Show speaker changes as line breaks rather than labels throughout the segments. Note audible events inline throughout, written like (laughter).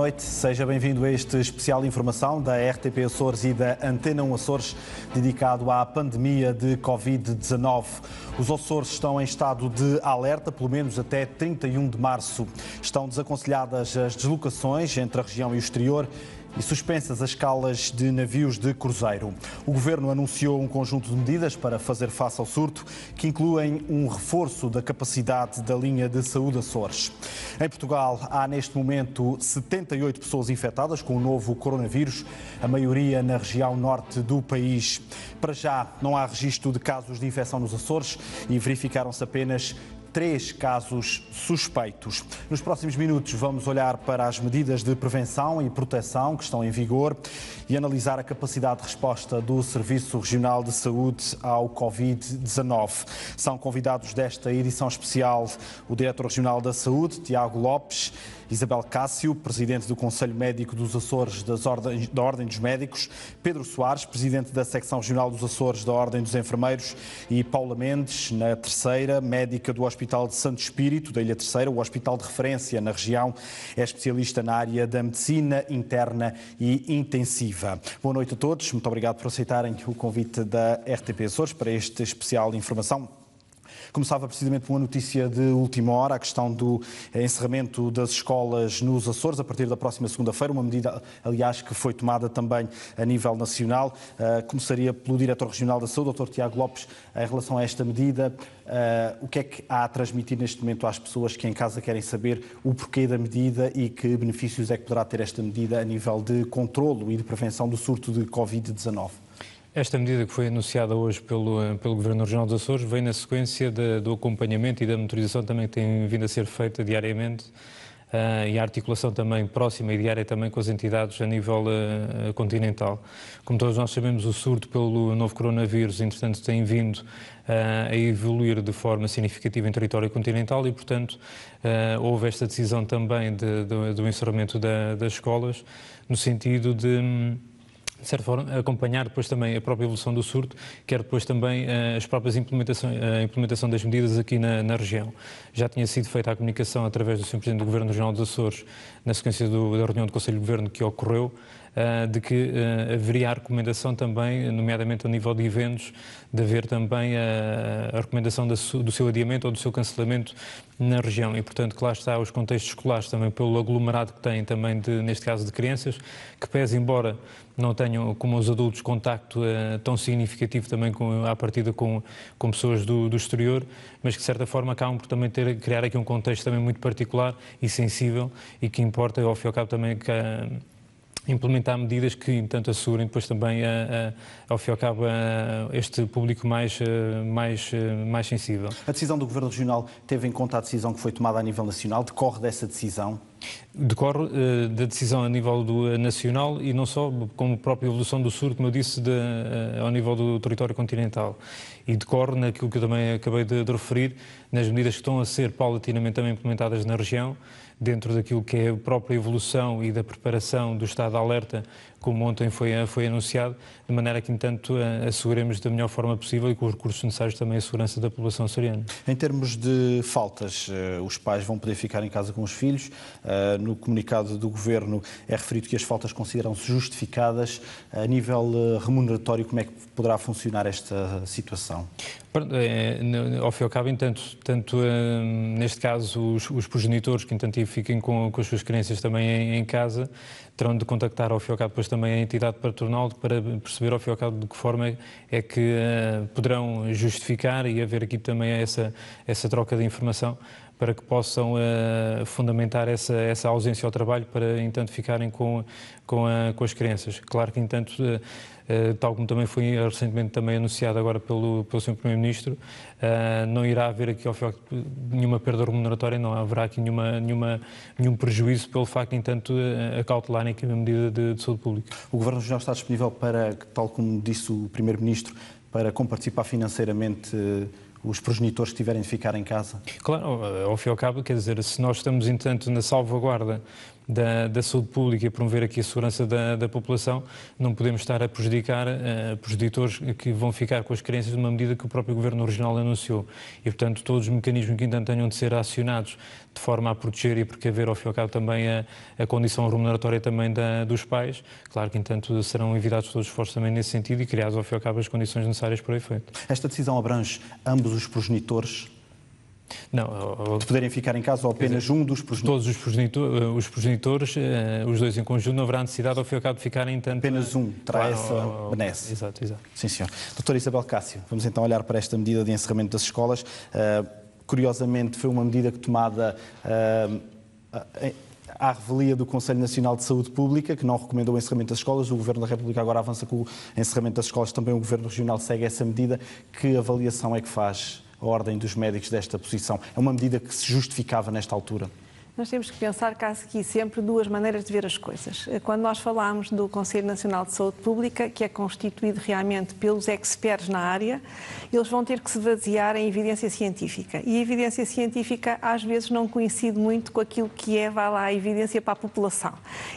noite, seja bem-vindo a este especial informação da RTP Açores e da Antena 1 Açores, dedicado à pandemia de Covid-19. Os Açores estão em estado de alerta, pelo menos até 31 de março. Estão desaconselhadas as deslocações entre a região e o exterior e suspensas as escalas de navios de cruzeiro. O governo anunciou um conjunto de medidas para fazer face ao surto, que incluem um reforço da capacidade da linha de saúde Açores. Em Portugal, há neste momento 78 pessoas infectadas com o novo coronavírus, a maioria na região norte do país. Para já, não há registro de casos de infecção nos Açores e verificaram-se apenas três casos suspeitos. Nos próximos minutos vamos olhar para as medidas de prevenção e proteção que estão em vigor e analisar a capacidade de resposta do Serviço Regional de Saúde ao Covid-19. São convidados desta edição especial o Diretor Regional da Saúde, Tiago Lopes Isabel Cássio, presidente do Conselho Médico dos Açores da Ordem dos Médicos, Pedro Soares, presidente da Secção Regional dos Açores da Ordem dos Enfermeiros e Paula Mendes, na terceira, médica do Hospital de Santo Espírito, da Ilha Terceira, o hospital de referência na região, é especialista na área da medicina interna e intensiva. Boa noite a todos, muito obrigado por aceitarem o convite da RTP Açores para este especial informação Começava precisamente por uma notícia de última hora, a questão do encerramento das escolas nos Açores a partir da próxima segunda-feira, uma medida, aliás, que foi tomada também a nível nacional. Eh, começaria pelo Diretor Regional da Saúde, Dr. Tiago Lopes, em relação a esta medida. Eh, o que é que há a transmitir neste momento às pessoas que em casa querem saber o porquê da medida e que benefícios é que poderá ter esta medida a nível de controlo e de prevenção do surto de Covid-19?
Esta medida que foi anunciada hoje pelo, eh, pelo Governo Regional dos Açores vem na sequência de, do acompanhamento e da monitorização também que tem vindo a ser feita diariamente uh, e a articulação também próxima e diária também com as entidades a nível uh, continental. Como todos nós sabemos, o surto pelo novo coronavírus, entretanto, tem vindo uh, a evoluir de forma significativa em território continental e, portanto, houve esta decisão também de, de, do encerramento da, das escolas no sentido de hum, de certa forma, acompanhar depois também a própria evolução do surto, quer depois também eh, as próprias implementações, eh, a implementação das medidas aqui na, na região. Já tinha sido feita a comunicação através do Sr. Presidente do Governo Regional dos Açores, na sequência do, da reunião do Conselho de Governo que ocorreu, eh, de que eh, haveria a recomendação também, nomeadamente a nível de eventos, de haver também eh, a, recomendação do seu adiamento ou do seu cancelamento na região. E, portanto, que lá está os contextos escolares também pelo aglomerado que têm também, de, neste caso, de crianças, que pese embora não tenham, como os adultos, contacto uh, tão significativo também com, à partida com, com pessoas do, do exterior, mas que de certa forma acabam por também ter, criar aqui um contexto também muito particular e sensível e que importa, ao fim e ao cabo, também que. Uh, implementar medidas que, entanto, assegurem depois também, a, a, ao fim e ao cabo, a, este público mais, eh, mais, eh, mais sensível.
A decisão do Governo Regional teve em conta a decisão que foi tomada a nível nacional? Decorre dessa decisão?
Decorre uh, da decisão a nível do, uh, nacional e não só, como a própria evolução do surto, como eu disse, de, uh, ao nível do território continental. E decorre naquilo que eu também acabei de, de referir, nas medidas que estão a ser paulatinamente também implementadas na região dentro daquilo que é a própria evolução e da preparação do estado de alerta como ontem foi, foi anunciado, de maneira que, entanto, asseguremos da melhor forma possível e com os recursos necessários também a segurança da população soriana.
Em termos de faltas, eh, os pais vão poder ficar em casa com os filhos. Eh, no comunicado do Governo é referido que as faltas consideram-se justificadas. A nível eh, remuneratório, como é que poderá funcionar esta situação?
É, ao fim e ao cabo, entanto, tanto, neste caso, os, os progenitores que, entanto, fiquem com, com as suas crianças também em, em casa, terão de contactar ao fim depois também a entidade patronal para perceber ao fim de que forma é que uh, poderão justificar e haver aqui também essa, essa troca de informação para que possam uh, fundamentar essa, essa ausência ao trabalho para, entanto, ficarem com, com, a, com as crianças. Claro que, entanto, uh, eh, tal como também foi recentemente também anunciado agora pelo, pelo Sr. Primeiro-Ministro, eh, não irá haver aqui, ao fim, nenhuma perda remuneratória, não haverá aqui nenhuma, nenhuma, nenhum prejuízo pelo facto, entanto, acautelarem eh, aqui a medida de, de saúde pública.
O Governo Regional está disponível para, tal como disse o Primeiro-Ministro, para compartilhar financeiramente os progenitores que tiverem de ficar em casa?
Claro, ao fim e ao cabo, quer dizer, se nós estamos, entanto, na salvaguarda da, da saúde pública e promover aqui a segurança da, da população, não podemos estar a prejudicar uh, eh, progenitores que vão ficar com as crianças de uma medida que o próprio Governo Regional anunciou. E, portanto, todos os mecanismos que ainda tenham de ser acionados de forma a proteger e precaver, ao fim e ao cabo, também a, a condição remuneratória também da, dos pais. Claro que, entanto, serão evitados todos os esforços também nesse sentido e criados, ao fim e ao cabo, as condições necessárias para o efeito.
Esta decisão abrange ambos os progenitores
não, de poderem ficar em casa ou apenas dizer, um dos progenitores? Todos os, progenitor, eh, os progenitores, eh, os dois em conjunto, não haverá necessidade ao fim e ao cabo ficarem tanto... Apenas eh, um terá claro, essa benesse. Exato, exato. Sim, senhor. Doutora Isabel
Cássio, vamos então olhar para esta medida de encerramento das escolas. Uh, curiosamente, foi uma medida que tomada... Uh, à revelia do Conselho Nacional de Saúde Pública, que não recomendou o encerramento das escolas. O Governo da República agora avança com o encerramento das escolas. Também o Governo Regional segue essa medida. Que avaliação é que faz a Ordem dos Médicos desta posição. É uma medida que se justificava nesta altura?
Nós temos que pensar que há aqui sempre duas maneiras de ver as coisas. Quando nós falamos do Conselho Nacional de Saúde Pública, que é constituído realmente pelos experts na área, eles vão ter que se basear em evidência científica. E a evidência científica às vezes não coincide muito com aquilo que é, vai lá, a evidência para a população.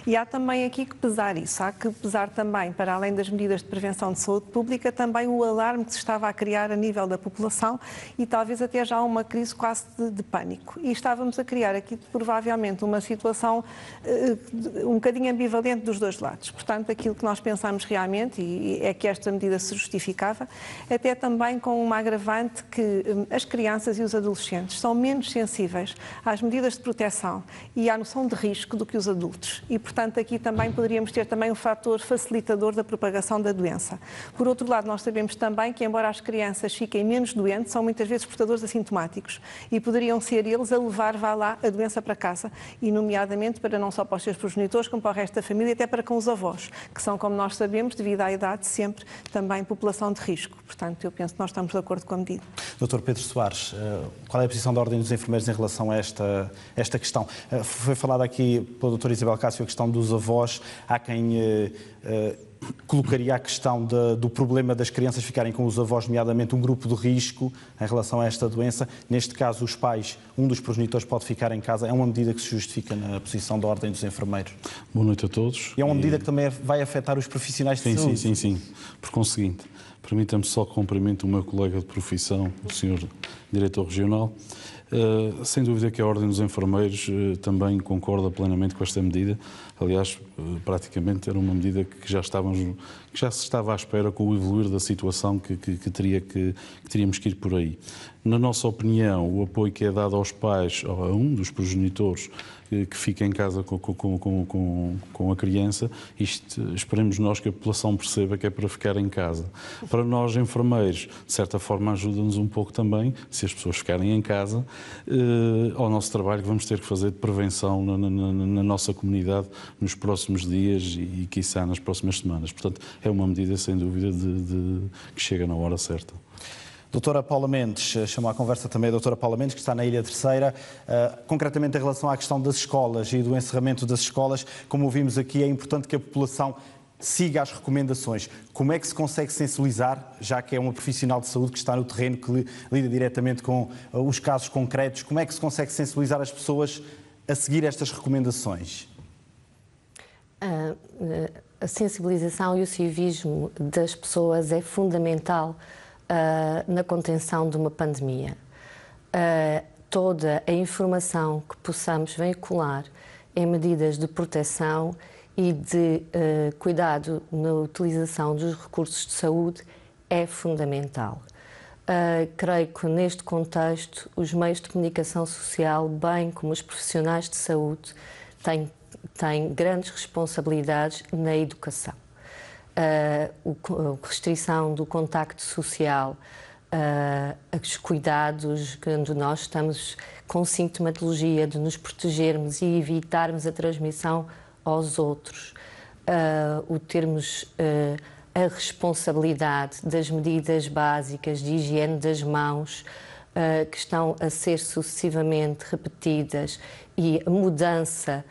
E há também aqui que pesar isso. Há que pesar também, para além das medidas de prevenção de saúde pública, também o alarme que se estava a criar a nível da população e talvez até já uma crise quase de, de pânico. E estávamos a criar aqui, por provavelmente uma situação uh, um bocadinho ambivalente dos dois lados. Portanto, aquilo que nós pensámos realmente e, e é que esta medida se justificava, até também com uma agravante que um, eh, as crianças e os adolescentes são menos sensíveis às medidas de proteção e à noção de risco do que os adultos. E, portanto, aqui também poderíamos ter também um fator facilitador da propagação da doença. Por outro lado, nós sabemos também que, embora as crianças fiquem menos doentes, são muitas vezes portadores assintomáticos e poderiam ser eles a levar, vá lá, a doença para para casa e, nomeadamente, para não só para os seus progenitores, como para o resto da família, até para com os avós, que são, como nós sabemos, devido à idade, sempre também população de risco. Portanto, eu penso que nós estamos de acordo com a medida.
Doutor Pedro Soares, eh, qual é a posição da Ordem dos Enfermeiros em relação a esta, esta questão? Eh, foi falada aqui pela doutora Isabel Cássio a questão dos avós. Há quem eh, colocaria a questão de, do problema das crianças ficarem com os avós, nomeadamente um grupo de risco em relação a esta doença. Neste caso, os pais, um dos progenitores pode ficar em casa. É uma medida que se justifica na posição da Ordem dos Enfermeiros.
Boa noite a todos.
E é uma medida e... que também vai afetar os profissionais de sim, saúde. Sim,
sim, sim. Por conseguinte, permita-me só cumprimento o meu colega de profissão, o Sr. Diretor Regional, eh, sem dúvida que a Ordem dos Enfermeiros uh, também concorda plenamente com esta medida. Aliás, uh, praticamente era uma medida que já estávamos, que já se estava à espera com o evoluir da situação que, que, que teria que, que, teríamos que ir por aí. Na nossa opinião, o apoio que é dado aos pais, ou a um dos progenitores, que, que fica em casa com, com, com, com, a criança. Isto, esperemos nós que a população perceba que é para ficar em casa. Para nós, enfermeiros, de certa forma, ajuda-nos um pouco também, se as pessoas ficarem em casa, eh, ao nosso trabalho que vamos ter que fazer de prevenção na, na, na nossa comunidade nos próximos dias e, e, quiçá, nas próximas semanas. Portanto, é uma medida, sem dúvida, de, de que chega na hora certa.
Doutora Paula Mendes, eh, chamou à conversa também a doutora Paula Mendes, que está na Ilha Terceira, uh, concretamente em relação à questão das escolas e do encerramento das escolas. Como ouvimos aqui, é importante que a população siga as recomendações. Como é que se consegue sensibilizar, já que é uma profissional de saúde que está no terreno, que lida diretamente com eh, os casos concretos, como é que se consegue sensibilizar as pessoas a seguir estas recomendações?
a sensibilização e o civismo das pessoas é fundamental uh, na contenção de uma pandemia. Uh, toda a informação que possamos veicular em medidas de proteção e de uh, cuidado na utilização dos recursos de saúde é fundamental. Uh, creio que neste contexto os meios de comunicação social, bem como os profissionais de saúde, têm, têm grandes responsabilidades na educação. Eh, a restrição do contacto social, eh, os cuidados quando nós estamos com sintomatologia, de nos protegermos e evitarmos a transmissão aos outros, eh, o termos a responsabilidade das medidas básicas de higiene das mãos. que estão a ser sucessivamente repetidas e a mudança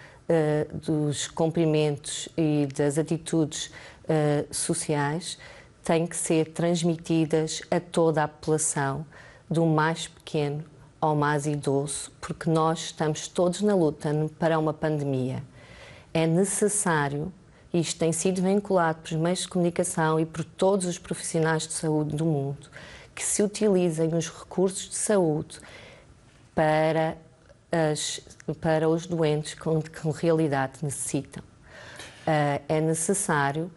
dos cumprimentos e das atitudes eh, sociais têm que ser transmitidas a toda a população, do mais pequeno ao mais idoso, porque nós estamos todos na luta para uma pandemia. É necessário, e isto tem sido vinculado pelos meios de comunicação e por todos os profissionais de saúde do mundo, que se utilizem os recursos de saúde para, as, para os doentes que, com realidade necessitam. Uh, é necessário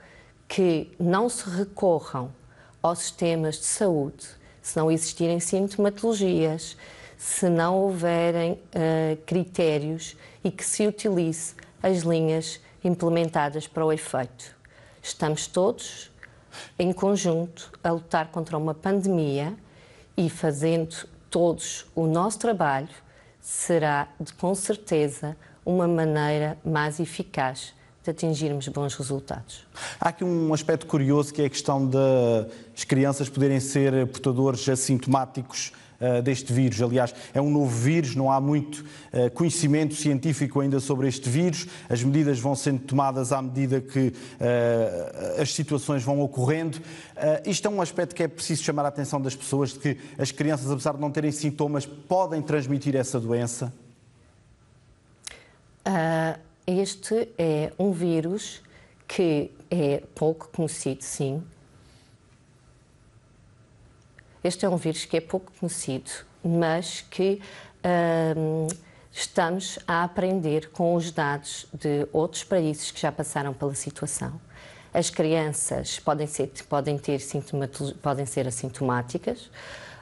que não se recorram aos sistemas de saúde se não existirem sintomatologias, se não houverem uh, critérios e que se utilize as linhas implementadas para o efeito. Estamos todos em conjunto a lutar contra uma pandemia e fazendo todos o nosso trabalho será de, com certeza uma maneira mais eficaz de atingirmos bons resultados.
Há aqui um aspecto curioso que é a questão das crianças poderem ser portadores assintomáticos uh, deste vírus. Aliás, é um novo vírus, não há muito uh, conhecimento científico ainda sobre este vírus. As medidas vão sendo tomadas à medida que uh, as situações vão ocorrendo. Uh, isto é um aspecto que é preciso chamar a atenção das pessoas, de que as crianças, apesar de não terem sintomas, podem transmitir essa doença.
Uh... Este é um vírus que é pouco conhecido, sim. Este é um vírus que é pouco conhecido, mas que hum, estamos a aprender com os dados de outros países que já passaram pela situação. As crianças podem ser, podem ter podem ser assintomáticas.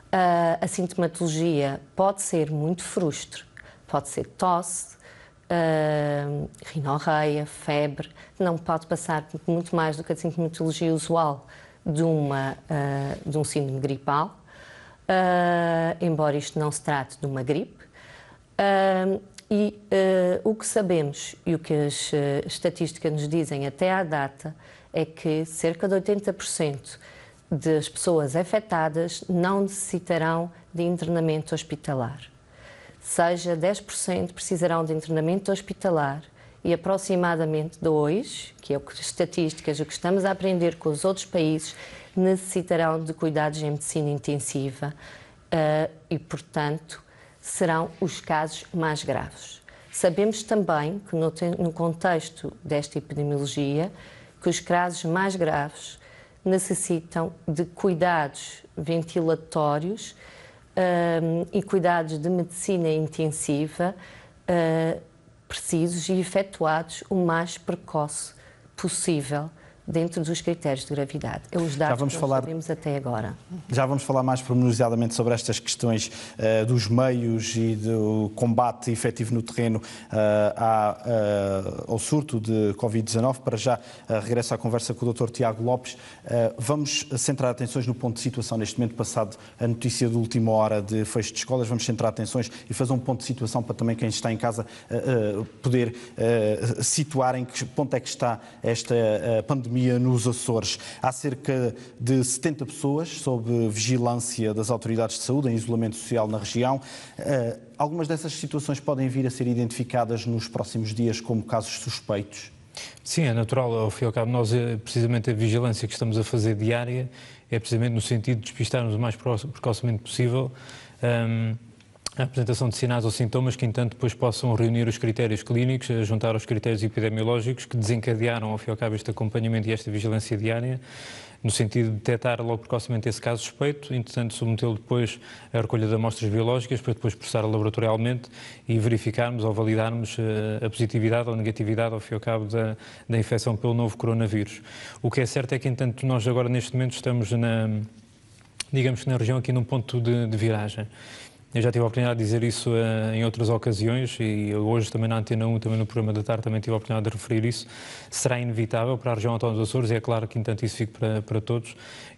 Ah, a sintomatologia pode ser muito frustro, pode ser tosse, uh, rinorreia, febre, não pode passar muito mais do que a sintomatologia usual de, uma, uh, de um síndrome gripal, uh, embora isto não se trate de uma gripe. e ah, o que sabemos e o que as estatísticas nos dizem até à data é que cerca de 80% das pessoas afetadas não necessitarão de internamento hospitalar seja 10% precisarão de internamento hospitalar e aproximadamente 2, que é o que estatísticas, o que estamos a aprender com os outros países, necessitarão de cuidados em medicina intensiva uh, e, portanto, serão os casos mais graves. Sabemos também que no, no contexto desta epidemiologia, que os casos mais graves necessitam de cuidados ventilatórios e cuidados de medicina intensiva ah, precisos e efetuados o mais precoce possível dentro dos critérios de gravidade. É os dados já vamos que falar, sabemos até agora.
Já vamos falar mais pormenorizadamente sobre estas questões uh, dos meios e do combate efetivo no terreno uh, à, uh, ao surto de Covid-19. Para já, regresso à conversa com o Dr. Tiago Lopes. vamos centrar atenções no ponto de situação neste momento, passado a notícia de última hora de fecho de escolas. Vamos centrar atenções e fazer um ponto de situação para também quem está em casa poder situar em que ponto é que está esta pandemia nos Açores. Há cerca de 70 pessoas sob vigilância das autoridades de saúde, em isolamento social na região. Uh, algumas dessas situações podem vir a ser identificadas nos próximos dias como casos suspeitos?
Sim, é natural, ao fim e ao cabo, nós, eh, precisamente a vigilância que estamos a fazer diária é precisamente no sentido de despistarmos o mais precocemente possível. Um, a apresentação de sinais ou sintomas que, entanto, depois possam reunir os critérios clínicos, eh, juntar os critérios epidemiológicos que desencadearam, ao fim e ao cabo, este acompanhamento e esta vigilância diária, no sentido de detectar logo precocemente esse caso suspeito, entretanto, submetê-lo depois à recolha de amostras biológicas para depois processar laboratorialmente e verificarmos ou validarmos eh, a positividade ou negatividade, ao fim e ao cabo, da, da infecção pelo novo coronavírus. O que é certo é que, entanto, nós agora, neste momento, estamos na digamos que na região aqui num ponto de, de viragem. Eu já tive a oportunidade de dizer isso uh, em outras ocasiões e hoje também na Antena 1, também no programa da tarde, também tive a oportunidade de referir isso. Será inevitável para a região autónoma dos Açores, e é claro que, entanto, isso fica para, para todos,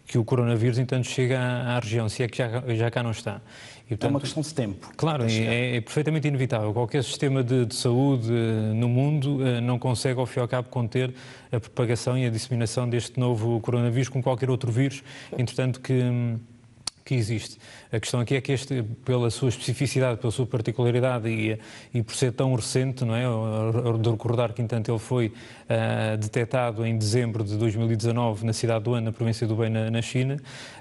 que o coronavírus, entanto, chega à, à região, se é que já, já cá não está. E, portanto, é uma questão de tempo. Claro, é. é, é, perfeitamente inevitável. Qualquer sistema de, de saúde uh, no mundo uh, não consegue, ao fim e ao cabo, conter a propagação e a disseminação deste novo coronavírus, como qualquer outro vírus, é. entretanto, que. Hum, que existe. A questão aqui é que este, pela sua especificidade, pela sua particularidade e, e por ser tão recente, não é? De recordar que, entanto, ele foi uh, detectado em dezembro de 2019 na cidade do An, na província do Bem, na, na China,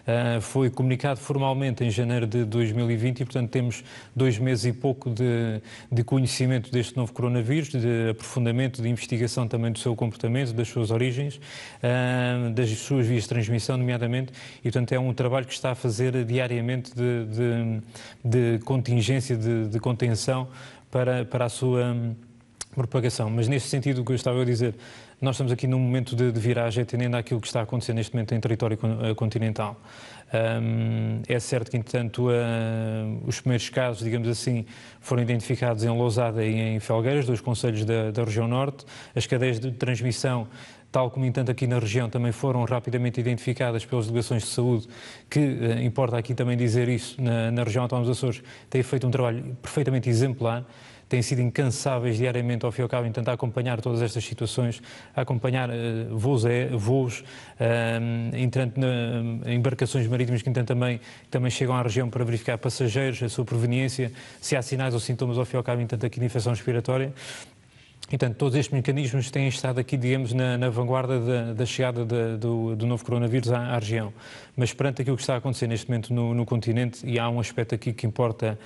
ah, foi comunicado formalmente em janeiro de 2020 e, portanto, temos dois meses e pouco de, de conhecimento deste novo coronavírus, de aprofundamento, de investigação também do seu comportamento, das suas origens, ah, das suas vias de transmissão, nomeadamente, e, portanto, é um trabalho que está a fazer diariamente de, de, de contingência, de, de contenção para, para a sua propagação. Mas nesse sentido, o que eu estava a dizer, nós estamos aqui num momento de, de viragem, atendendo àquilo que está acontecendo neste momento em território eh, continental. Um, é certo que, entretanto, ah, os primeiros casos, digamos assim, foram identificados em Lousada e em Felgueiras, dois conselhos da, da região norte. As cadeias de transmissão tal como entanto aqui na região também foram rapidamente identificadas pelas delegações de saúde, que eh, importa aqui também dizer isso, na, na região autónoma dos Açores, têm feito um trabalho perfeitamente exemplar têm sido incansáveis diariamente ao fio e ao cabo em tentar acompanhar todas estas situações, acompanhar uh, voos, é, voos ehm, entrando na, embarcações marítimas que então também, também chegam à região para verificar passageiros, a sua proveniência, se há sinais ou sintomas ao fio e ao cabo, entanto, aqui de infecção respiratória. Portanto, todos estes mecanismos têm estado aqui, digamos, na, na vanguarda da, da chegada de, do, do, novo coronavírus à, à, região. Mas perante aquilo que está a acontecer neste momento no, no continente, e há um aspecto aqui que importa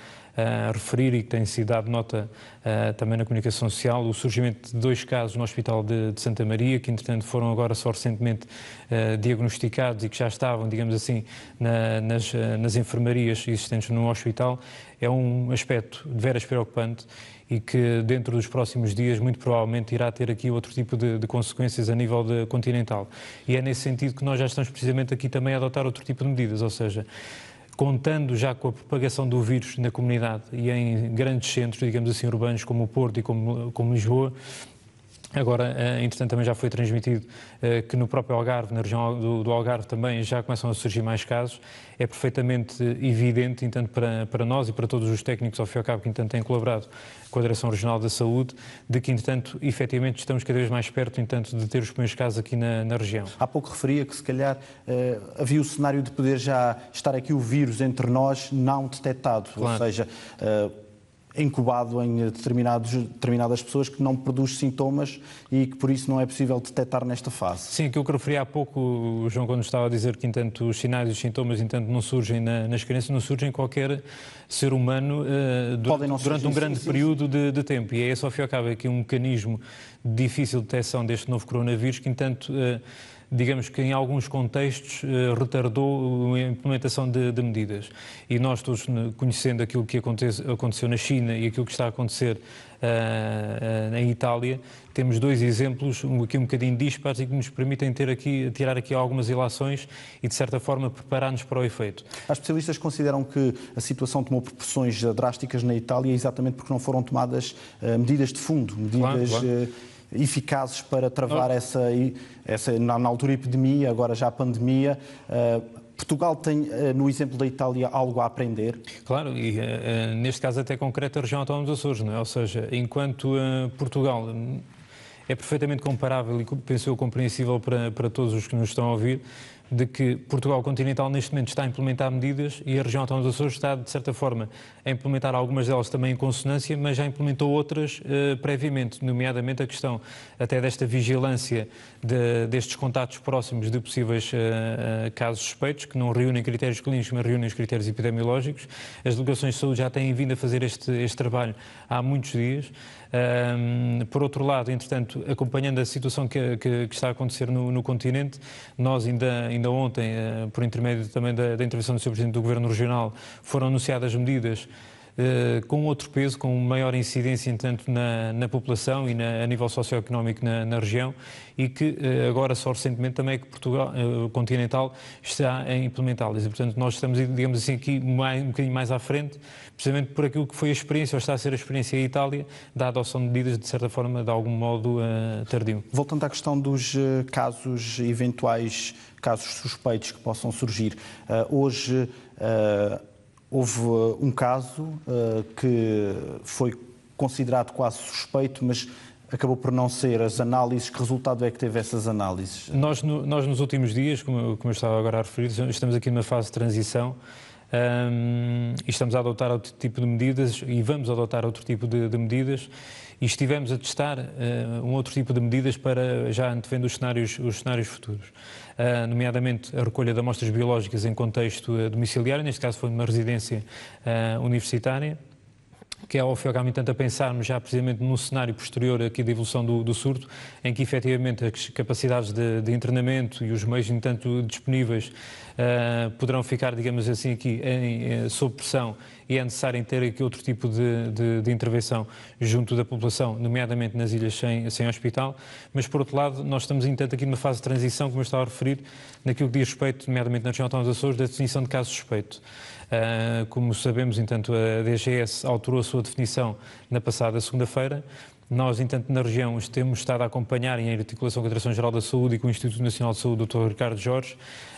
a referir e que tem sido dado nota eh, também na comunicação social, o surgimento de dois casos no Hospital de, de Santa Maria, que entretanto foram agora só recentemente eh, diagnosticados e que já estavam, digamos assim, na, nas, eh, nas enfermarias existentes no hospital, é um aspecto de veras preocupante e que dentro dos próximos dias muito provavelmente irá ter aqui outro tipo de, de consequências a nível de, continental. E é nesse sentido que nós já estamos precisamente aqui também a adotar outro tipo de medidas, ou seja, contando já com a propagação do vírus na comunidade e em grandes centros, digamos assim, urbanos como o Porto e como, como Lisboa, Agora, eh, entretanto, também já foi transmitido eh, que no próprio Algarve, na região do, Algarve também, já começam a surgir mais casos. É perfeitamente evidente, entanto, para, para nós e para todos os técnicos ao ao cabo que, entanto, têm colaborado com a Direção Regional da Saúde, de que, entanto, efetivamente estamos cada vez mais perto, entanto, de ter os primeiros casos aqui na, na região.
Há pouco referia que, se calhar, eh, havia o cenário de poder já estar aqui o vírus entre nós não detectado, claro. ou seja incubado em eh, determinados, determinadas pessoas que não produz sintomas e que por isso não é possível detectar nesta
fase. Sim, aquilo que eu referi há pouco, o João, quando estava a dizer que entanto os sinais e os sintomas entanto não surgem na, nas crianças, não surgem em qualquer ser humano uh, durante, durante um grande sim, período sim. De, de, tempo. E é esse, ao fim e ao cabo, aqui um mecanismo de difícil detecção deste novo coronavírus que entanto... Uh, digamos que em alguns contextos eh, retardou a implementação de, de medidas. E nós todos né, conhecendo aquilo que aconteceu na China e aquilo que está a acontecer eh, eh, na Itália, temos dois exemplos, um aqui um bocadinho dispares e que nos permitem ter aqui, tirar aqui algumas ilações e, de certa forma, preparar-nos para o efeito.
As especialistas consideram que a situação tomou proporções drásticas na Itália exatamente porque não foram tomadas medidas de fundo, medidas... Claro, claro eficazes para travar essa, essa na, na altura epidemia, agora já a pandemia. Eh, Portugal tem, eh, no exemplo da Itália, algo a aprender?
Claro, e eh, neste caso até concreto a região autónoma dos Açores, não é? Ou seja, enquanto Portugal é perfeitamente comparável e penso eu compreensível para, para todos os que nos estão a ouvir, de que Portugal continental neste momento está a implementar medidas e a região autónoma dos Açores está, de certa forma, a implementar algumas delas também em consonância, mas já implementou outras eh, previamente, nomeadamente a questão até desta vigilância de, destes contatos próximos de possíveis eh, eh, casos suspeitos, que não reúnem critérios clínicos, mas reúnem os critérios epidemiológicos. As delegações de saúde já têm vindo a fazer este, este trabalho há muitos dias. Um, por outro lado, entretanto, acompanhando a situação que, que, que está a acontecer no, no, continente, nós ainda, ainda ontem, uh, por intermédio também da, da intervenção do Sr. Presidente do Governo Regional, foram anunciadas medidas eh, com outro peso, com maior incidência, entanto, na, na população e na, a nível socioeconómico na, na região, e que eh, agora, só recentemente, também é que Portugal eh, continental está a implementá-las. E, portanto, nós estamos, digamos assim, aqui mais, um bocadinho mais à frente, precisamente por aquilo que foi a experiência, ou está a ser a experiência em Itália, da adoção de medidas, de certa forma, de algum modo tardio.
Voltando à questão dos casos eventuais, casos suspeitos que possam surgir, hoje Houve eh, um caso uh, que foi considerado quase suspeito, mas acabou por não ser. As análises, que resultado é que teve essas análises?
Nós, no, nós nos últimos dias, como, como eu estava agora a referir, estamos aqui numa fase de transição um, e estamos a adotar outro tipo de medidas e vamos adotar outro tipo de, de medidas e estivemos a testar uh, um outro tipo de medidas para já antevendo os cenários, os cenários futuros, uh, nomeadamente a recolha de amostras biológicas em contexto eh, domiciliário, neste caso foi numa residência ah, universitária, que é ao Fiocami tanto a pensarmos já precisamente no cenário posterior aqui da evolução do, do surto, em que efetivamente as capacidades de, de internamento e os meios, entanto, disponíveis uh, poderão ficar, digamos assim, aqui em, eh, sob pressão e é necessário ter aqui outro tipo de, de, de, intervenção junto da população, nomeadamente nas ilhas sem, sem hospital, mas por outro lado nós estamos entanto aqui numa fase de transição, como eu estava a referir, naquilo que diz respeito, nomeadamente na região autónoma dos Açores, da definição de caso suspeito. Ah, como sabemos, entanto, a DGS alterou a sua definição na passada segunda-feira. Nós, entanto, na região temos estado a acompanhar, em articulação com a Direção-Geral da Saúde e com o Instituto Nacional de Saúde, Dr. Ricardo Jorge,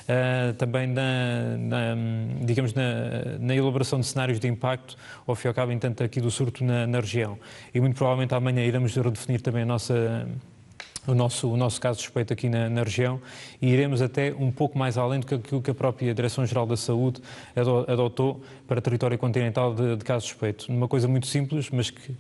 ah, também na, na digamos, na, na, elaboração de cenários de impacto, ao fim e ao cabo, entanto, aqui do surto na, na região. E muito provavelmente amanhã iremos redefinir também a nossa o nosso, o nosso caso suspeito aqui na, na, região e iremos até um pouco mais além do que aquilo que a própria Direção-Geral da Saúde adotou para território continental de, de caso suspeito. Uma coisa muito simples, mas que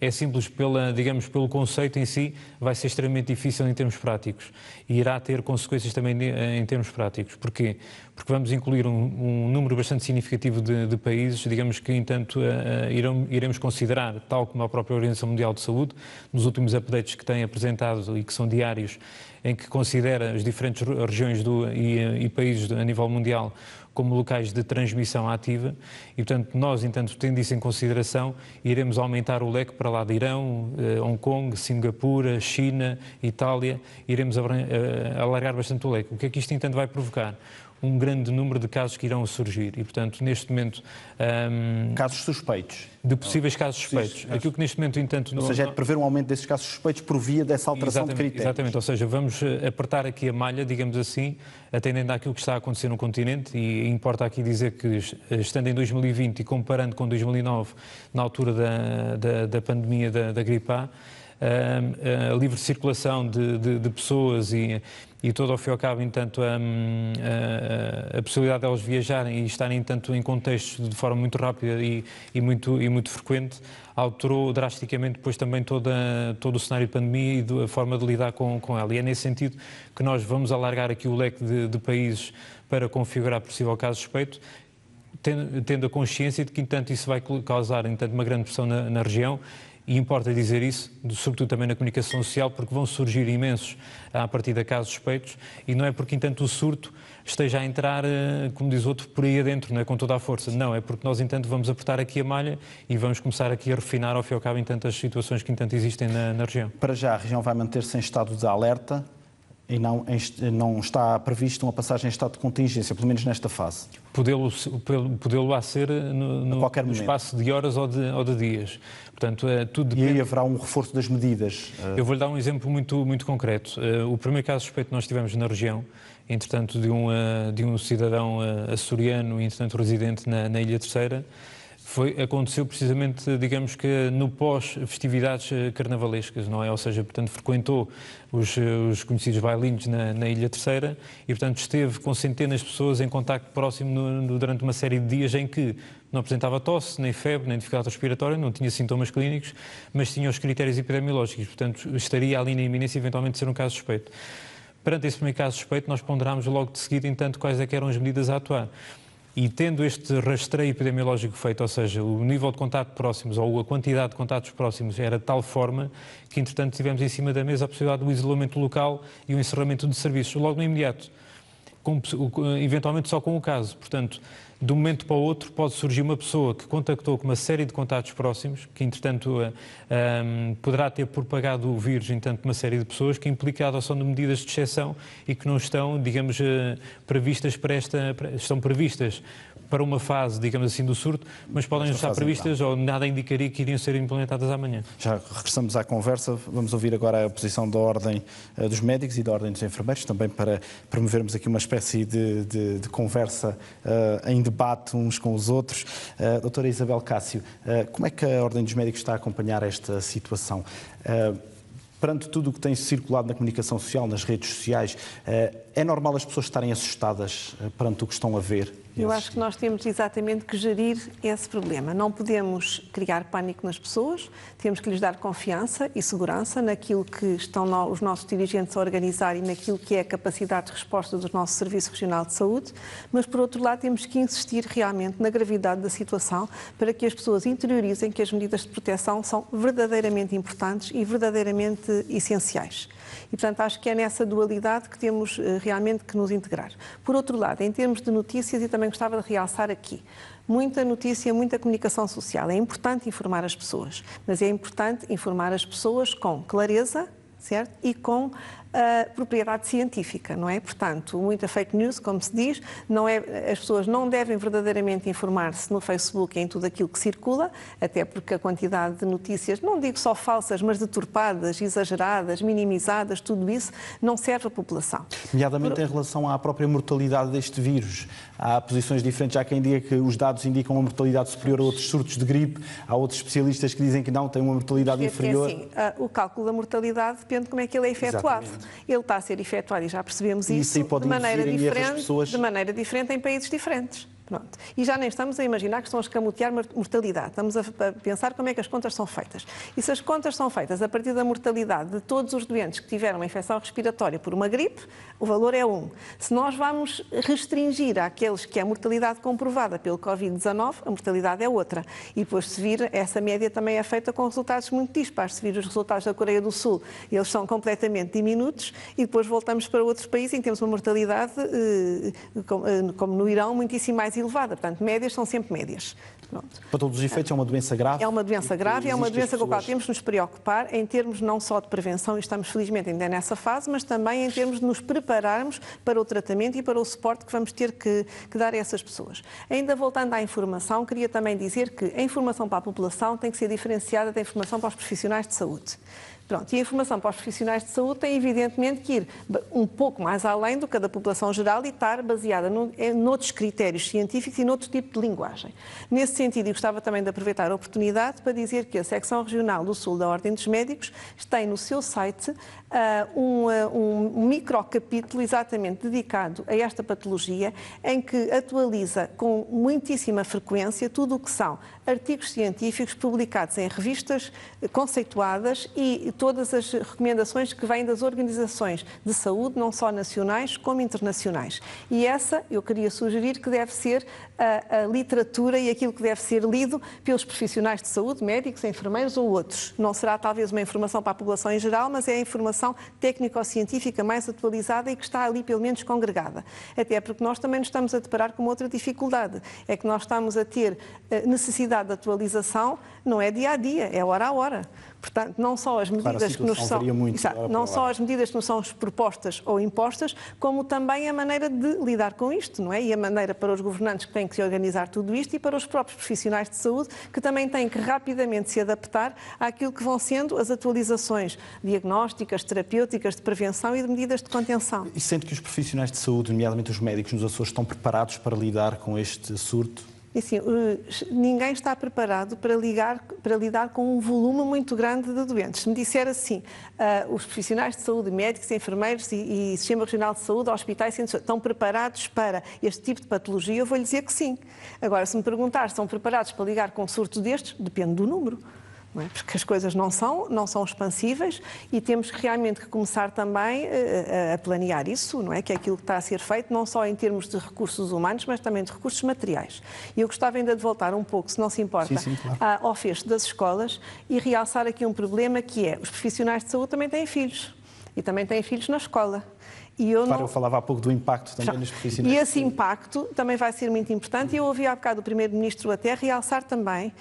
é simples pela, digamos, pelo conceito em si, vai ser extremamente difícil em termos práticos e irá ter consequências também eh, em termos práticos. Porquê? Porque vamos incluir um, um número bastante significativo de, de, países, digamos que, entanto, uh, irão, iremos considerar, tal como a própria Organização Mundial de Saúde, nos últimos updates que tem apresentado e que são diários, em que considera as diferentes regiões do, e, e países do, a nível mundial como locais de transmissão ativa e, portanto, nós, entanto, tendo isso em consideração, iremos aumentar o leque para lá de Irão, eh, Hong Kong, Singapura, China, Itália, iremos eh, alargar bastante o leque. O que é que isto, entanto, vai provocar? um grande número de casos que irão surgir. E, portanto, neste momento. Um, casos suspeitos. De possíveis casos suspeitos. Sim, Aquilo que neste momento, entanto. Ou não, seja, é de
prever um aumento desses casos suspeitos por via dessa alteração de critérios. Exatamente,
ou seja, vamos eh, apertar aqui a malha, digamos assim, atendendo àquilo que está a acontecer no continente. E importa aqui dizer que, estando em 2020 e comparando com 2009, na altura da, da, da pandemia da, da gripe A, a, ehm, a eh, livre circulação de, de, de, pessoas e, e todo ao fim e ao cabo, entanto, a, hum, a, a possibilidade de de viajarem e estarem, entanto, em contextos de forma muito rápida e, e, muito, e muito frequente, alterou drasticamente depois também toda, todo o cenário de pandemia e a forma de lidar com, com ela. E é nesse sentido que nós vamos alargar aqui o leque de, de países para configurar possível caso suspeito, tendo, tendo a consciência de que, entanto, isso vai causar entanto, uma grande pressão na, na região e importa dizer isso, sobretudo também na comunicação social, porque vão surgir imensos a partir da casos suspeitos, e não é porque, entanto, o surto esteja a entrar, eh, como diz outro, por aí adentro, não é com toda a força. Não, é porque nós, entanto, vamos apertar aqui a malha e vamos começar aqui a refinar, ao fim e ao cabo, entanto, as situações que, entanto, existem na, na região.
Para já, a região vai manter-se em estado de alerta, e não, não está prevista uma passagem em estado de contingência, pelo menos nesta fase?
Podê-lo podê, -lo, a ser eh, no, no, no espaço de horas ou de, ou de dias. Portanto, é, tudo depende... E aí haverá um reforço das medidas? Eh? Eu vou-lhe dar um exemplo muito, muito concreto. Eh, o primeiro caso suspeito que nós tivemos na região, entretanto, de um, eh, de um cidadão açoriano, entretanto, residente na, na Ilha Terceira, foi, aconteceu precisamente, digamos que no pós-festividades eh, carnavalescas, não é? Ou seja, portanto, frequentou os, eh, os conhecidos bailinhos na, na, Ilha Terceira e, portanto, esteve com centenas de pessoas em contacto próximo no, durante uma série de dias em que não apresentava tosse, nem febre, nem dificuldade respiratória, não tinha sintomas clínicos, mas tinha os critérios epidemiológicos, portanto, estaria ali na iminência eventualmente de ser um caso suspeito. Perante esse primeiro caso suspeito, nós ponderámos logo de seguida, entanto, quais é eram as medidas a atuar. E tendo este rastreio epidemiológico feito, ou seja, o nível de contato próximos ou a quantidade de contatos próximos era de tal forma que, entretanto, tivemos em cima da mesa a possibilidade do isolamento local e o encerramento de serviços logo no imediato, com, eventualmente só com o caso. Portanto, de um momento para o outro pode surgir uma pessoa que contactou com uma série de contatos próximos, que entretanto um, eh, ehm, poderá ter propagado o vírus em tanto uma série de pessoas, que é implica a adoção de medidas de exceção e que não estão, digamos, eh, previstas para esta, estão previstas para uma fase, digamos assim, do surto, mas podem estar previstas então. ou nada indicaria que iriam ser implementadas amanhã.
Já regressamos à conversa, vamos ouvir agora a posição da Ordem eh, dos Médicos e da Ordem dos Enfermeiros, também para promovermos aqui uma espécie de, de, de conversa uh, em debate uns com os outros. Uh, doutora Isabel Cássio, uh, como é que a Ordem dos Médicos está a acompanhar esta situação? Uh, perante tudo o que tem circulado na comunicação social, nas redes sociais, é normal as pessoas estarem assustadas perante o que estão a ver
eu acho que nós temos exatamente que gerir esse problema. Não podemos criar pânico nas pessoas, temos que lhes dar confiança e segurança naquilo que estão os nossos dirigentes a organizar e naquilo que é a capacidade de resposta do nosso Serviço Regional de Saúde, mas por outro lado temos que insistir realmente na gravidade da situação para que as pessoas interiorizem que as medidas de proteção são verdadeiramente importantes e verdadeiramente essenciais. E, portanto, acho que é nessa dualidade que temos eh, realmente que nos integrar. Por outro lado, em termos de notícias, e também gostava de realçar aqui, muita notícia, muita comunicação social. É importante informar as pessoas, mas é importante informar as pessoas com clareza, certo? E com a propriedade científica, não é? Portanto, muita fake news, como se diz, não é, as pessoas não devem verdadeiramente informar-se no Facebook em tudo aquilo que circula, até porque a quantidade de notícias, não digo só falsas, mas deturpadas, exageradas, minimizadas, tudo isso não serve à população.
Nomeadamente Por... em relação à própria mortalidade deste vírus. Há posições diferentes, há quem diga que os dados indicam uma mortalidade superior a outros surtos de gripe, há outros especialistas que dizem que não, tem uma mortalidade é inferior. É assim,
ah, o cálculo da mortalidade depende de como é que ele é efetuado ele está a ser efetuado, e já percebemos isso, isso de maneira diferente, de maneira diferente em países diferentes. Pronto. E já nem estamos a imaginar que estão a escamotear mortalidade. Estamos a pensar como é que as contas são feitas. E se as contas são feitas a partir da mortalidade de todos os doentes que tiveram uma infecção respiratória por uma gripe, o valor é 1. Se nós vamos restringir àqueles que a é mortalidade comprovada pelo Covid-19, a mortalidade é outra. E depois, se vir, essa média também é feita com resultados muito dispares. Se vir os resultados da Coreia do Sul, eles são completamente diminutos e depois voltamos para outros países em que temos uma mortalidade, eh, eh, como no Irão, muitíssimo mais elevada. Portanto, médias são sempre médias. Pronto.
Para todos os efeitos, é uma doença grave? É
uma doença grave, é uma doença com a qual temos de nos preocupar em termos não só de prevenção, e estamos felizmente ainda nessa fase, mas também em termos de nos prepararmos para o tratamento e para o suporte que vamos ter que, que dar a essas pessoas. Ainda voltando à informação, queria também dizer que a informação para a população tem que ser diferenciada da informação para os profissionais de saúde. Pronto, e a informação para os profissionais de saúde tem evidentemente que ir um pouco mais além do que a da população geral e estar baseada no, noutros critérios científicos e noutro tipo de linguagem. Nesse sentido, eu gostava também de aproveitar a oportunidade para dizer que a secção regional do Sul da Ordem dos Médicos tem no seu site uh, um, ah, um microcapítulo exatamente dedicado a esta patologia, em que atualiza com muitíssima frequência tudo o que são artigos científicos publicados em revistas conceituadas e todas as recomendações que vêm das organizações de saúde, não só nacionais como internacionais. E essa eu queria sugerir que deve ser a, a literatura e aquilo que deve ser lido pelos profissionais de saúde, médicos, enfermeiros ou outros. Não será talvez uma informação para a população em geral, mas é a informação técnico-científica mais atualizada e que está ali pelo menos congregada. Até porque nós também nos estamos a deparar com outra dificuldade, é que nós estamos a ter eh, necessidade necessidade de atualização não é dia a dia, é hora a hora. Portanto, não só as medidas claro, que nos são muito, exato, não só as medidas que nos são propostas ou impostas, como também a maneira de lidar com isto, não é? E a maneira para os governantes que têm que organizar tudo isto e para os próprios profissionais de saúde que também têm que rapidamente se adaptar àquilo que vão sendo as atualizações diagnósticas, terapêuticas, de prevenção e de medidas de contenção.
E sente que os profissionais de saúde, nomeadamente os médicos nos Açores, estão preparados para lidar com este surto?
assim, ninguém está preparado para, ligar, para lidar com um volume muito grande de doentes. Se me disser assim, uh, os profissionais de saúde, médicos, enfermeiros e, e Sistema Regional de Saúde, hospitais, assim, estão preparados para este tipo de patologia, eu vou lhe dizer que sim. Agora, se me perguntar se estão preparados para ligar com um surto destes, depende do número é? porque as coisas não são, não são expansíveis e temos realmente que começar também a, eh, eh, a planear isso, não é? Que é aquilo que está a ser feito, não só em termos de recursos humanos, mas também de recursos materiais. E eu gostava ainda de voltar um pouco, se não se importa, sim, sim, claro. ao fecho das escolas e realçar aqui um problema que é os profissionais de saúde também têm filhos e também têm filhos na escola.
E eu claro, não... eu falava há pouco do impacto também nos profissionais.
E esse impacto também vai ser muito importante. E eu ouvi há bocado o Primeiro-Ministro até realçar também uh,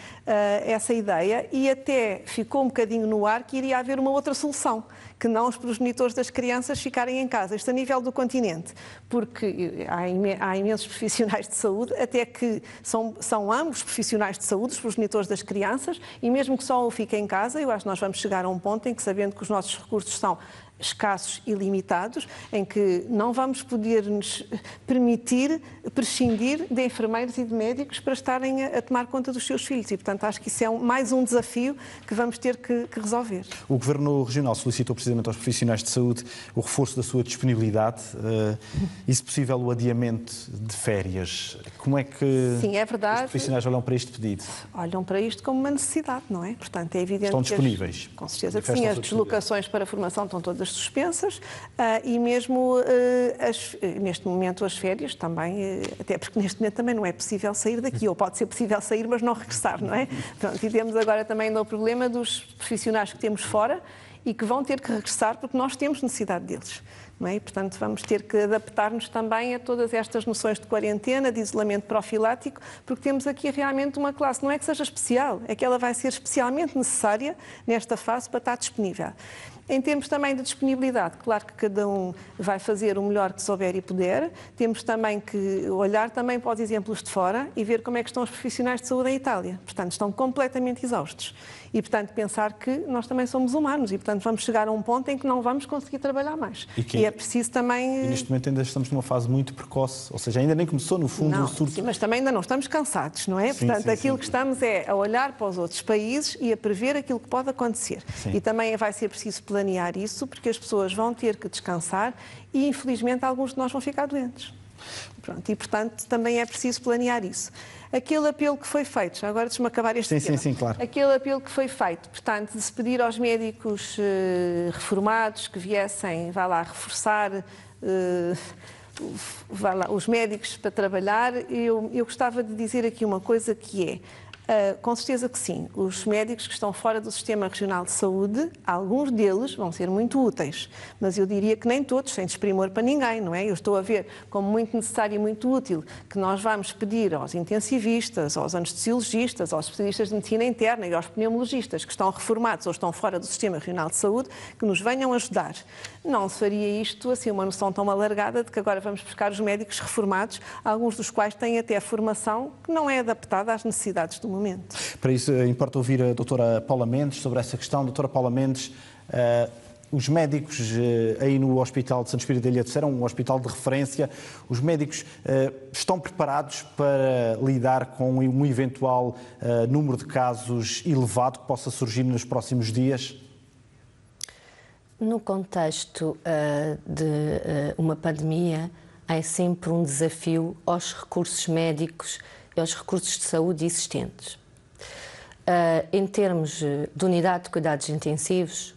essa ideia e até ficou um bocadinho no ar que iria haver uma outra solução, que não os progenitores das crianças ficarem em casa, isto a nível do continente, porque eh, há, imen há imensos (laughs) profissionais de saúde, até que são, são ambos profissionais de saúde, os progenitores das crianças, e mesmo que só um fique em casa, eu acho que nós vamos chegar a um ponto em que, sabendo que os nossos recursos são escassos e limitados, em que não vamos poder nos permitir prescindir de enfermeiros e de médicos para estarem a, a tomar conta dos seus filhos. E, portanto, acho que isso é um, mais um desafio que vamos ter que, que, resolver.
O Governo Regional solicitou precisamente aos profissionais de saúde o reforço da sua disponibilidade uh, e, se possível, o adiamento de férias. Como é que Sim,
é verdade, os profissionais
olham para este pedido?
Olham para isto como uma necessidade, não é? Portanto, é evidente Estão disponíveis.
Que as, com certeza que sim, as
deslocações para a formação estão todas suspensas ah, e mesmo ah, as, neste momento as férias também, ah, até porque neste momento também não é possível sair daqui, ou pode ser possível sair, mas não regressar, não é? Pronto, e temos agora também o problema dos profissionais que temos fora e que vão ter que regressar porque nós temos necessidade deles. Não é? Portanto, vamos ter que adaptar-nos também a todas estas noções de quarentena, de isolamento profilático, porque temos aqui realmente uma classe, não é que seja especial, é que ela vai ser especialmente necessária nesta fase para estar disponível. Em termos também de disponibilidade, claro que cada um vai fazer o melhor que souber e puder. Temos também que olhar também para os exemplos de fora e ver como é que estão os profissionais de saúde em Itália. Portanto, estão completamente exaustos e, portanto, pensar que nós também somos humanos e, portanto, vamos chegar a um ponto em que não vamos conseguir trabalhar mais. E, que, e é preciso também. E neste
momento ainda estamos numa fase muito precoce, ou seja, ainda nem começou no fundo não, o surto.
Sim, mas também ainda não estamos cansados, não é? Sim, portanto, sim, aquilo sim. que estamos é a olhar para os outros países e a prever aquilo que pode acontecer. E também vai ser preciso planear isso, porque as pessoas vão ter que descansar e, infelizmente, alguns de nós vão ficar doentes. Pronto, e, portanto, também é preciso planear isso. Aquele apelo que foi feito, já agora deixa-me acabar este sim, tema. Sim, sim, claro. Aquele apelo que foi feito, portanto, de se pedir aos médicos eh, reformados que viessem, vá lá, reforçar... Eh, vá lá, os médicos para trabalhar, eu, eu gostava de dizer aqui uma coisa que é, Uh, com certeza que sim. Os médicos que estão fora do Sistema Regional de Saúde, alguns deles vão ser muito úteis, mas eu diria que nem todos, sem desprimor para ninguém, não é? Eu estou a ver como muito necessário e muito útil que nós vamos pedir aos intensivistas, aos anestesiologistas, aos especialistas de medicina interna e aos pneumologistas que estão reformados ou estão fora do Sistema Regional de Saúde que nos venham ajudar. Não se faria isto assim uma noção tão alargada de que agora vamos buscar os médicos reformados, alguns dos quais têm até formação que não é adaptada às necessidades do mundo momento.
Para isso, eh, importa ouvir a doutora Paula Mendes sobre essa questão. Doutora Paula Mendes, uh, os médicos uh, aí no Hospital de Santo Espírito da Ilha de Serra, um hospital de referência, os médicos uh, estão preparados para lidar com um eventual número de casos elevado que possa surgir nos próximos dias?
No contexto de uma pandemia, há é sempre um desafio aos recursos médicos aos recursos de saúde existentes. Uh, em termos de unidade de cuidados intensivos,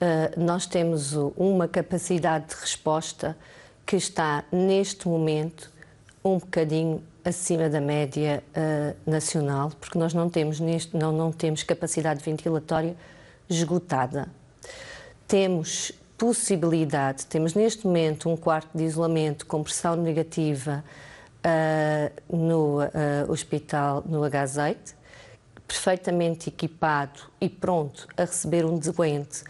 uh, nós temos uma capacidade de resposta que está, neste momento, um bocadinho acima da média uh, nacional, porque nós não temos, neste, não, não temos capacidade ventilatória esgotada. Temos possibilidade, temos neste momento um quarto de isolamento com pressão negativa uh, no uh, hospital no H8, perfeitamente equipado e pronto a receber um doente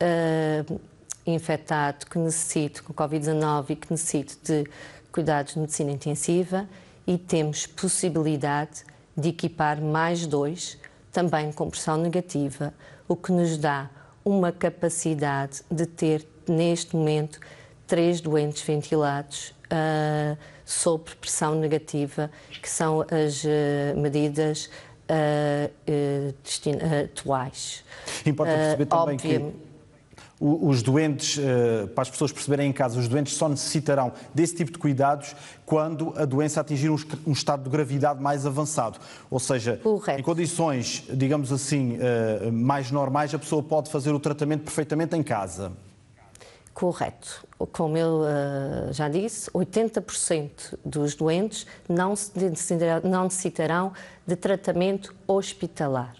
uh, infectado que necessite, com Covid-19 e que necessite de cuidados de medicina intensiva e temos possibilidade de equipar mais dois, também com pressão negativa, o que nos dá uma capacidade de ter, neste momento, três doentes ventilados uh, sob pressão negativa, que são as uh, medidas uh, atuais. Importa perceber também óbvio... que
os doentes, eh, para as pessoas perceberem em casa, os doentes só necessitarão desse tipo de cuidados quando a doença atingir um estado de gravidade mais avançado. Ou seja, Correto. em condições, digamos assim, mais normais, a pessoa pode fazer o tratamento perfeitamente em casa correto.
Como eu uh, eh, já disse, 80% dos doentes não, não necessitarão de tratamento hospitalar.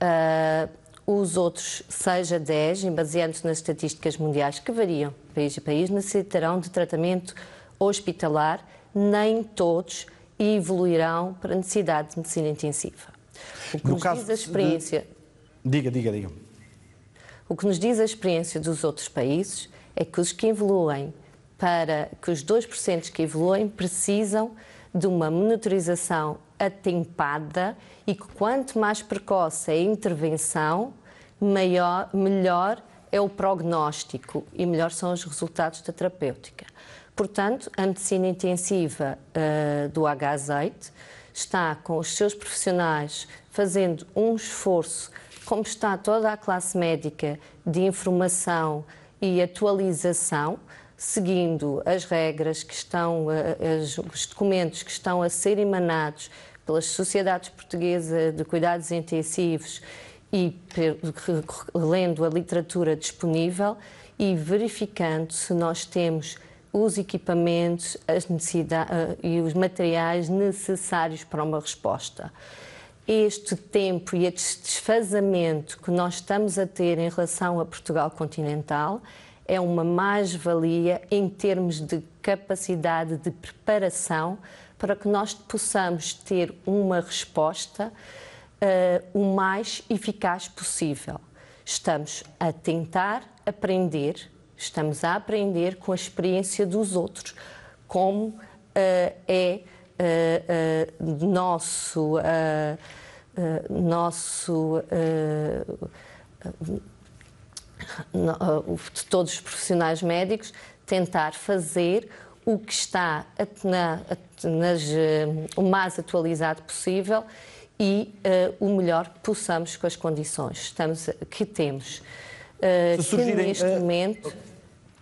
Uh, os outros, seja 10, baseando-se nas estatísticas mundiais que variam de país a país, necessitarão de tratamento hospitalar, nem todos evoluirão para a necessidade de medicina intensiva.
O que no nos caso diz a experiência. De... Diga, diga, diga.
O que nos diz a experiência dos outros países é que os que evoluem para que os 2% que evoluem precisam de uma monitorização atempada e que quanto mais precoce a intervenção, maior, melhor é o prognóstico e melhor são os resultados da terapêutica. Portanto, a medicina intensiva uh, do H-Azeite está com os seus profissionais fazendo um esforço como está toda a classe médica de informação e atualização, seguindo as regras que estão, eh, os documentos que estão a ser emanados pelas sociedades portuguesas de cuidados intensivos e lendo a literatura disponível e verificando se nós temos os equipamentos as necessidades eh, e os materiais necessários para uma resposta este tempo e este desfazamento que nós estamos a ter em relação a Portugal continental é uma mais-valia em termos de capacidade de preparação para que nós possamos ter uma resposta uh, o mais eficaz possível. Estamos a tentar aprender, estamos a aprender com a experiência dos outros, como uh, é uh, nosso, eh, nosso de todos os profissionais médicos tentar fazer o que está na, nas, o mais atualizado possível e uh, o melhor que possamos com as condições estamos, que temos. Uh, surgirem, que neste uh, momento.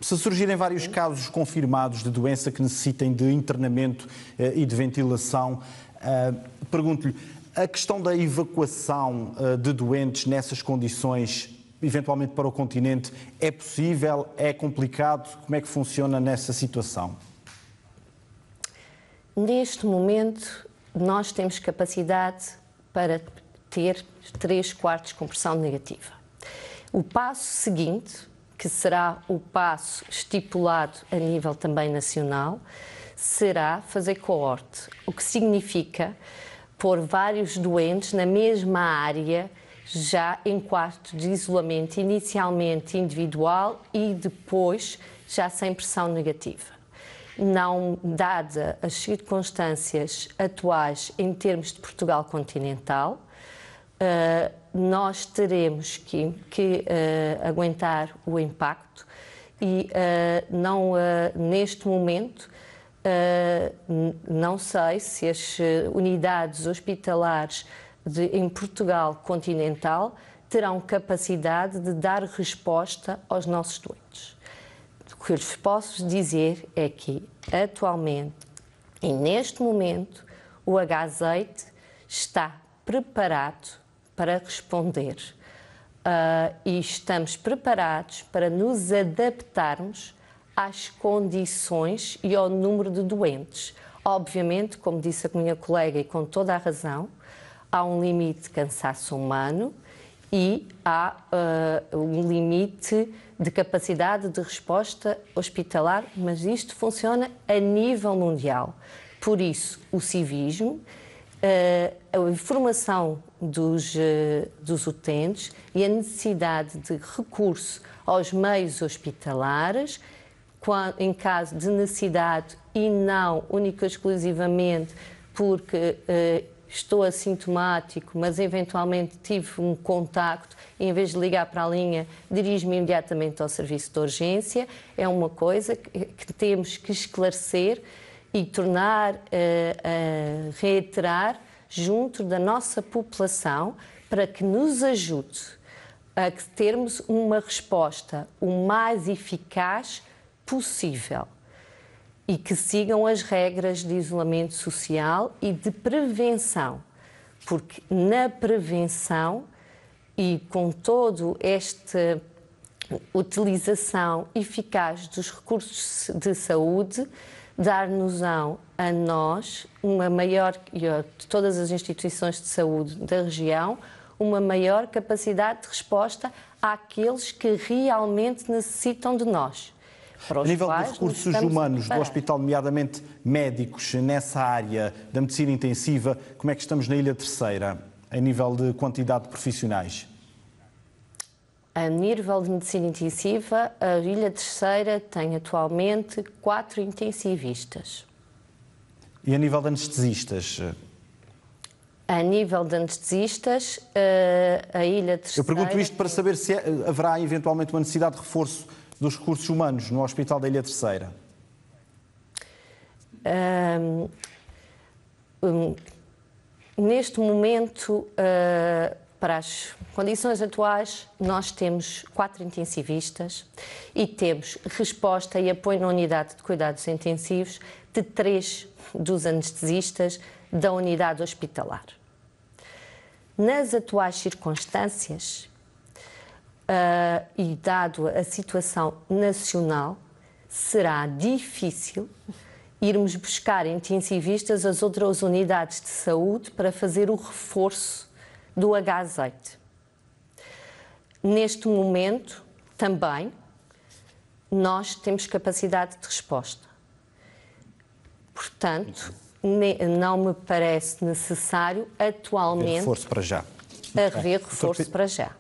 Se surgirem vários casos confirmados de doença que necessitem de internamento eh, e de ventilação, eh, pergunto-lhe, a questão da evacuação eh, de doentes nessas condições, eventualmente para o continente, é possível? É complicado? Como é que funciona nessa situação?
Neste momento, nós temos capacidade para ter 3 quartos de compressão negativa. O passo seguinte que será o passo estipulado a nível também nacional, será fazer coorte, o que significa pôr vários doentes na mesma área, já em quarto de isolamento, inicialmente individual e depois já sem pressão negativa. Não, dada as circunstâncias atuais em termos de Portugal continental, uh, nós teremos que, que uh, aguentar o impacto e uh, não, uh, neste momento, não sei se as unidades hospitalares de, em Portugal continental terão capacidade de dar resposta aos nossos doentes. O que eu lhes posso dizer é que, atualmente e neste momento, o H-Azeite está preparado para responder. Uh, e estamos preparados para nos adaptarmos às condições e ao número de doentes. Obviamente, como disse a minha colega e com toda a razão, há um limite de cansaço humano e há uh, um limite de capacidade de resposta hospitalar, mas isto funciona a nível mundial. Por isso, o civismo eh, a informação dos, eh, dos utentes e a necessidade de recurso aos meios hospitalares em caso de necessidade e não única e exclusivamente porque eh, estou assintomático, mas eventualmente tive um contacto, em vez de ligar para a linha, dirijo-me imediatamente ao serviço de urgência. É uma coisa que temos que esclarecer e tornar a eh, eh, reiterar junto da nossa população para que nos ajude a termos uma resposta o mais eficaz possível e que sigam as regras de isolamento social e de prevenção, porque na prevenção e com todo esta utilização eficaz dos recursos de saúde, dar-nos-ão a nós, uma maior, a todas as instituições de saúde da região, uma maior capacidade de resposta àqueles que realmente necessitam de nós. A nível de recursos humanos do
hospital, nomeadamente médicos, nessa área da medicina intensiva, como é que estamos na Ilha Terceira, a nível de quantidade de profissionais?
A nível de medicina intensiva, a Ilha Terceira tem atualmente quatro intensivistas.
E a nível de anestesistas?
A nível de anestesistas, eh, a Ilha Terceira. Eu pergunto isto
para saber se eh, haverá eventualmente uma necessidade de reforço dos recursos humanos no Hospital da Ilha Terceira. Um,
um, neste momento. Uh para as condições atuais, nós temos quatro intensivistas e temos resposta e apoio na unidade de cuidados intensivos de três dos anestesistas da unidade hospitalar. Nas atuais circunstâncias, Uh, e dado a situação nacional, será difícil irmos buscar intensivistas às outras unidades de saúde para fazer o reforço do H-azeite. Neste momento, também, nós temos capacidade de resposta. Portanto, não me parece necessário atualmente. Haver reforço
para já. Haver reforço Doutor para já.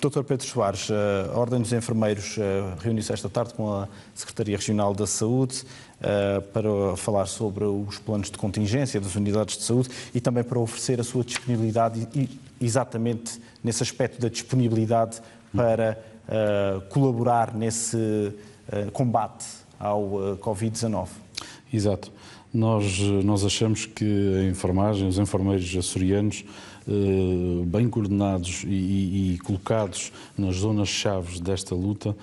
Dr. Pedro Soares, eh, a Ordem dos Enfermeiros eh, reuniu-se esta tarde com a Secretaria Regional da Saúde eh, para falar sobre os planos de contingência das unidades de saúde e também para oferecer a sua disponibilidade e exatamente nesse aspecto da disponibilidade para uh, colaborar nesse uh, combate ao uh, eh, Covid-19.
Exato. Nós, nós achamos que a enfermagem, os enfermeiros açorianos, bem coordenados e, e, colocados nas zonas-chave desta luta,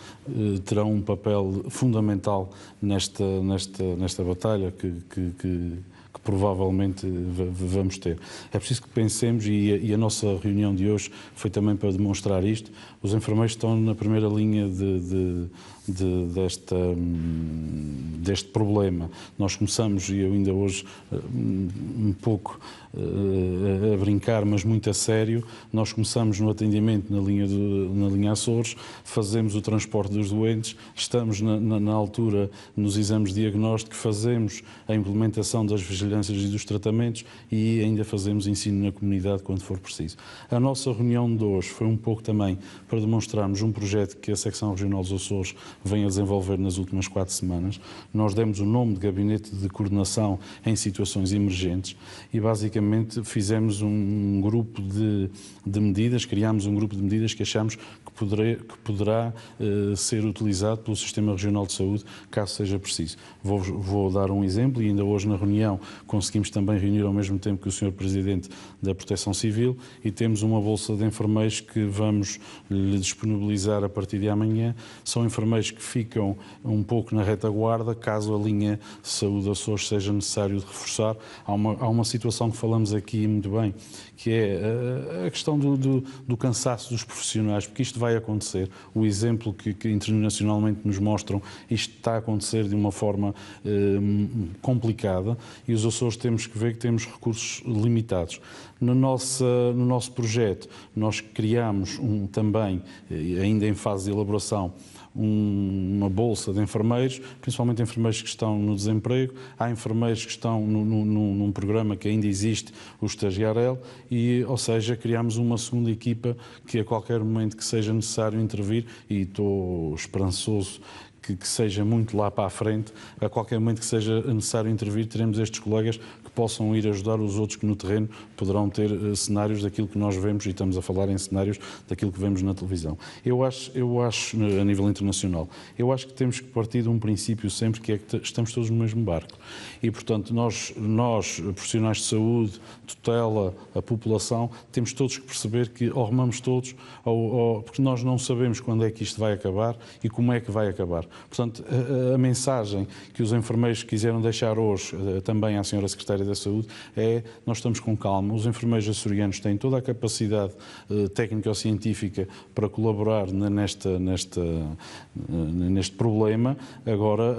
terão um papel fundamental nesta, nesta, nesta batalha que, que provavelmente vamos ter. É preciso que pensemos, e a, e a, nossa reunião de hoje foi também para demonstrar isto, os enfermeiros estão na primeira linha de, de de, desta, hum, deste problema. Nós começamos, e eu ainda hoje hum, um pouco eh, a brincar, mas muito a sério, nós começamos no atendimento na linha, na linha Açores, fazemos o transporte dos doentes, estamos na, na, na altura nos exames diagnósticos, diagnóstico, fazemos a implementação das vigilâncias e dos tratamentos e ainda fazemos ensino na comunidade quando for preciso. A nossa reunião de hoje foi um pouco também para demonstrarmos um projeto que a Secção Regional dos Açores vem a desenvolver nas últimas quatro semanas. Nós demos o nome de Gabinete de Coordenação em Situações Emergentes e, basicamente, fizemos um grupo de, de medidas, criámos um grupo de medidas que achamos que, poderei, que poderá eh, ser utilizado pelo Sistema Regional de Saúde, caso seja preciso. Vou, vou dar um exemplo e ainda hoje na reunião conseguimos também reunir ao mesmo tempo que o Sr. Presidente da Proteção Civil e temos uma bolsa de enfermeiros que vamos lhe disponibilizar a partir de amanhã. São enfermeiros que ficam um pouco na retaguarda, caso a linha Saúde Açores seja necessário de reforçar. Há uma, há uma situação que falamos aqui muito bem, que é eh, a questão do, do, do cansaço dos profissionais, porque isto vai acontecer. O exemplo que, que internacionalmente nos mostram, isto está a acontecer de uma forma eh, complicada e os Açores temos que ver que temos recursos limitados. No nosso, no nosso projeto, nós criamos um, também, eh, ainda em fase de elaboração, uma bolsa de enfermeiros, principalmente enfermeiros que estão no desemprego, há enfermeiros que estão no, no, num programa que ainda existe, o Estagiarel, e, ou seja, criámos uma segunda equipa que a qualquer momento que seja necessário intervir, e estou esperançoso que, que, seja muito lá para a frente. A qualquer momento que seja necessário intervir, teremos estes colegas que possam ir ajudar os outros que no terreno poderão ter uh, cenários daquilo que nós vemos, e estamos a falar em cenários daquilo que vemos na televisão. Eu acho, eu acho eh, a nível internacional, eu acho que temos que partir de um princípio sempre que é que estamos todos no mesmo barco. E, portanto, nós, nós profissionais de saúde, tutela, a população, temos todos que perceber que ou remamos todos, ou, ou, porque nós não sabemos quando é que isto vai acabar e como é que vai acabar. Portanto, a, a, mensagem que os enfermeiros quiseram deixar hoje eh, também à Senhora Secretária da Saúde é nós estamos com calma, os enfermeiros açorianos têm toda a capacidade eh, técnica ou científica para colaborar nesta, nesta, eh, neste problema, agora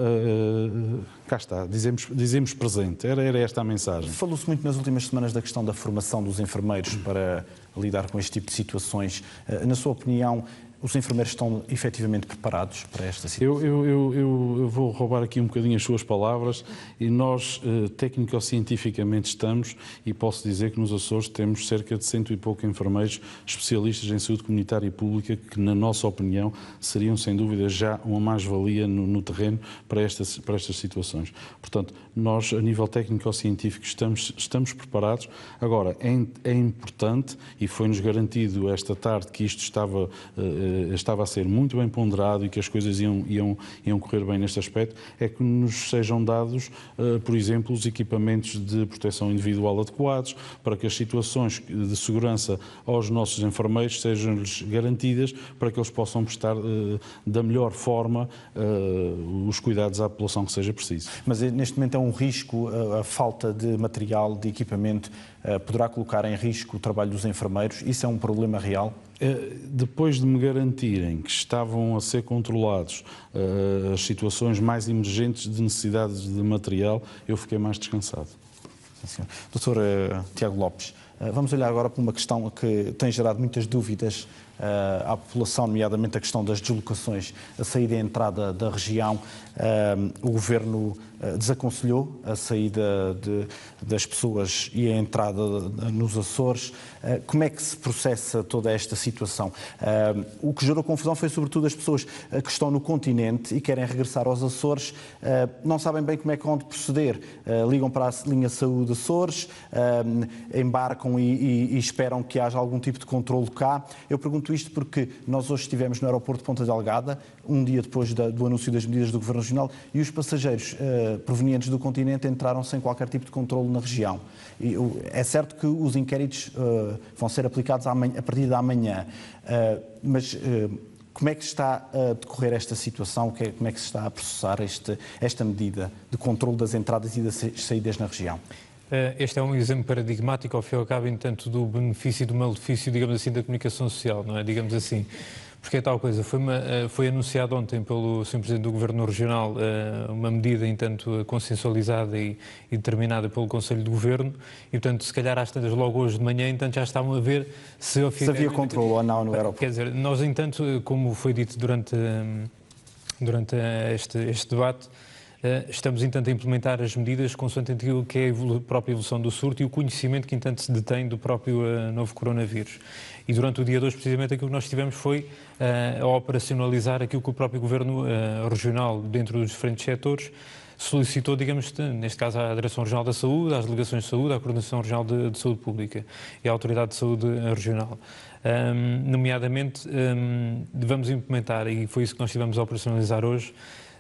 cá está, dizemos, dizemos presente, era, era esta a mensagem. Falou-se muito nas últimas semanas da questão da formação dos enfermeiros para lidar com este tipo de situações. Na sua opinião, os enfermeiros estão efetivamente preparados para
esta situação? Eu, eu, eu, eu vou roubar aqui um bocadinho as suas palavras e nós, eh, técnico-cientificamente, estamos e posso dizer que nos Açores temos cerca de cento e pouco enfermeiros especialistas em saúde comunitária e pública que, na nossa opinião, seriam sem dúvida já uma mais-valia no, no, terreno para estas, para estas situações. Portanto, nós, a nível técnico-científico, estamos, estamos preparados. Agora, é, é importante e foi-nos garantido esta tarde que isto estava. Eh, eh, estava a ser muito bem ponderado e que as coisas iam, iam, iam correr bem neste aspecto, é que nos sejam dados, eh, por exemplo, os equipamentos de proteção individual adequados, para que as situações de segurança aos nossos enfermeiros sejam-lhes garantidas, para que eles possam prestar eh, da melhor forma os cuidados à população que seja preciso.
Mas neste momento é um risco a falta de material, de equipamento, poderá colocar em risco o trabalho dos enfermeiros? Isso é um problema real? Eh, depois de me garantirem
que estavam a ser controlados uh, as situações mais emergentes de necessidades
de material, eu fiquei mais descansado. Sim, Doutor uh, Tiago Lopes, uh, vamos olhar agora para uma questão que tem gerado muitas dúvidas à população, nomeadamente a questão das deslocações, a saída e a entrada da região o governo ah, desaconselhou a saída de, das pessoas e a entrada nos Açores. Ah, como é que se processa toda esta situação? O que gerou confusão foi sobretudo as pessoas ah, que estão no continente e querem regressar aos Açores, não sabem bem como é que vão proceder. Ligam para a linha Saúde Açores, embarcam e, e, e esperam que haja algum tipo de controle cá. Eu pergunto isto porque nós hoje estivemos no aeroporto de Ponta Delgada, um dia depois da, do anúncio das medidas do Governo Regional, e os passageiros uh, provenientes do continente entraram sem qualquer tipo de controle na região. E, uh, é certo que os inquéritos uh, vão ser aplicados a partir da amanhã, eh, mas como é que está a decorrer esta situação? É, como é que se está a processar este, esta medida de controle das entradas e das saídas na região?
Este é um exemplo paradigmático, ao fim e ao cabo, entanto, do benefício e do malefício, digamos assim, da comunicação social, não é? Digamos assim porque é tal coisa. Foi, uma, eh, foi anunciado ontem pelo Sr. Presidente do Governo Regional eh, uma medida, entanto, consensualizada e, e, determinada pelo Conselho de Governo, e, portanto, se calhar às tantas, logo hoje de manhã, entanto, já estavam a ver se... Se havia controle ou não no aeroporto. Quer dizer, nós, entanto, como foi dito durante, eh, durante este, este debate, Estamos, entanto, a implementar as medidas consoante o que é a própria evolução do surto e o conhecimento que, entanto, se detém do próprio novo coronavírus. E durante o dia 2, precisamente, aquilo que nós tivemos foi uh, a operacionalizar aquilo que o próprio Governo uh, Regional, dentro dos diferentes setores, solicitou, digamos, neste caso à Direção Regional da Saúde, às Delegações de Saúde, à Coordenação Regional de, de Saúde Pública e à Autoridade de Saúde eh, Regional. Um, nomeadamente, um, vamos implementar, e foi isso que nós tivemos a operacionalizar hoje,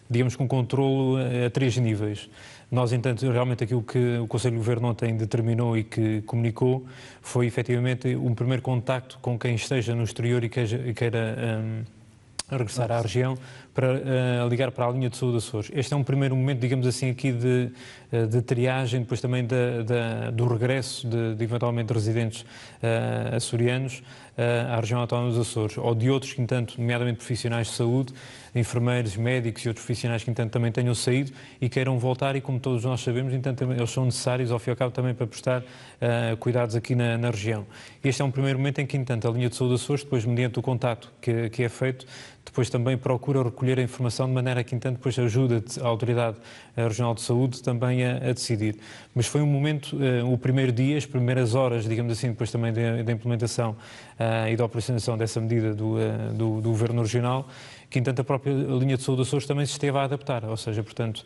digamos, com controlo a, a três níveis. Nós, entanto, realmente aquilo que o Conselho de Governo ontem determinou e que comunicou foi efetivamente um primeiro contacto com quem esteja no exterior e queira. Hum, regressar à região para uh, ligar para a linha de saúde Açores. Este é um primeiro momento, digamos assim, aqui de, eh, de triagem, depois também da, da, do regresso de, de eventualmente residentes uh, açorianos uh, à região autónoma dos Açores, ou de outros que, entanto, nomeadamente profissionais de saúde, enfermeiros, médicos e outros profissionais que, entanto, também tenham saído e queiram voltar e, como todos nós sabemos, entanto, eles são necessários, ao fim e ao cabo, também para prestar uh, cuidados aqui na, na, região. Este é um primeiro momento em que, entanto, a linha de saúde Açores, depois, mediante o contacto que, que é feito, depois também procura recolher a informação de maneira que, entanto, depois ajuda a Autoridade eh, Regional de Saúde também a, a decidir. Mas foi um momento, uh, o primeiro dia, as primeiras horas, digamos assim, depois também da, implementação uh, e da operacionalização dessa medida do, do, do Governo Regional, que entanto a própria linha de saúde do Açores também se esteve a adaptar, ou seja, portanto,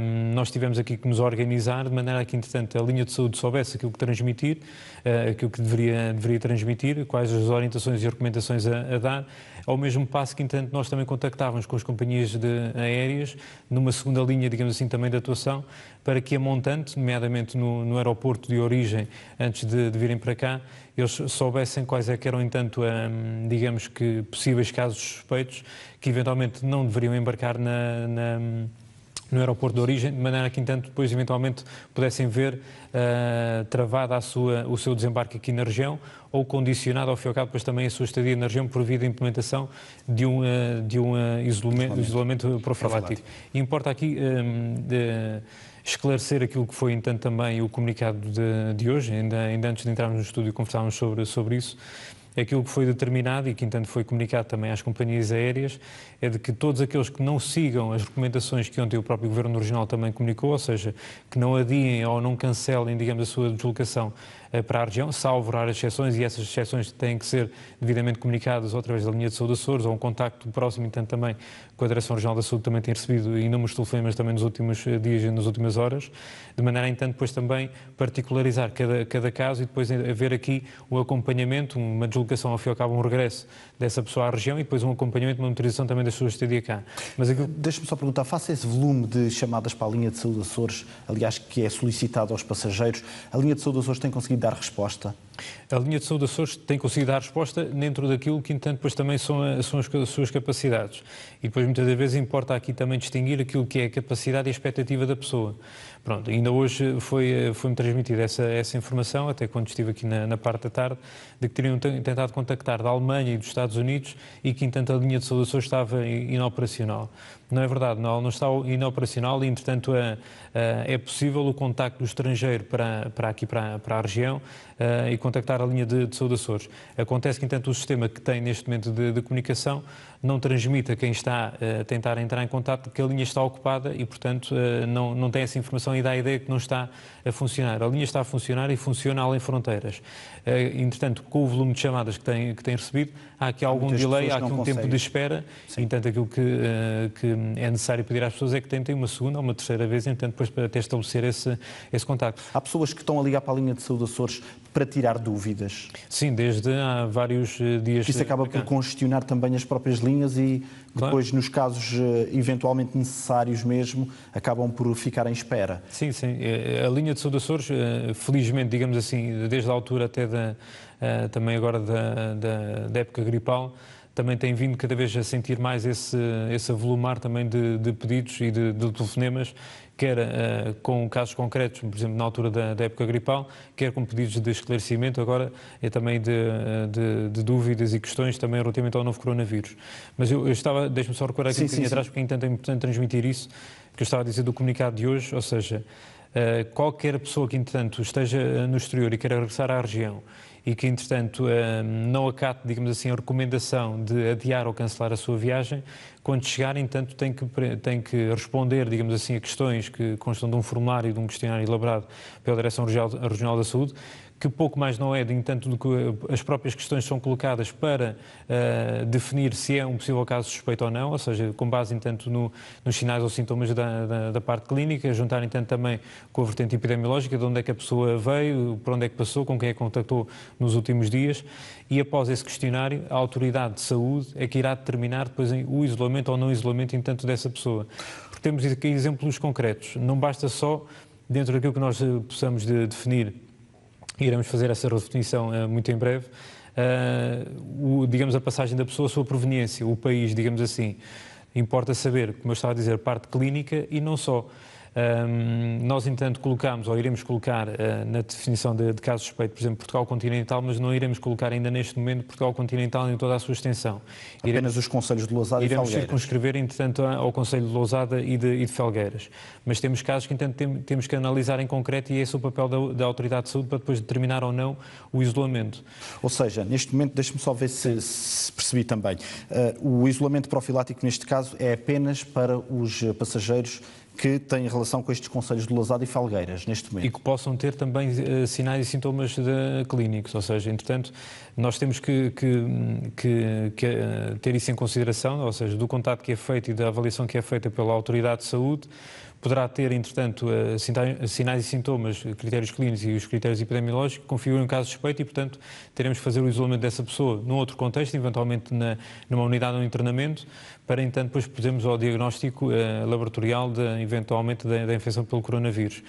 um, nós tivemos aqui que nos organizar de maneira que, entretanto, a linha de saúde soubesse aquilo que transmitir, uh, aquilo que deveria, deveria transmitir, quais as orientações e recomendações a, a dar, ao mesmo passo que, entretanto, nós também contactávamos com as companhias de, aéreas, numa segunda linha, digamos assim, também de atuação, para que a montante, nomeadamente no, no aeroporto de origem, antes de, de virem para cá, eles soubessem quais é que eram, entanto, hum, digamos que possíveis casos suspeitos que eventualmente não deveriam embarcar na, na hum, no aeroporto de origem, de maneira que, entanto, depois eventualmente pudessem ver uh, travada a sua, o seu desembarque aqui na região ou condicionado ao fim e ao cabo, depois também a sua estadia na região por via da implementação de um, uh, de um uh, isolamento, isolamento profilático. E importa aqui. Um, de, esclarecer aquilo que foi, então, também o comunicado de, de hoje. Ainda, ainda antes de entrarmos no estúdio, conversávamos sobre, sobre isso aquilo que foi determinado e que, entanto, foi comunicado também às companhias aéreas, é de que todos aqueles que não sigam as recomendações que ontem o próprio Governo Regional também comunicou, ou seja, que não adiem ou não cancelem, digamos, a sua deslocação eh, para a região, salvo raras exceções, e essas exceções têm que ser devidamente comunicadas ou através da linha de saúde Açores ou um contacto próximo, então, também com a Direção-Regional da Saúde também tem recebido inúmeros telefonemas também nos últimos eh, dias e nas últimas horas, de maneira, então depois também particularizar cada, cada caso e depois haver aqui um acompanhamento, uma deslocação ao e ao cabo, um regresso dessa pessoa à região e depois um acompanhamento, uma monitorização também das pessoas que estadia cá.
Mas aquilo... Deixa-me só perguntar, face a esse volume de chamadas para a linha de saúde Açores, aliás, que é solicitado aos passageiros, a linha de saúde Açores tem conseguido dar resposta?
A linha de saúde Açores tem conseguido dar resposta dentro daquilo que, entanto, depois também são, são as, as, suas capacidades. E depois, muitas das vezes, importa aqui também distinguir aquilo que é a capacidade e a expectativa da pessoa. Pronto, ainda hoje eh, foi-me foi transmitida essa, essa informação, até quando estive aqui na, na parte da tarde, de que teriam tentado contactar da Alemanha e dos Estados Unidos e que, entanto, a linha de saudações estava inoperacional. Não é verdade, não, não está inoperacional e, entretanto, é é possível o contacto do estrangeiro para, para aqui, para, para a região, eh, e contactar a linha de, de saudações. Acontece que, entanto, o sistema que tem neste momento de, de comunicação não transmite a quem está eh, a tentar entrar em contato que a linha está ocupada e, portanto, eh, não, não tem essa informação e dá a ideia que não está a funcionar. A linha está a funcionar e funciona além fronteiras. Eh, entretanto, com o volume de chamadas que tem, que tem recebido, há aqui algum Muitas delay, há aqui um conseguem. tempo de espera, Sim. aquilo que, eh, que, é necessário pedir às pessoas é que tentem uma segunda ou uma terceira vez, entretanto, depois para até estabelecer esse, esse contacto. Há pessoas que estão a ligar para a linha de saúde Açores para tirar dúvidas? Sim, desde há vários eh, dias. Isso acaba por
congestionar também as próprias linhas e Claro. Depois, nos casos eh, eventualmente necessários mesmo, acabam por ficar em espera.
Sim, sim. Eh, eh, a linha de Saúde Açores, felizmente, digamos assim, desde a altura até da, também agora da, da, da época gripal, também tem vindo cada vez a sentir mais esse, esse avolumar também de, de pedidos e de, de telefonemas quer uh, com casos concretos, por exemplo, na altura da, da, época gripal, quer com pedidos de esclarecimento agora e também de, eh, de, de dúvidas e questões também relativamente ao novo coronavírus. Mas eu, eu estava, deixe-me só recordar aqui sim, um bocadinho sim, atrás, porque é, é importante transmitir isso, que eu estava a dizer do comunicado de hoje, ou seja, uh, qualquer pessoa que, entretanto, esteja no exterior e queira regressar à região e que, entretanto, não acate, digamos assim, a recomendação de adiar ou cancelar a sua viagem, quando chegarem, tanto tem que, têm que responder, digamos assim, a questões que constam de um formulário e de um questionário elaborado pela Direção Regional da Saúde, que pouco mais não é, de entanto, do que as próprias questões são colocadas para uh, definir se é um possível caso suspeito ou não, ou seja, com base, entanto, no, nos sinais ou sintomas da, da, da, parte clínica, juntar, entanto, também com a vertente epidemiológica, de onde é que a pessoa veio, por onde é que passou, com quem é que contactou nos últimos dias, e após esse questionário, a autoridade de saúde é que irá determinar depois o isolamento ou não isolamento, entanto, dessa pessoa. Porque temos aqui exemplos concretos, não basta só dentro daquilo que nós eh, possamos de definir iremos fazer essa redefinição uh, eh, muito em breve. Uh, o, digamos, a passagem da pessoa, a sua proveniência, o país, digamos assim. Importa saber, como eu estava a dizer, parte clínica e não só. Um, nós, entanto, colocamos ou iremos colocar uh, na definição de, de caso suspeito, por exemplo, Portugal continental, mas não iremos colocar ainda neste momento Portugal continental em toda a sua extensão. Iremos, Apenas os Conselhos de Lousada e Felgueiras. Iremos circunscrever, entretanto, ao Conselho de Lousada e de, e de Felgueiras. Mas temos casos que, entanto, tem, temos que analisar em concreto e esse é o papel da, da, Autoridade de Saúde para depois determinar ou não o isolamento.
Ou seja, neste momento, deixe-me só ver se, se percebi também. Uh, o isolamento profilático, neste caso, é apenas para os passageiros que têm relação com estes conselhos de Lousada e Falgueiras, neste
momento. E que possam ter também uh, sinais e sintomas de, eh, clínicos, ou seja, entretanto, nós temos que, que, que, que uh, ter isso em consideração, ou seja, do contato que é feito e da avaliação que é feita pela autoridade de saúde, poderá ter, entretanto, eh, sinais e sintomas, critérios clínicos e os critérios epidemiológicos que configuram um caso suspeito e, portanto, teremos que fazer o isolamento dessa pessoa num outro contexto, eventualmente na, numa unidade ou um internamento, para, então, depois podermos ao diagnóstico eh, laboratorial, de, eventualmente, da, da infecção pelo coronavírus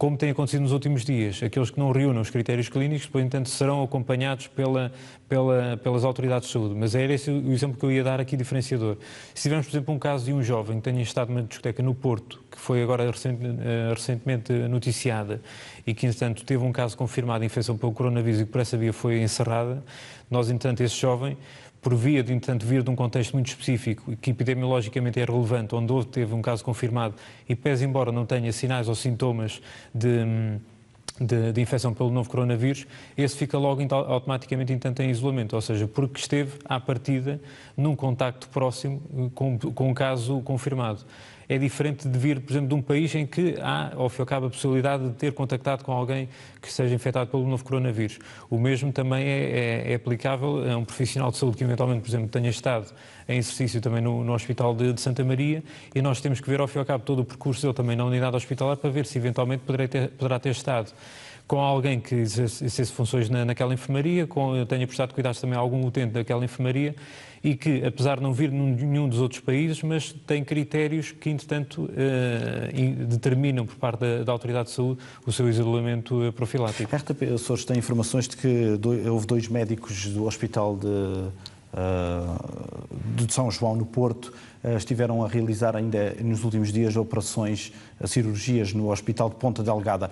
como tem acontecido nos últimos dias. Aqueles que não reúnam os critérios clínicos, por entanto, serão acompanhados pela, pela, pelas autoridades de saúde. Mas era esse o exemplo que eu ia dar aqui diferenciador. Se tivermos, por exemplo, um caso de um jovem que tenha estado numa discoteca no Porto, que foi agora eh, recentemente noticiada e que, entretanto, teve um caso confirmado de infecção pelo coronavírus e que por essa via foi encerrada, nós, entretanto, esse jovem por via de, entanto, vir de um contexto muito específico e que epidemiologicamente é relevante, onde houve, teve um caso confirmado e, pese embora não tenha sinais ou sintomas de, de, de infecção pelo novo coronavírus, esse fica logo então, automaticamente, entanto, em isolamento, ou seja, porque esteve à partida num contacto próximo com, com um caso confirmado é diferente de vir, por exemplo, de um país em que há, ao fim e ao cabo, a possibilidade de ter contactado com alguém que seja infectado pelo novo coronavírus. O mesmo também é, é, é aplicável a um profissional de saúde que, eventualmente, por exemplo, tenha estado em exercício também no, no Hospital de, de, Santa Maria e nós temos que ver, ao fim e ao cabo, todo o percurso dele também na unidade hospitalar para ver se, eventualmente, poderá ter, poderá ter estado com alguém que exercesse funções na, naquela enfermaria, com, tenha prestado cuidados também a algum utente daquela enfermaria e que, apesar de não vir de nenhum dos outros países, mas tem critérios que, entretanto, eh, determinam por parte da, Autoridade de Saúde o seu isolamento eh, profilático. A RTP Açores tem informações
de que houve dois médicos do Hospital de eh, de São João no Porto estiveram a realizar ainda nos últimos dias operações, cirurgias no Hospital de Ponta Delgada.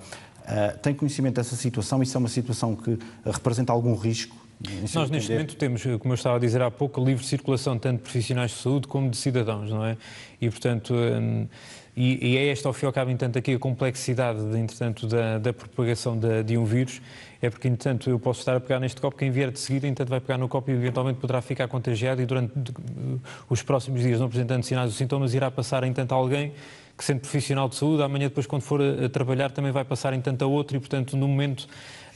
Tem conhecimento dessa situação? Isso é uma situação que representa algum risco nós, neste momento,
temos, como eu estava a dizer há pouco, livre circulação tanto de profissionais de saúde como de cidadãos, não é? E, portanto, hum, e, e é esta, ao fim e ao cabo, entanto, aqui a complexidade, de, entretanto, da, da propagação de, de um vírus, é porque, entretanto, eu posso estar a pegar neste copo, quem vier de seguida, entretanto, vai pegar no copo e eventualmente poderá ficar contagiado e durante os próximos dias, não apresentando sinais ou sintomas, irá passar, entanto, a alguém que, sendo profissional de saúde, amanhã depois, quando for a, a trabalhar, também vai passar, entanto, a outro e, portanto, no momento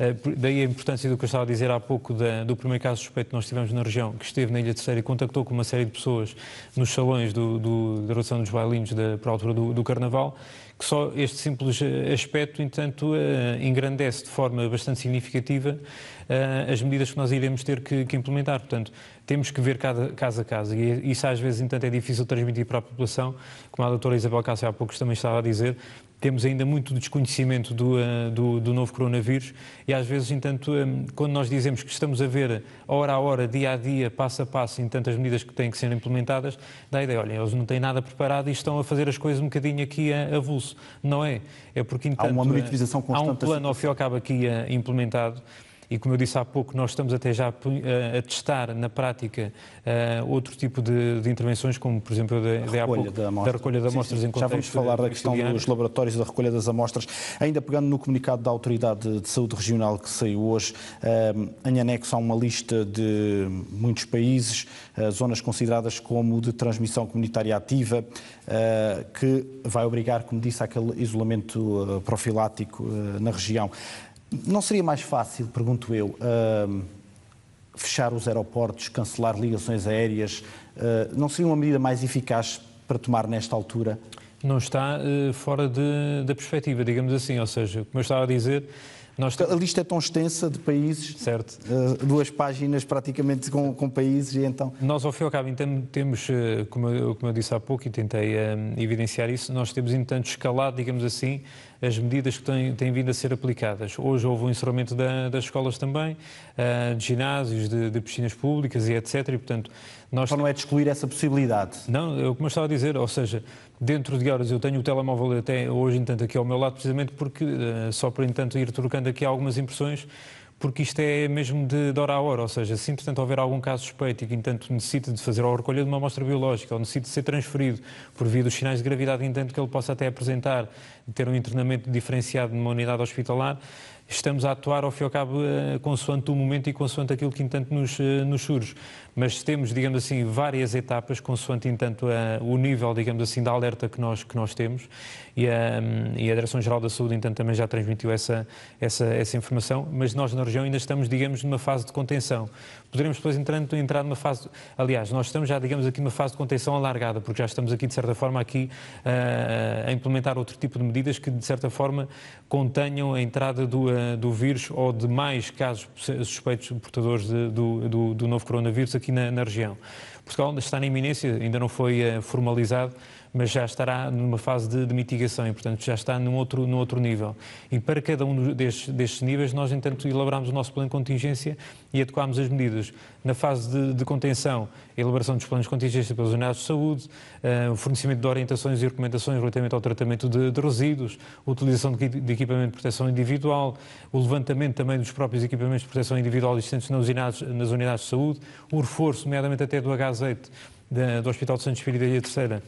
eh, daí a importância do que eu estava a dizer há pouco da, do primeiro caso suspeito que nós tivemos na região, que esteve na Ilha Terceira e contactou com uma série de pessoas nos salões do, do, da rotação dos bailinos da, para a altura do, do Carnaval, que só este simples eh, aspecto, entanto, eh, engrandece de forma bastante significativa as medidas que nós iremos ter que, que implementar. Portanto, temos que ver cada, caso a caso e isso às vezes, entanto, é difícil transmitir para a população, como a doutora Isabel Cássio há pouco também estava a dizer, temos ainda muito desconhecimento do, eh, do, do, novo coronavírus e às vezes, entanto, eh, quando nós dizemos que estamos a ver hora a hora, dia a dia, passo a passo, em tantas medidas que têm que ser implementadas, dá a ideia, olha, eles não têm nada preparado e estão a fazer as coisas um bocadinho aqui a, a vulso. Não é? É porque, entanto, há, uma eh, monitorização constante há um plano ao fim e ao cabo aqui implementado e como eu disse há pouco, nós estamos até já a testar na prática uh, outro tipo de, de, intervenções, como por exemplo de, de a pouco, da, da, recolha de amostras sim, sim. em Já vamos falar da questão dos
laboratórios da recolha das amostras. Ainda pegando no comunicado da Autoridade de Saúde Regional que saiu hoje, uh, em anexo há uma lista de muitos países, uh, zonas consideradas como de transmissão comunitária ativa, que vai obrigar, como disse, àquele isolamento profilático na região. Não seria mais fácil, pergunto eu, uh, fechar os aeroportos, cancelar ligações aéreas? Uh, não seria uma medida mais eficaz para tomar nesta altura?
Não está uh, fora de, da perspectiva, digamos assim. Ou seja, como eu estava a dizer, nós... A lista é tão extensa de países, certo. Ah, duas páginas praticamente com, com países, e então... Nós, ao fim e ao cabo, então, temos, eh, como eu, como eu disse há pouco e tentei um, evidenciar isso, nós temos, entanto, escalado, digamos assim, as medidas que têm, têm vindo a ser aplicadas. Hoje houve um encerramento da, das escolas também, uh, de ginásios, de, de, piscinas públicas e etc. E, portanto, nós... Só não é de excluir essa possibilidade. Não, eu é como eu estava a dizer, ou seja, dentro de horas eu tenho o telemóvel até hoje, entanto, aqui ao meu lado, precisamente porque, uh, só por entanto, ir trocando aqui algumas impressões porque isto é mesmo de, hora a hora, ou seja, se entretanto houver algum caso suspeito e que entanto necessite de fazer a recolha de uma amostra biológica ou necessite de ser transferido por via dos sinais de gravidade, entanto que ele possa até apresentar ter um internamento diferenciado numa unidade hospitalar, estamos a atuar ao fim e ao cabo eh, consoante o momento e consoante aquilo que entanto nos, eh, nos surge mas temos, digamos assim, várias etapas, consoante, entanto, a, o nível, digamos assim, da alerta que nós, que nós temos e a, e a Direção-Geral da Saúde, então, também já transmitiu essa, essa, essa informação, mas nós na região ainda estamos, digamos, numa fase de contenção. Poderemos depois entrando, entrar numa fase, aliás, nós estamos já, digamos, aqui numa fase de contenção alargada, porque já estamos aqui, de certa forma, aqui a, a implementar outro tipo de medidas que, de certa forma, contenham a entrada do, eh, do vírus ou de mais casos suspeitos portadores de, do, do, do novo coronavírus aqui na, na região. Portugal está na iminência, ainda não foi eh, formalizado, mas já estará numa fase de, de mitigação e, portanto, já está num outro, num outro nível. E para cada um destes, destes níveis, nós, entanto, elaborámos o nosso plano de contingência e adequámos as medidas. Na fase de, de contenção, a elaboração dos planos de contingência pelas unidades de saúde, uh, o fornecimento de orientações e recomendações relativamente ao tratamento de, de resíduos, a utilização de, de equipamento de proteção individual, o levantamento também dos próprios equipamentos de proteção individual existentes nas unidades, nas unidades de saúde, o reforço, nomeadamente até do H azeite do Hospital de Santo Espírito da Ilha Terceira,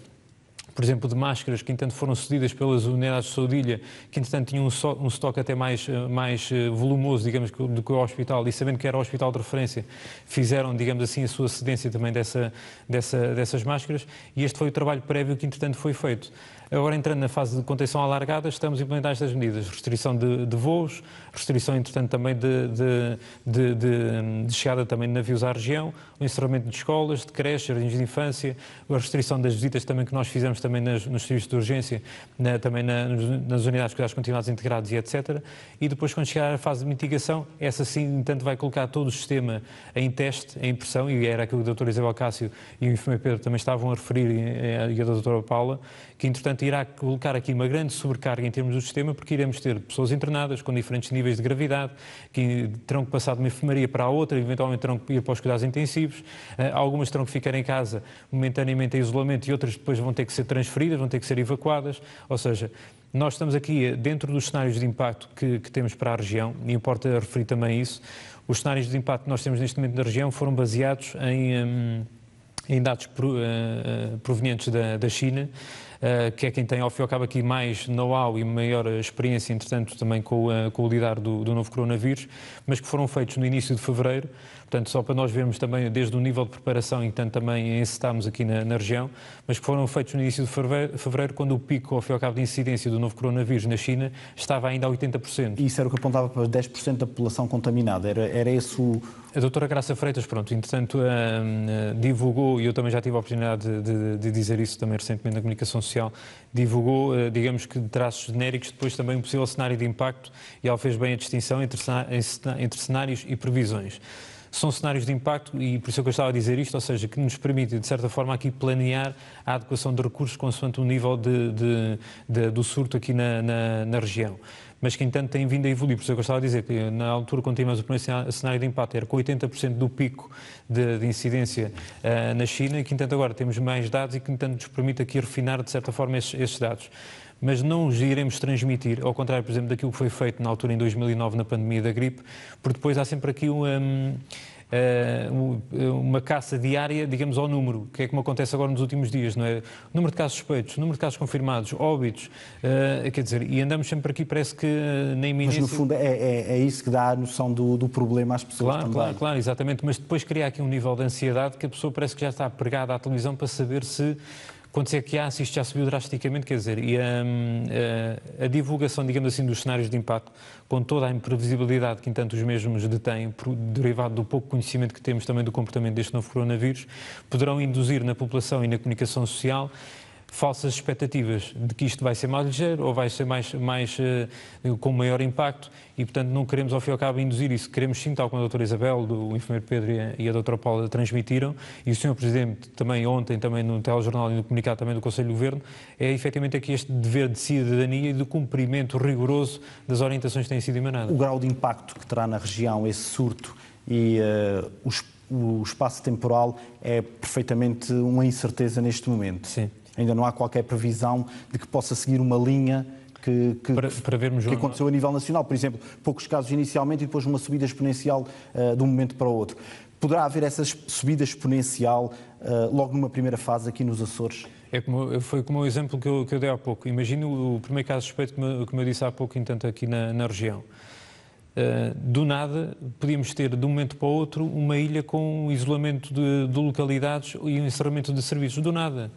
por exemplo, de máscaras que, entretanto, foram cedidas pelas unidades de saudilha, que, entretanto, tinham um, so, um estoque até mais, eh, mais eh, volumoso, digamos, do que o hospital, e sabendo que era o hospital de referência, fizeram, digamos assim, a sua cedência também dessa, dessa, dessas máscaras, e este foi o trabalho prévio que, entretanto, foi feito. Agora, entrando na fase de contenção alargada, estamos a implementar estas medidas. Restrição de, de voos, restrição, entretanto, também de, de, de, chegada também de navios à região, o encerramento de escolas, de creches, jardins de infância, a restrição das visitas também que nós fizemos também nas, nos serviços de urgência, na, também na, nas unidades de cuidados continuados integrados e etc. E depois, quando chegar à fase de mitigação, essa sim, entanto, vai colocar todo o sistema em teste, em pressão, e era aquilo que o Dr. Isabel Cássio e o enfermeiro Pedro também estavam a referir, eh, eh, e a Dra Paula, que, entretanto, irá colocar aqui uma grande sobrecarga em termos do sistema, porque iremos ter pessoas internadas com diferentes níveis de gravidade, que terão que passar de uma enfermaria para a outra, eventualmente terão que ir para os cuidados intensivos, eh, algumas terão que ficar em casa momentaneamente em isolamento e outras depois vão ter que ser transferidas, vão ter que ser evacuadas, ou seja, nós estamos aqui eh, dentro dos cenários de impacto que, que, temos para a região, e importa referir também isso. Os cenários de impacto que nós temos neste momento na região foram baseados em, hum, em dados eh, provenientes da China. Eh, que é quem tem, ao fim e ao cabo, aqui mais know-how e maior experiência, entretanto, também com, eh, com o lidar do, do novo coronavírus, mas que foram feitos no início de fevereiro portanto, só para nós vermos também desde o nível de preparação em que também encetámos aqui na, na, região, mas que foram feitos no início de fevereiro, fevereiro quando o pico, ao fim e ao cabo, de incidência do novo coronavírus na China estava ainda a 80%.
Isso era o que apontava para 10% da população contaminada, era, era esse o,
a doutora Graça Freitas, pronto, entretanto, hum, hum, divulgou, e eu também já tive a oportunidade de, de, dizer isso também recentemente na comunicação social, divulgou, eh, digamos que, traços genéricos, depois também um possível cenário de impacto, e ela fez bem a distinção entre, entre cenários e previsões são cenários de impacto e por isso é que eu estava a dizer isto, ou seja, que nos permite, de certa forma, aqui planear a adequação de recursos consoante o nível de, de, de, do surto aqui na, na, na região mas que entanto tem vindo a evoluir. Por isso é eu gostava de dizer que na altura, quando tínhamos o primeiro cenário de impacto, era com 80% do pico de, de incidência uh, na China, e que entanto agora temos mais dados e que entanto nos permite aqui refinar de certa forma esses, esses dados mas não os iremos transmitir, ao contrário, por exemplo, daquilo que foi feito na altura em 2009 na pandemia da gripe, porque depois há sempre aqui uma, hum, eh, eh, uma caça diária, digamos, ao número, que é como acontece agora nos últimos dias, não é? Número de casos suspeitos, número de casos confirmados, óbitos, eh, quer dizer, e andamos sempre aqui, parece que me iminência... Mas no fundo
é, é, é isso que dá a noção do, do problema
às pessoas claro, também. Claro, claro, exatamente, mas depois cria aqui um nível de ansiedade que a pessoa parece que já está pregada à televisão para saber se é que a isto já subiu drasticamente, quer dizer, e a, hum, a, eh, a, divulgação, digamos assim, dos cenários de impacto, com toda a imprevisibilidade que, entanto, os mesmos detêm, derivado do pouco conhecimento que temos também do comportamento deste novo coronavírus, poderão induzir na população e na comunicação social falsas expectativas de que isto vai ser mais ligeiro ou vai ser mais, mais uh, com maior impacto e, portanto, não queremos ao fim e ao cabo induzir isso. Queremos sim, tal como a doutora Isabel, o enfermeiro Pedro e a, e a doutora Paula transmitiram, e o senhor Presidente também ontem, também no telejornal e no comunicado também do Conselho de Governo, é efetivamente aqui este dever de cidadania e do cumprimento rigoroso das orientações que têm sido emanadas. O
grau de impacto que terá na região esse é surto e uh, eh, os, o espaço temporal é perfeitamente uma incerteza neste momento. Sim. Ainda não há qualquer previsão de que possa seguir uma linha que, que, para, para vermos, que aconteceu a nível nacional. Por exemplo, poucos casos inicialmente e depois uma subida exponencial uh, de um momento para o outro. Poderá haver essa subida exponencial uh, logo numa primeira
fase aqui nos Açores? É como, foi como o exemplo que eu, que eu dei há pouco. Imagino o primeiro caso suspeito, como, como eu disse há pouco, entanto, aqui na, na região. Uh, do nada, podíamos ter, de um momento para o outro, uma ilha com isolamento de, de localidades e um encerramento de serviços. Do nada.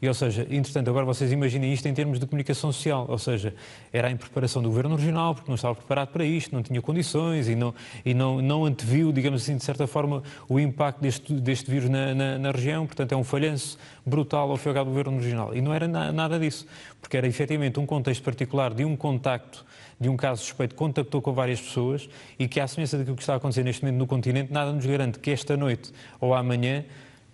E, ou seja, entretanto, agora vocês imaginem isto em termos de comunicação social, ou seja, era em preparação do governo regional, porque não estava preparado para isto, não tinha condições e não, e não, não anteviu, digamos assim, de certa forma, o impacto deste, deste vírus na, na, na região, portanto, é um falhanço brutal ao chegar do governo regional. E não era na, nada disso, porque era efetivamente um contexto particular de um contacto de um caso suspeito contactou com várias pessoas e que, à semelhança daquilo que está a acontecer neste momento no continente, nada nos garante que esta noite ou amanhã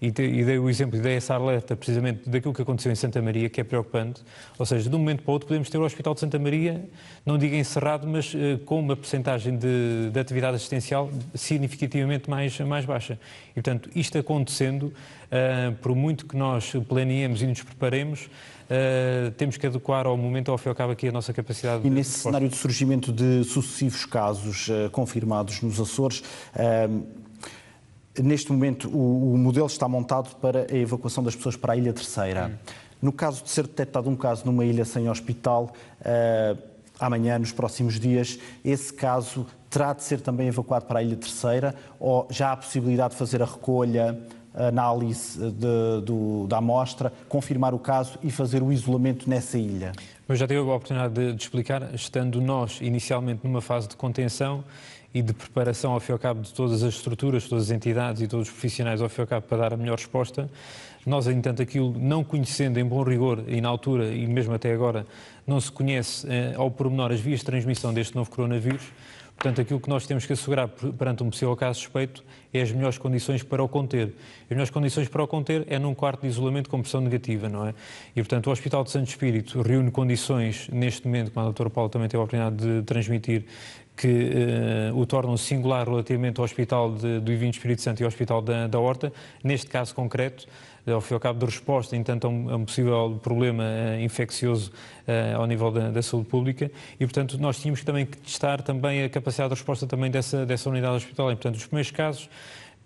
e, te, e dei o exemplo, dei essa alerta precisamente daquilo que aconteceu em Santa Maria, que é preocupante. Ou seja, de um momento para o outro podemos ter o Hospital de Santa Maria, não digo encerrado, mas eh, com uma percentagem de, de, atividade assistencial significativamente mais, mais baixa. E, portanto, isto acontecendo, uh, por muito que nós planeemos e nos preparemos, Uh, temos que adequar ao momento, ao fim e ao cabo, aqui a nossa capacidade. E nesse de cenário
de surgimento de sucessivos casos uh, confirmados nos Açores, uh, Neste momento, o, o, modelo está montado para a evacuação das pessoas para a Ilha Terceira. Hum. No caso de ser detectado um caso numa ilha sem hospital, uh, amanhã, nos próximos dias, esse caso terá de ser também evacuado para a Ilha Terceira ou já há possibilidade de fazer a recolha, análise eh, de, do, da amostra, confirmar o caso e fazer o isolamento nessa ilha?
Eu já tive a oportunidade de, de explicar, estando nós inicialmente numa fase de contenção e de preparação ao fim e ao cabo de todas as estruturas, todas as entidades e todos os profissionais ao fim e ao cabo para dar a melhor resposta. Nós, entanto, aquilo não conhecendo em bom rigor e na altura e mesmo até agora não se conhece eh, ao pormenor as vias de transmissão deste novo coronavírus, Portanto, aquilo que nós temos que assegurar perante um possível caso suspeito é as melhores condições para o conter. As melhores condições para o conter é num quarto de isolamento com pressão negativa, não é? E, portanto, o Hospital de Santo Espírito reúne condições, neste momento, como a doutora Paulo também teve a oportunidade de transmitir, que uh, o tornam singular relativamente ao Hospital de, do Divino Espírito Santo e ao Hospital da, da Horta. Neste caso concreto, ao fim e ao cabo de resposta, entanto, a um, possível problema uh, infeccioso uh, ao nível da, da, saúde pública e, portanto, nós tínhamos também que testar também a capacidade de resposta também dessa, dessa unidade hospitalar. E, portanto, os primeiros casos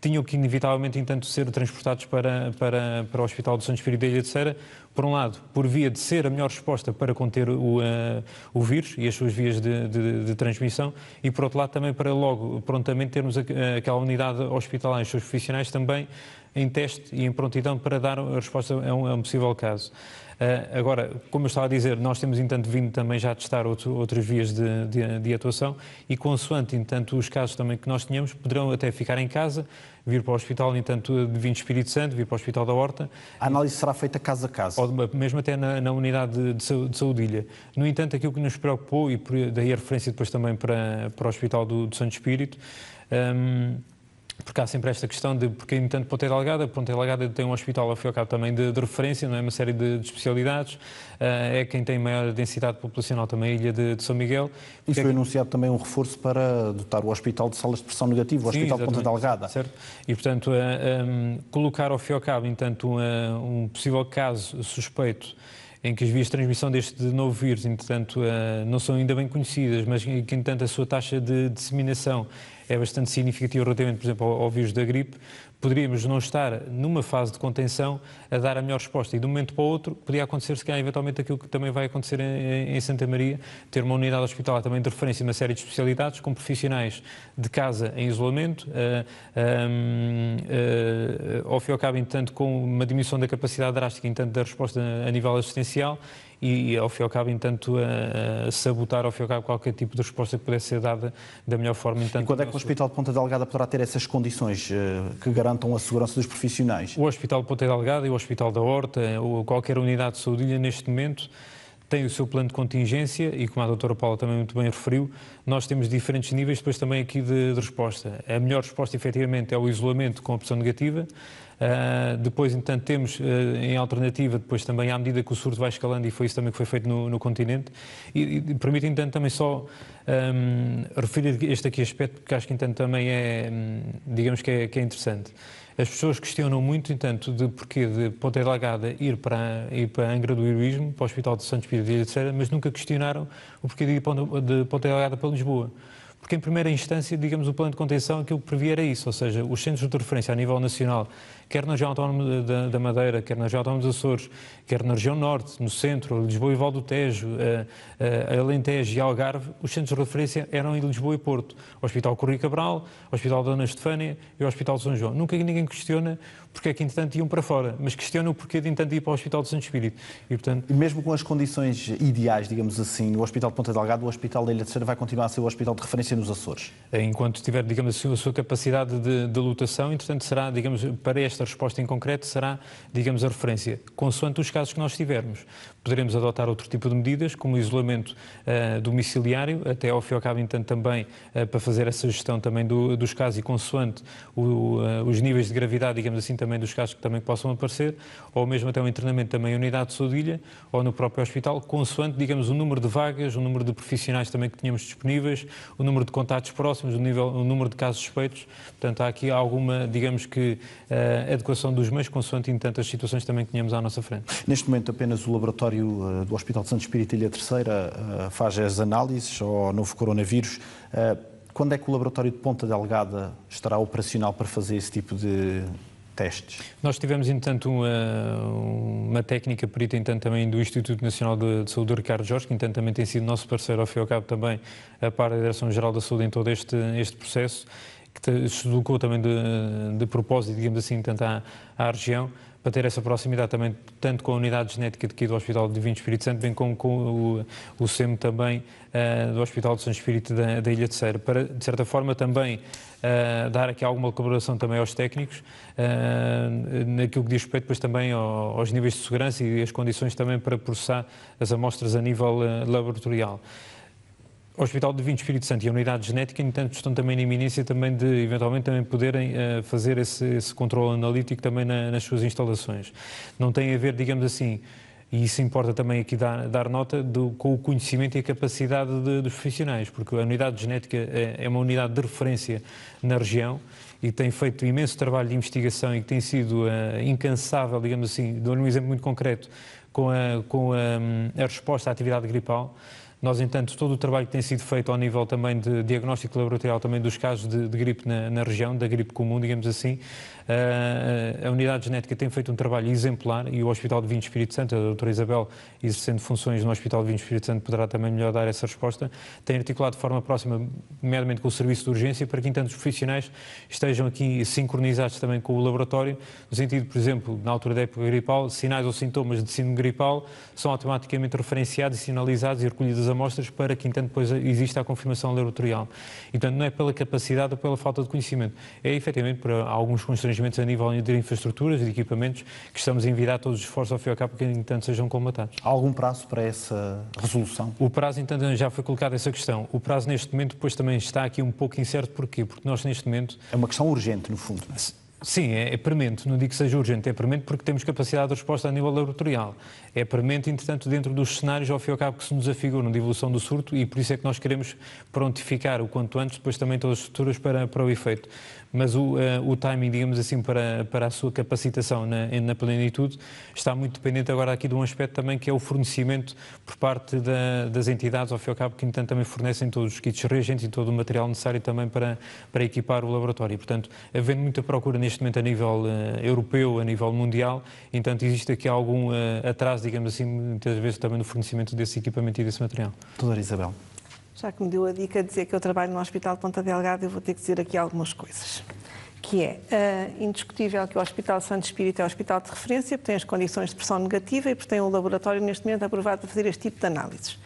tinham que inevitavelmente, entanto, ser transportados para, para, para o Hospital do Santo Espírito da Ilha de Cera, por um lado, por via de ser a melhor resposta para conter o, uh, o vírus e as suas vias de, de, de, transmissão, e por outro lado também para logo, prontamente, termos a, aquela unidade hospitalar e os seus profissionais também em teste e em prontidão para dar a resposta a um, a um possível caso. Eh, agora, como eu estava a dizer, nós temos, entanto, vindo também já a testar outro, outras vias de, de, de, atuação e, consoante, entanto, os casos também que nós tínhamos, poderão até ficar em casa, vir para o hospital, entanto, de Vinho Espírito Santo, vir para o hospital da Horta. A análise será feita casa a casa. Ou mesmo até na, na unidade de, de saúde No entanto, aquilo que nos preocupou, e daí a referência depois também para, para o hospital do, do Santo Espírito, um, ehm, porque há sempre esta questão de porque entanto é Ponte Delgada. Ponte Delgada tem um hospital, ao cabo, também de, de referência, não é? Uma série de, de especialidades. Uh, é quem tem maior densidade populacional também, a Ilha de, de São Miguel. E foi é que...
anunciado também um reforço para dotar o hospital de salas de pressão negativa, o Sim, Hospital Ponte Delgada.
Certo. E, portanto, uh, eh, um, eh, colocar ao fim ao cabo, entanto, um, um possível caso suspeito em que as vias de transmissão deste novo vírus, entretanto, eh, não são ainda bem conhecidas, mas que, entretanto, a sua taxa de disseminação é bastante significativa relativamente, por exemplo, ao, ao vírus da gripe, poderíamos não estar numa fase de contenção a dar a melhor resposta. E de um momento para o outro, podia acontecer, se calhar, eventualmente aquilo que também vai acontecer em, em Santa Maria, ter uma unidade hospitalar também de referência numa série de especialidades, com profissionais de casa em isolamento, uh, um, uh, ao fim e ao cabo, entanto, com uma diminuição da capacidade drástica, entanto, da resposta a nível assistencial e, ao fim e ao cabo, entanto, a, a sabotar ao fim e ao cabo qualquer tipo de resposta que pudesse ser dada da melhor forma. Entanto, e quando é que o Hospital de Ponta Delgada poderá ter essas condições eh, que garantam a segurança dos profissionais? O Hospital de Ponta Delgada e o Hospital da Horta, ou qualquer unidade de saúde, neste momento, tem o seu plano de contingência e, como a doutora Paula também muito bem referiu, nós temos diferentes níveis depois também aqui de, de resposta. A melhor resposta, efetivamente, é o isolamento com a opção negativa, ah, depois, entanto, temos uh, em alternativa, depois também à medida que o surto vai escalando, e foi isso também que foi feito no, no continente. E, e permite, entanto, também só um, referir este aqui aspecto, porque acho que, entanto, também é, hum, digamos que é, que é interessante. As pessoas questionam muito, entanto, de porquê de Ponta Delgada ir para, ir para a Angra do Heroísmo, para o Hospital de Santos Pires de de mas nunca questionaram o porquê de ir de Ponta Delgada para Lisboa porque em primeira instância, digamos, o plano de contenção aquilo que previa era isso, ou seja, os centros de referência a nível nacional, quer na região autónoma da, da Madeira, quer na região autónoma dos Açores, quer na região norte, no centro, Lisboa e do Tejo, a, eh, a eh, Alentejo e Algarve, os centros de referência eram em Lisboa e Porto, o Hospital Correia Cabral, o Hospital Dona Estefânia e o Hospital São João. Nunca ninguém questiona porque é que, entretanto, iam para fora, mas questionam o porquê de, entretanto, ir para o Hospital do Santo Espírito. E, portanto...
e mesmo com as condições ideais, digamos assim, o Hospital de Ponta Delgado, o Hospital da Ilha Terceira vai continuar a ser o hospital de referência nos Açores?
Eh, enquanto tiver, digamos assim, a sua capacidade de, de lotação, entretanto, será, digamos, para esta resposta em concreto, será, digamos, a referência, consoante os casos que nós tivermos poderemos adotar outro tipo de medidas, como o isolamento uh, domiciliário, até ao fim e ao cabo, entanto, também uh, para fazer essa gestão também do, dos casos e consoante o, eh, os níveis de gravidade, digamos assim, também dos casos que também possam aparecer, ou mesmo até um internamento também em unidade de saudilha ou no próprio hospital, consoante, digamos, o número de vagas, o número de profissionais também que tínhamos disponíveis, o número de contatos próximos, o, nível, o número de casos suspeitos. Portanto, há aqui alguma, digamos que, adequação dos meios, consoante, entanto, então, as situações também que tínhamos à nossa frente.
Neste momento, apenas o laboratório eh, do Hospital de Santo Espírito Ilha Terceira eh, faz as análises ao novo coronavírus. Eh, quando é que o laboratório de Ponta Delgada estará operacional para fazer esse tipo de testes?
Nós tivemos, entanto, uma, uma técnica perita, entanto, também do Instituto Nacional de, de Saúde, Ricardo Jorge, que, entanto, também tem sido nosso parceiro, ao fim e ao cabo, também a par da Direção-Geral da Saúde em todo este, este processo que se deslocou também de, de propósito, digamos assim, tanto à, à região para ter essa proximidade também, tanto com a unidade genética aqui do Hospital do Divino Espírito Santo, bem como com o, o SEM também uh, do Hospital de São Espírito da, da, Ilha de Ceira, para, de certa forma, também uh, dar aqui alguma colaboração também aos técnicos, uh, naquilo que diz respeito depois também ao, aos níveis de segurança e as condições também para processar as amostras a nível laboratorial. O Hospital de Vinho Espírito Santo e a Unidade Genética, entanto, estão também na iminência também de, eventualmente, também poderem uh, fazer esse, esse controle analítico também na, nas suas instalações. Não tem a ver, digamos assim, e isso importa também aqui dar, dar nota do, com o conhecimento e a capacidade de, dos profissionais, porque a unidade genética é, é, uma unidade de referência na região e tem feito imenso trabalho de investigação e que tem sido uh, incansável, digamos assim, dou-lhe um exemplo muito concreto, com a, com a, um, a resposta à atividade gripal. Nós, entanto, todo o trabalho que tem sido feito ao nível também de diagnóstico laboratorial também dos casos de, de gripe na, na, região, da gripe comum, digamos assim, a, eh, a unidade genética tem feito um trabalho exemplar e o Hospital de Vinho Espírito Santo, a doutora Isabel, exercendo funções no Hospital de Vinho Espírito Santo, poderá também melhor dar essa resposta, tem articulado de forma próxima, nomeadamente com o serviço de urgência, para que, entanto, os profissionais estejam aqui sincronizados também com o laboratório, no sentido, por exemplo, na altura da época gripal, sinais ou sintomas de síndrome gripal são automaticamente referenciados e sinalizados e recolhidos as amostras para que, então, depois exista a confirmação laboratorial. Então portanto, não é pela capacidade ou pela falta de conhecimento, é efetivamente por alguns constrangimentos a nível de infraestruturas e de equipamentos que estamos a envidar todos os esforços ao FIOCAP para que, entanto, sejam colmatados. Há
algum prazo para essa resolução?
O prazo, então, já foi colocado essa questão. O prazo, neste momento, depois também está aqui um pouco incerto. Porquê? Porque nós, neste momento...
É uma questão urgente, no fundo.
Sim, é, é premente. Não digo que seja urgente, é premente porque temos capacidade de resposta a nível laboratorial é premente, entretanto, dentro dos cenários, ao fim e ao cabo, que se nos afiguram de evolução do surto e por isso é que nós queremos prontificar o quanto antes, depois também todas as estruturas para, para o efeito. Mas o, uh, o timing, digamos assim, para, para a sua capacitação na, na plenitude está muito dependente agora aqui de um aspecto também que é o fornecimento por parte da, das entidades, ao fim e ao cabo, que, entretanto, também fornecem todos os kits reagentes e todo o material necessário também para, para equipar o laboratório. Portanto, havendo muita procura neste momento a nível uh, europeu, a nível mundial, então existe aqui algum uh, atraso digamos assim, muitas vezes também no fornecimento desse equipamento e desse material. Doutora Isabel.
Já que me deu a dica de dizer que eu trabalho no Hospital de Ponta Delgada, eu vou ter que dizer aqui algumas coisas. Que é uh, indiscutível que o Hospital Santo Espírito é o hospital de referência, porque tem as condições de pressão negativa e porque tem um laboratório neste momento aprovado para fazer este tipo de análises.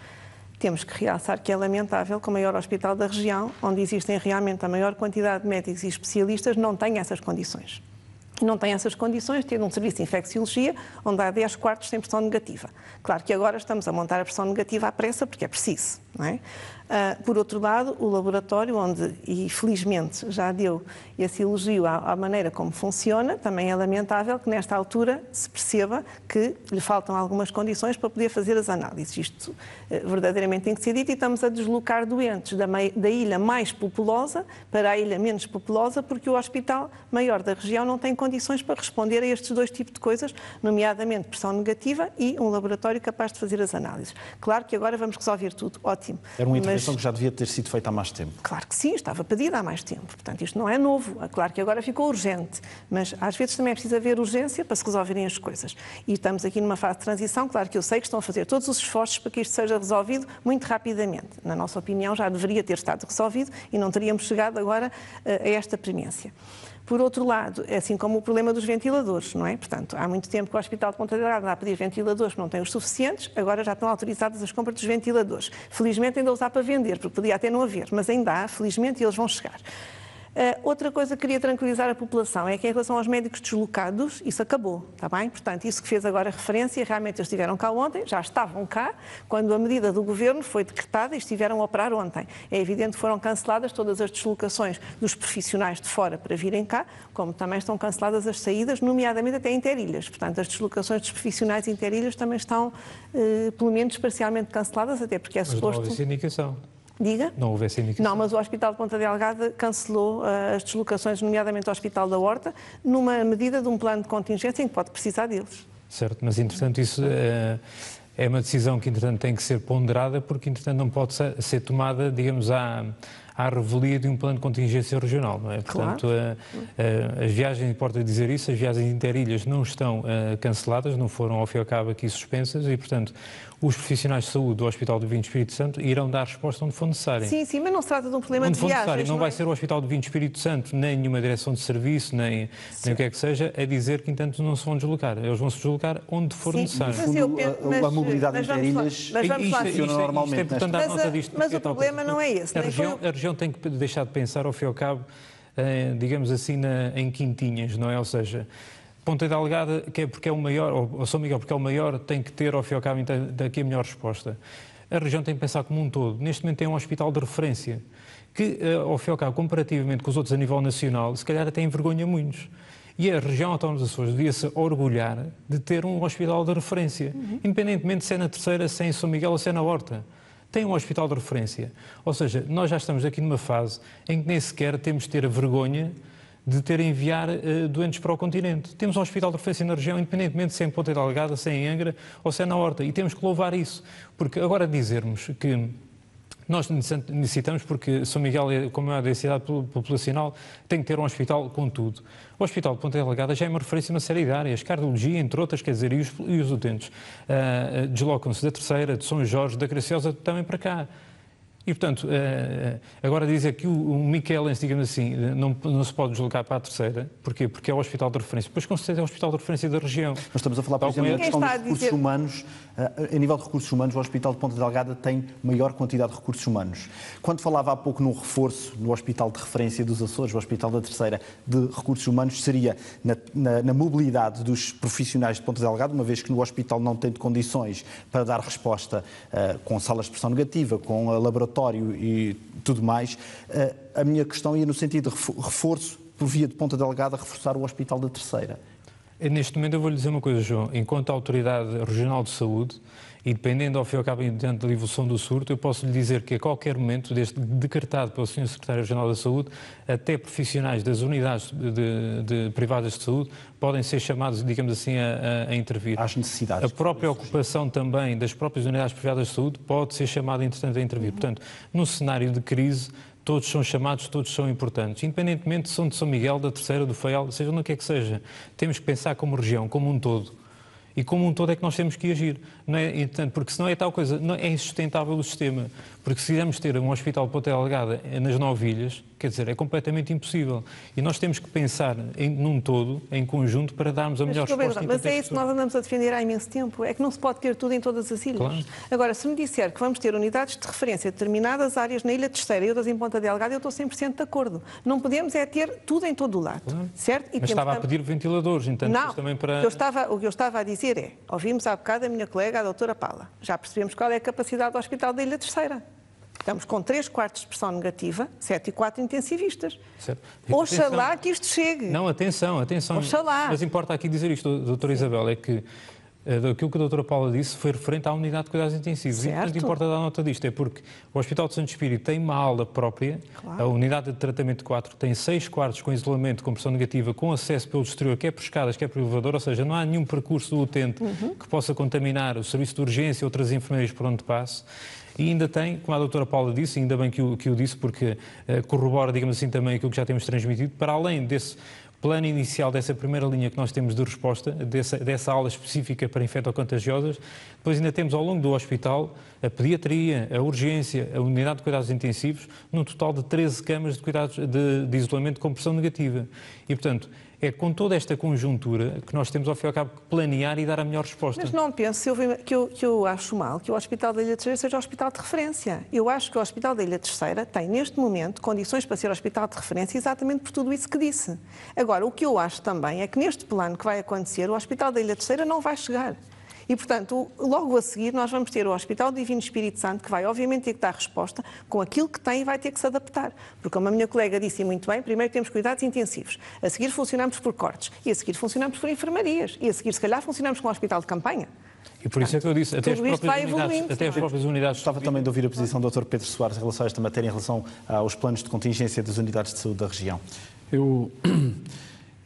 Temos que realçar que é lamentável que o maior hospital da região, onde existem realmente a maior quantidade de médicos e especialistas, não tenha essas condições que não têm essas condições, ter um serviço de infecciologia onde há 10 quartos sem pressão negativa. Claro que agora estamos a montar a pressão negativa à pressa, porque é preciso. Não é? Uh, por outro lado, o laboratório, onde, e felizmente já deu esse elogio à, à, maneira como funciona, também é lamentável que nesta altura se perceba que lhe faltam algumas condições para poder fazer as análises. Isto uh, verdadeiramente tem que ser dito e estamos a deslocar doentes da, da ilha mais populosa para a ilha menos populosa, porque o hospital maior da região não tem condições para responder a estes dois tipos de coisas, nomeadamente pressão negativa e um laboratório capaz de fazer as análises. Claro que agora vamos resolver tudo, ótimo. Era um mas reflexão que
já devia ter sido feita há mais tempo.
Claro que sim, estava pedida há mais tempo. Portanto, isto não é novo. Ah, claro que agora ficou urgente, mas às vezes também é preciso haver urgência para se resolverem as coisas. E estamos aqui numa fase de transição. Claro que eu sei que estão a fazer todos os esforços para que isto seja resolvido muito rapidamente. Na nossa opinião, já deveria ter estado resolvido e não teríamos chegado agora ah, a esta premência. Por outro lado, é assim como o problema dos ventiladores, não é? Portanto, há muito tempo que o Hospital de Ponta Delgada anda a pedir ventiladores, não tem os suficientes, agora já estão autorizadas as compras dos ventiladores. Felizmente ainda os há para vender, porque podia até não haver, mas ainda há, felizmente, e eles vão chegar. Eh, outra coisa que queria tranquilizar a população é que em relação aos médicos deslocados, isso acabou, está bem? Portanto, isso que fez agora referência, realmente eles estiveram cá ontem, já estavam cá, quando a medida do governo foi decretada e estiveram a operar ontem. É evidente que foram canceladas todas as deslocações dos profissionais de fora para virem cá, como também estão canceladas as saídas, nomeadamente até interilhas. Portanto, as deslocações dos profissionais interilhas também estão, eh, pelo menos parcialmente canceladas, até porque é Mas suposto... não houve Diga?
Não houvesse indicação.
Não, mas o Hospital de Ponta Delgada cancelou uh, as deslocações, nomeadamente ao Hospital da Horta, numa medida de um plano de contingência em que pode precisar deles.
Certo, mas entretanto isso uh, é uma decisão que entretanto tem que ser ponderada, porque entretanto não pode ser tomada, digamos, à, à revelia de um plano de contingência regional, não é? Portanto, claro. Eh, as viagens, importa dizer isso, as viagens interilhas não estão canceladas, não foram ao fim e ao cabo aqui suspensas e, portanto, os profissionais de saúde do Hospital do Vinho Espírito Santo irão dar resposta onde for necessário. Sim,
sim, mas não se trata de um problema onde de for viagens, necessário. Não, não é? vai é? ser
o Hospital do Vinho Espírito Santo, nem nenhuma direção de serviço, nem, nem o que é que seja, a dizer que, entanto, não se vão deslocar. Eles vão se deslocar onde for sim, necessário. Mas, fundo, penso, mas a, a, mobilidade mas ilhas mas vamos normalmente. Isto é, é portanto, é? mas, disto, mas o problema não é esse. A região, a região tem que deixar de pensar, ao fim e ao cabo, eh, digamos assim, na, em quintinhas, não é? Ou seja, Ponta da Algada, que é porque é o maior, ou São Miguel, porque é o maior, tem que ter, ao fim e ao cabo, daqui a melhor resposta. A região tem que pensar como um todo. Neste momento tem um hospital de referência, que, ao fim e ao cabo, comparativamente com os outros a nível nacional, se calhar até envergonha muitos. E a região autónoma das Açores devia-se orgulhar de ter um hospital de referência, uhum. independentemente se é na Terceira, se é em São Miguel ou se é na Horta tem um hospital de referência. Ou seja, nós já estamos aqui numa fase em que nem sequer temos de ter a vergonha de ter a enviar uh, doentes para o continente. Temos um hospital de referência na região, independentemente se é em Ponta Delgada, se é em Angra ou se é na Horta. E temos que louvar isso. Porque agora dizermos que nós necessitamos, porque São Miguel, é, como é a densidade populacional, tem que ter um hospital com tudo. O Hospital de Ponta Delgada já é uma referência numa série de áreas, cardiologia, entre outras, quer dizer, e os, e os utentes uh, deslocam-se da Terceira, de São Jorge, da Graciosa, também para cá. E, portanto, eh, eh, agora dizer que o Michelense, digamos assim, não, não se pode deslocar para a terceira, porquê? Porque é o hospital de referência. Pois, com certeza, é o hospital de referência da região. Nós estamos a falar, por exemplo, da é. questão dos recursos dizer...
humanos. Eh, a nível de recursos humanos, o Hospital de Ponta Delgada tem maior quantidade de recursos humanos. Quando falava há pouco num reforço no Hospital de Referência dos Açores, o Hospital da Terceira, de recursos humanos, seria na, na, na mobilidade dos profissionais de Ponta Delgada, uma vez que no hospital não tem condições para dar resposta uh, com salas de pressão negativa, com laboratórios relatório e tudo mais. Eh, a minha questão ia no sentido de reforço, por via de Ponta delegada, reforçar o Hospital da Terceira.
É, neste momento eu vou lhe dizer uma coisa, João. Enquanto a Autoridade Regional de Saúde, e dependendo ao fim e ao cabo da evolução do surto, eu posso lhe dizer que a qualquer momento, desde decretado pelo Sr. Secretário-Geral da Saúde, até profissionais das unidades de, de, privadas de saúde podem ser chamados, digamos assim, a, a intervir. Às necessidades. A própria ocupação também das próprias unidades privadas de saúde pode ser chamada, entretanto, a intervir. Uhum. Portanto, num cenário de crise, todos são chamados, todos são importantes, independentemente se são de São Miguel, da Terceira, do Faial, seja onde quer é que seja. Temos que pensar como região, como um todo. E como um todo é que nós temos que agir. Não é, não porque senão é tal coisa, não, é insustentável o sistema. Porque se quisermos ter um hospital de ponta algada eh, nas novilhas, quer dizer, é completamente impossível. E nós temos que pensar em, num todo, em conjunto, para darmos a melhor mas, resposta. Mas é isso que nós
andamos a defender há imenso tempo. É que não se pode ter tudo em todas as ilhas. Claro. Agora, se me disser que vamos ter unidades de referência de determinadas áreas na Ilha Terceira e outras em Ponta Delgada, eu estou 100% de acordo. Não podemos é ter tudo em todo o lado. Claro. Certo? E mas estava a
pedir ventiladores, então, não, também para... Eu
estava, o que eu estava a dizer dizer é, ouvimos há bocado a minha colega, a doutora Paula, já percebemos qual é a capacidade do Hospital da Ilha Terceira. Estamos com 3 quartos de pressão negativa, 7 e 4 intensivistas.
Certo. Oxalá atenção.
que isto chegue. Não,
atenção, atenção. Oxalá. Mas importa aqui dizer isto, doutora Isabel, é que eh, aquilo que a doutora Paula disse foi referente à unidade de cuidados intensivos. Certo. E, que importa dar nota disto, é porque o Hospital de Santo Espírito tem uma aula própria, claro. a unidade de tratamento 4 tem seis quartos com isolamento, com pressão negativa, com acesso pelo exterior, quer por escadas, quer por elevador, ou seja, não há nenhum percurso do utente uhum. que possa contaminar o serviço de urgência ou outras enfermeiras por onde passe. E ainda tem, como a doutora Paula disse, ainda bem que o, que o disse, porque uh, corrobora, digamos assim, também aquilo que já temos transmitido, para além desse plano inicial dessa primeira linha que nós temos de resposta, dessa, dessa aula específica para infectocontagiosas. Depois ainda temos ao longo do hospital a pediatria, a urgência, a unidade de cuidados intensivos, num total de 13 camas de, cuidados de, de isolamento com pressão negativa. E, portanto, é com toda esta conjuntura que nós temos, ao fim e ao cabo, que planear e dar a melhor resposta. Mas
não penso que eu, que eu acho mal que o Hospital da Ilha Terceira seja o hospital de referência. Eu acho que o Hospital da Ilha Terceira tem, neste momento, condições para ser hospital de referência exatamente por tudo isso que disse. Agora, o que eu acho também é que neste plano que vai acontecer, o Hospital da Ilha Terceira não vai chegar. E, portanto, logo a seguir nós vamos ter o Hospital Divino Espírito Santo, que vai obviamente ter que dar resposta com aquilo que tem e vai ter que se adaptar. Porque, como a minha colega disse muito bem, primeiro temos cuidados intensivos, a seguir funcionamos por cortes, e a seguir funcionamos por enfermarias, e a seguir, se calhar, funcionamos com o Hospital de Campanha.
E por isso é que eu disse, até as próprias unidades. Até as próprias unidades. Gostava também de ouvir a posição do
Dr. Pedro Soares em relação a esta matéria, em relação aos planos de contingência das unidades de saúde da região.
Eu (clears throat)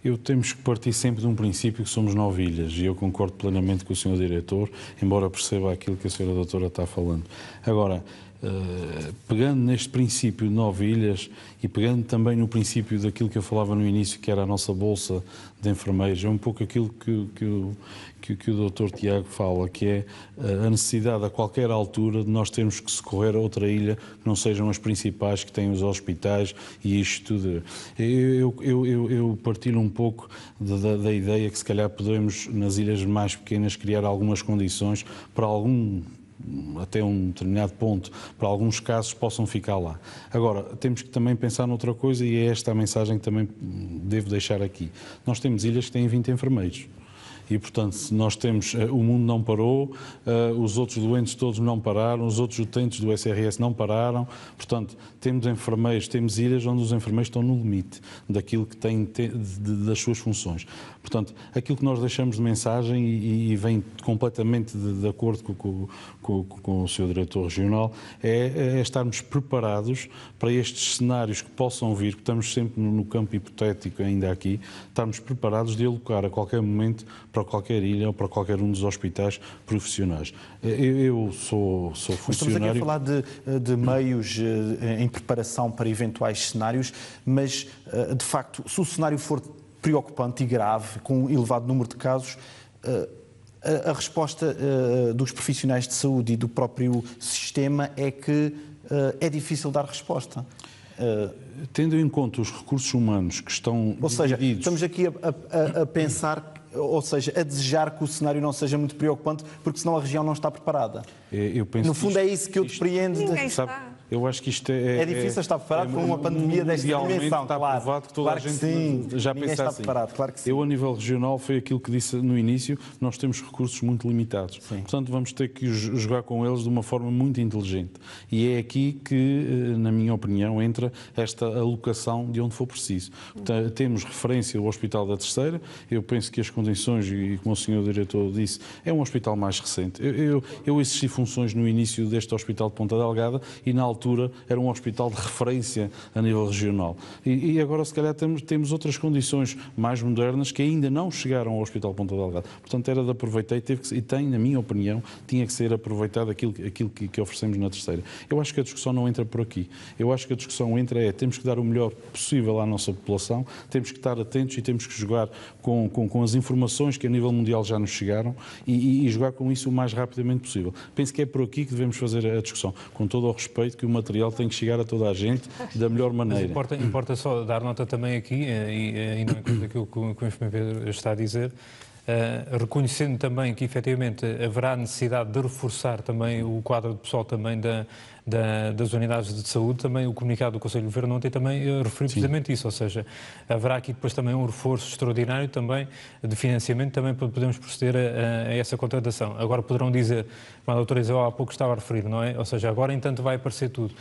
Eu temos que partir sempre de um princípio que somos novilhas e eu concordo plenamente com o senhor diretor, embora perceba aquilo que a senhora doutora está falando. Agora, eh, pegando neste princípio de novilhas e pegando também no princípio daquilo que eu falava no início, que era a nossa bolsa de enfermeiros, é um pouco aquilo que, que, eu, que, que o doutor Tiago fala, que é eh, a necessidade a qualquer altura de nós termos que socorrer a outra ilha que não sejam as principais que têm os hospitais e isto tudo. Eu, eu, eu, eu partilho um pouco da, da ideia que se calhar podemos nas ilhas mais pequenas criar algumas condições para algum até um determinado ponto, para alguns casos, possam ficar lá. Agora, temos que também pensar noutra coisa e é esta a mensagem que também devo deixar aqui. Nós temos ilhas que têm 20 enfermeiros. E, portanto, nós temos, eh, o mundo não parou, eh, os outros doentes todos não pararam, os outros utentes do SRS não pararam. Portanto, temos enfermeiros, temos ilhas onde os enfermeiros estão no limite daquilo que têm das suas funções. Portanto, aquilo que nós deixamos de mensagem e, e vem completamente de, de acordo com, com, com, com, o seu diretor regional é, é estarmos preparados para estes cenários que possam vir, que estamos sempre no campo hipotético ainda aqui, estarmos preparados de alocar a qualquer momento para qualquer ilha ou para qualquer um dos hospitais profissionais. Eh, eu, sou, sou funcionário... Estamos aqui a falar
de, eh, de meios eh, em preparação para eventuais cenários, mas, de facto, se o cenário for preocupante e grave, com um elevado número de casos, a resposta dos profissionais de saúde e do próprio sistema é que é difícil dar resposta. Tendo em conta os recursos humanos que estão. Ou seja, divididos... estamos aqui a, a, a pensar ou seja, a desejar que o cenário não seja muito preocupante, porque senão a região não está preparada. É, eu, no fundo é isto, é isso que eu depreendo. Ninguém de... está. Eu acho que isto é. É, é- difícil é, estar preparado é, para uma pandemia desta dimensão, está
claro. Provado que toda claro a gente sim, já pensa está assim. Preparado, claro que sim. Eu, a nível regional, foi aquilo que disse no início, nós temos recursos muito limitados. Sim. Portanto, vamos ter que jogar com eles de uma forma muito inteligente. E é aqui que, eh, na minha opinião, entra esta alocação de onde for preciso. Portanto, temos referência ao Hospital da Terceira, eu penso que as condições, e como o senhor diretor disse, é um hospital mais recente. Eu, eu, eu exerci funções no início deste Hospital de Ponta Delgada e na altura altura, era um hospital de referência a nível regional. E, e agora, se calhar, temos, temos outras condições mais modernas que ainda não chegaram ao Hospital Ponta Delgada. Portanto, era de aproveitar e, teve que, e tem, na minha opinião, tinha que ser aproveitado aquilo, aquilo que, que oferecemos na terceira. Eu acho que a discussão não entra por aqui. Eu acho que a discussão entra é temos que dar o melhor possível à nossa população, temos que estar atentos e temos que jogar com, com, com as informações que a nível mundial já nos chegaram e, e, e jogar com isso o mais rapidamente possível. Penso que é por aqui que devemos fazer a discussão, com todo o respeito que o material tem que chegar a toda a gente da melhor maneira. importa,
importa só dar nota também aqui, eh, e ainda em conta que o, que está a dizer, Uh, reconhecendo também que efetivamente haverá necessidade de reforçar também o quadro de pessoal também da, da, das unidades de saúde, também o comunicado do Conselho de Governo ontem também eh, referiu precisamente isso, ou seja, haverá aqui depois também um reforço extraordinário também de financiamento também para podermos proceder a, a essa contratação. Agora poderão dizer, como a doutora Isabel há pouco estava a referir, não é? Ou seja, agora entanto vai aparecer tudo.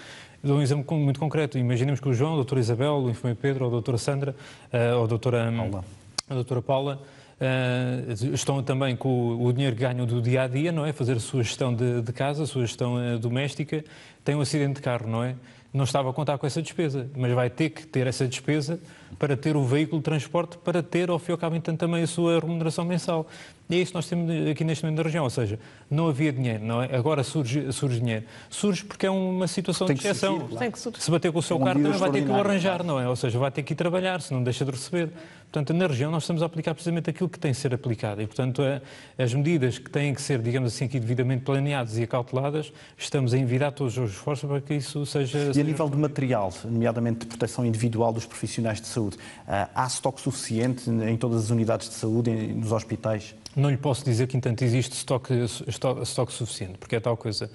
Dou um exemplo muito concreto. Imaginemos que o João, a doutora Isabel, o enfermeiro Pedro, ou a doutora Sandra, eh, ou a doutora, Paula. a doutora Paula Uh, estão também com o, o, dinheiro que ganham do dia a dia, não é? Fazer a sua gestão de, de casa, a sua gestão uh, doméstica. Tem um acidente de carro, não é? Não estava a contar com essa despesa, mas vai ter que ter essa despesa para ter o veículo de transporte, para ter, ao fim e ao cabo, então, também a sua remuneração mensal. E é isso que nós temos aqui neste momento da região, ou seja, não havia dinheiro, não é? Agora surge, surge dinheiro. Surge porque é uma situação Tem de exceção. Claro. Se bater com o seu carro, também vai ter que o arranjar, não é? Ou seja, vai ter que ir trabalhar, se não deixa de receber. Portanto, na região nós estamos a aplicar precisamente aquilo que tem que ser aplicado e, portanto, as medidas que têm que ser, digamos assim, aqui devidamente planeadas e acauteladas, estamos a enviar todos os esforços para que isso seja... E a nível
de material, nomeadamente de proteção individual dos profissionais de saúde, ah, há estoque suficiente em todas as unidades de saúde, nos hospitais?
Não lhe posso dizer que, entanto, existe estoque suficiente, porque é tal coisa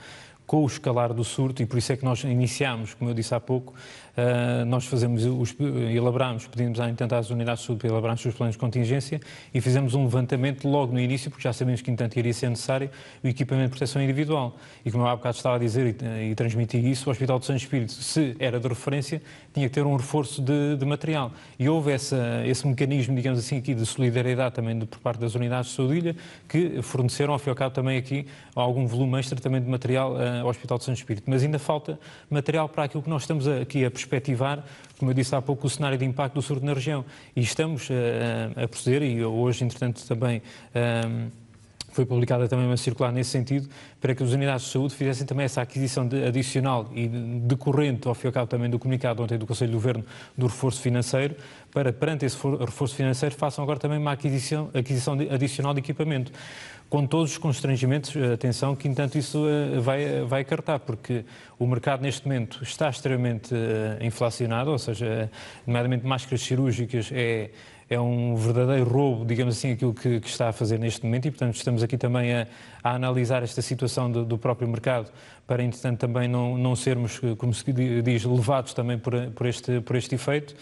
com o escalar do surto, e por isso é que nós iniciámos, como eu disse há pouco, ah, nós fazemos os, elaboramos, pedimos à Intendente às Unidades de Saúde para elaborarmos os planos de contingência e fizemos um levantamento logo no início, porque já sabemos que, entanto, iria ser necessário o equipamento de proteção individual. E como eu há bocado estava a dizer e, e transmitir isso, o Hospital de Santo Espírito, se era de referência, tinha que ter um reforço de, de material. E houve essa, esse mecanismo, digamos assim, aqui de solidariedade também de, por parte das Unidades de Saúde Ilha, que forneceram, ao fim e ao cabo, também aqui algum volume extra também de material uh, ao Hospital de Santo Espírito. Mas ainda falta material para aquilo que nós estamos aqui a perspectivar perspectivar, como eu disse há pouco, o cenário de impacto do surto na região. E estamos a, eh, eh, a proceder, e hoje, entretanto, também. Um, eh, foi publicada também uma circular nesse sentido, para que as unidades de saúde fizessem também essa aquisição adicional e decorrente, ao fim e ao cabo, também do comunicado ontem do Conselho de Governo do reforço financeiro, para, perante esse reforço financeiro, façam agora também uma aquisição, aquisição adicional de equipamento com todos os constrangimentos, eh, atenção, que entanto isso eh, vai, eh, vai cartar, porque o mercado neste momento está extremamente inflacionado, ou seja, nomeadamente máscaras cirúrgicas é, é um verdadeiro roubo, digamos assim, aquilo que, que, está a fazer neste momento e, portanto, estamos aqui também a, a analisar esta situação do, do, próprio mercado para, entretanto, também não, não sermos, como se diz, levados também por, por, este, por este efeito.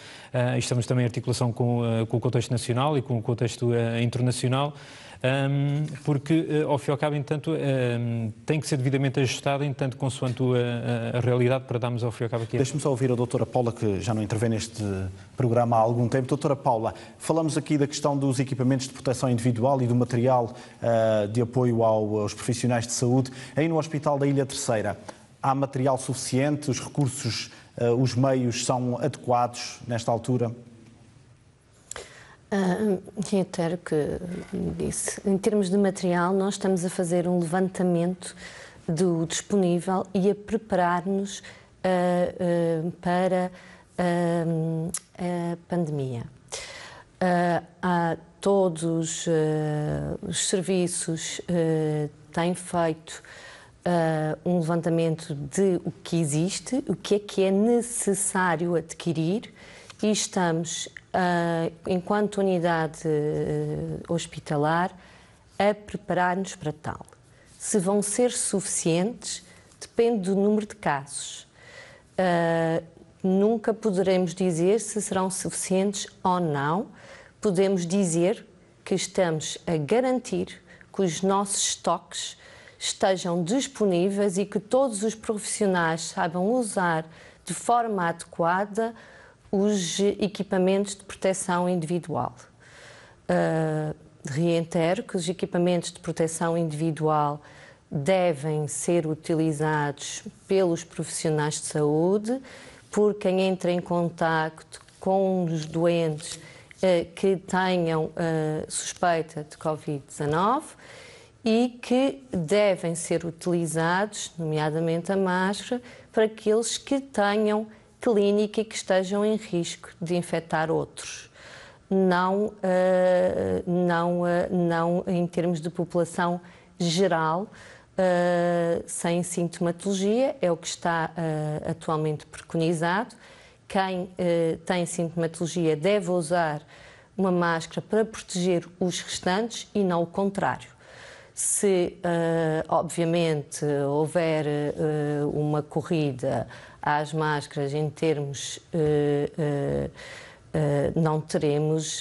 estamos também em articulação com, com o contexto nacional e com o contexto internacional um, porque, eh, ao fim e ao cabo, entanto, um, tem que ser devidamente ajustada, entanto, consoante a, a, a, realidade, para darmos ao fim e ao cabo aqui. Deixe-me
só ouvir a doutora Paula, que já não intervém neste programa há algum tempo. Doutora Paula, falamos aqui da questão dos equipamentos de proteção individual e do material uh, de apoio ao, aos profissionais de saúde. Aí no Hospital da Ilha Terceira, há material suficiente, os recursos, uh, os meios são adequados nesta altura?
Uh, ah, reitero o que disse. Em termos de material, nós estamos a fazer um levantamento do disponível e a preparar-nos uh, uh, para uh, a pandemia. há todos os serviços têm feito um levantamento de o que existe, o que é que é necessário adquirir e estamos ah, enquanto unidade ah, hospitalar, a preparar-nos para tal. Se vão ser suficientes, depende do número de casos. Uh, nunca poderemos dizer se serão suficientes ou não. Podemos dizer que estamos a garantir que os nossos estoques estejam disponíveis e que todos os profissionais saibam usar de forma adequada os equipamentos de proteção individual. Uh, reitero que os equipamentos de proteção individual devem ser utilizados pelos profissionais de saúde, por quem entra em contacto com os doentes uh, que tenham uh, suspeita de Covid-19 e que devem ser utilizados, nomeadamente a máscara, para aqueles que tenham clínica e que estejam em risco de infectar outros. Não, eh, não, eh, não em termos de população geral, eh, sem sintomatologia, é o que está atualmente preconizado. Quem tem sintomatologia deve usar uma máscara para proteger os restantes e não o contrário. Se, obviamente, houver uma corrida às máscaras em termos. Uh, uh, não teremos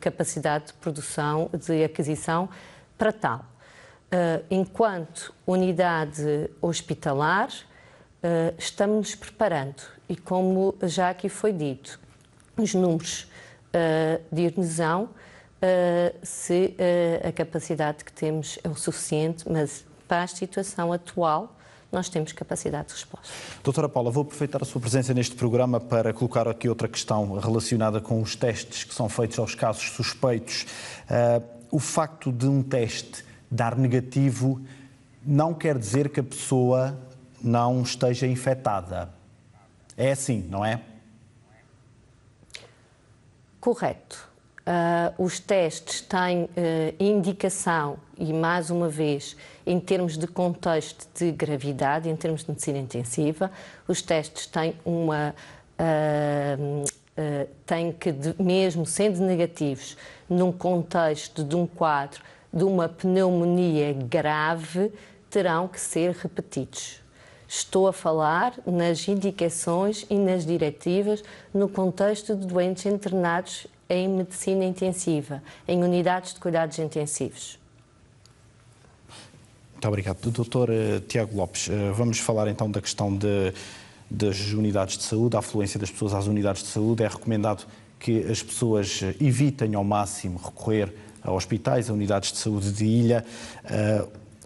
capacidade de produção, de aquisição para tal. enquanto unidade hospitalar, estamos nos preparando e, como já aqui foi dito, os números de admissão Uh, se uh, a capacidade que temos é o suficiente, mas para a situação atual, nós temos capacidade de resposta.
Doutora Paula, vou aproveitar a sua presença neste programa para colocar aqui outra questão relacionada com os testes que são feitos aos casos suspeitos. Uh, o facto de um teste dar negativo não quer dizer que a pessoa não esteja infectada. É assim, não é?
Correto. Uh, os testes têm uh, indicação, e mais uma vez, em termos de contexto de gravidade, em termos de medicina intensiva, os testes têm uma. Uh, têm que, mesmo sendo negativos, num contexto de um quadro de uma pneumonia grave, terão que ser repetidos. Estou a falar nas indicações e nas diretivas no contexto de doentes internados em medicina intensiva, em unidades de cuidados intensivos.
Muito obrigado. Doutor eh, Tiago Lopes, eh, vamos falar então da questão de, das unidades de saúde, a afluência das pessoas às unidades de saúde. É recomendado que as pessoas eh, evitem ao máximo recorrer a hospitais, a unidades de saúde de ilha.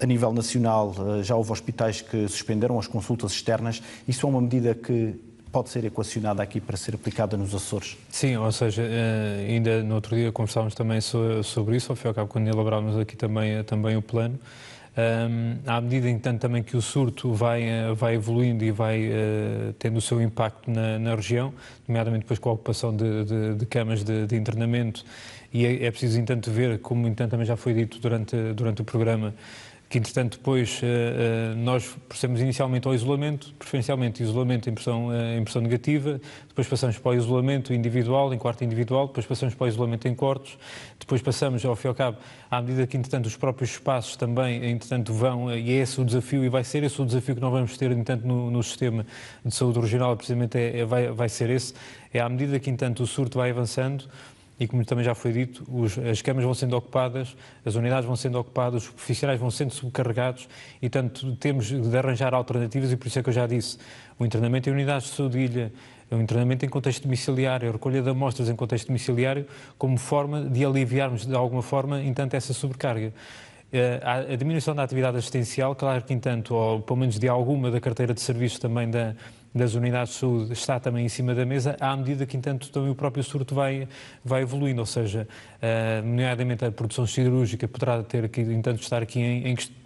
A nível nacional, já houve hospitais que suspenderam as consultas externas. Isso é uma medida que pode ser equacionada aqui para ser aplicada nos Açores?
Sim, ou seja, eh, ainda no outro dia conversámos também sobre isso, ao fim e ao cabo, quando elaborámos aqui também, eh, também o plano. à medida, entanto, também que o surto vai, eh, vai evoluindo e vai tendo o seu impacto na, na região, nomeadamente depois com a ocupação de, de, de camas de, de internamento, e é, é preciso, entanto, ver, como entanto também já foi dito durante, durante o programa, que entretanto depois eh, eh, nós passamos inicialmente ao isolamento, preferencialmente isolamento em pressão, eh, em pressão negativa, depois passamos para o isolamento individual, em quarto individual, depois passamos para o isolamento em cortes, depois passamos ao fim e ao cabo, à medida que entretanto os próprios espaços também entretanto vão, e é esse o desafio, e vai ser esse o desafio que nós vamos ter entretanto no, no sistema de saúde regional, precisamente é, é vai, vai ser esse, é à medida que entretanto o surto vai avançando, e como também já foi dito, os, as camas vão sendo ocupadas, as unidades vão sendo ocupadas, os profissionais vão sendo subcarregados e, tanto temos de arranjar alternativas e por isso é que eu já disse, o internamento em unidades de saúde de ilha, o internamento em contexto domiciliário, a recolha de amostras em contexto domiciliário, como forma de aliviarmos de alguma forma, entanto, essa sobrecarga eh, a diminuição da atividade assistencial, claro que, entanto, ou pelo menos de alguma da carteira de serviços também da, das unidades de saúde está também em cima da mesa, à medida que, entanto, também o próprio surto vai, vai evoluindo, ou seja, uh, nomeadamente a produção cirúrgica poderá ter que, entanto, estar aqui em, em questão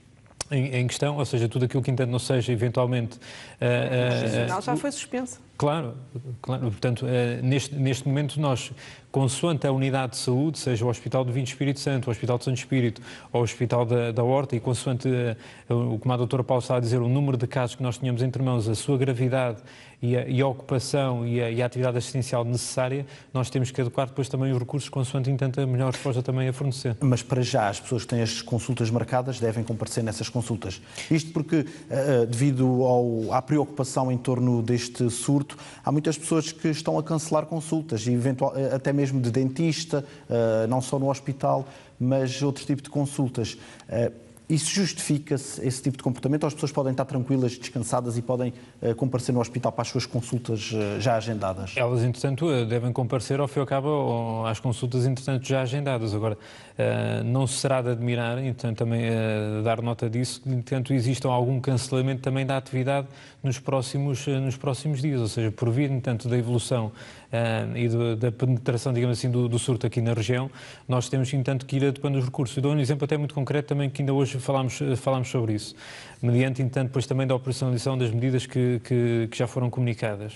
em, questão, ou seja, tudo aquilo que entanto não seja eventualmente. Uh, uh, já foi suspensa. Claro, claro. Portanto, eh, neste, neste momento nós, consoante a unidade de saúde, seja o Hospital do Vinho Espírito Santo, o Hospital do Santo Espírito ou o Hospital da, da Horta, e consoante, eh, o que a doutora Paulo está a dizer, o número de casos que nós tínhamos entre mãos, a sua gravidade e a, e a ocupação e a, e a, atividade assistencial necessária, nós temos que adequar depois também os recursos consoante intenta a melhor resposta também a fornecer.
Mas para já as pessoas que têm as consultas marcadas devem comparecer nessas consultas. Isto porque, eh, devido ao, à preocupação em torno deste surto, curto, há muitas pessoas que estão a cancelar consultas, eventual, eh, até mesmo de dentista, eh, não só no hospital, mas outro tipo de consultas. Eh, isso justifica-se, esse tipo de comportamento? Ou as pessoas podem estar tranquilas, descansadas e podem uh, comparecer no
hospital para as suas consultas uh, já agendadas? Elas, entretanto, devem comparecer ao fim e ao cabo às consultas, entretanto, já agendadas. Agora, uh, não será de admirar, entretanto, também dar nota disso, que, entretanto, existam algum cancelamento também da atividade nos próximos, eh, nos próximos dias, ou seja, por vir tanto da evolução uh, e do, da penetração, digamos assim, do, do, surto aqui na região, nós temos, entanto, que ir adequando os recursos. Eu dou um exemplo até muito concreto também, que ainda hoje falámos, eh, falámos sobre isso, mediante, entanto, depois também da operacionalização das medidas que, que, que já foram comunicadas.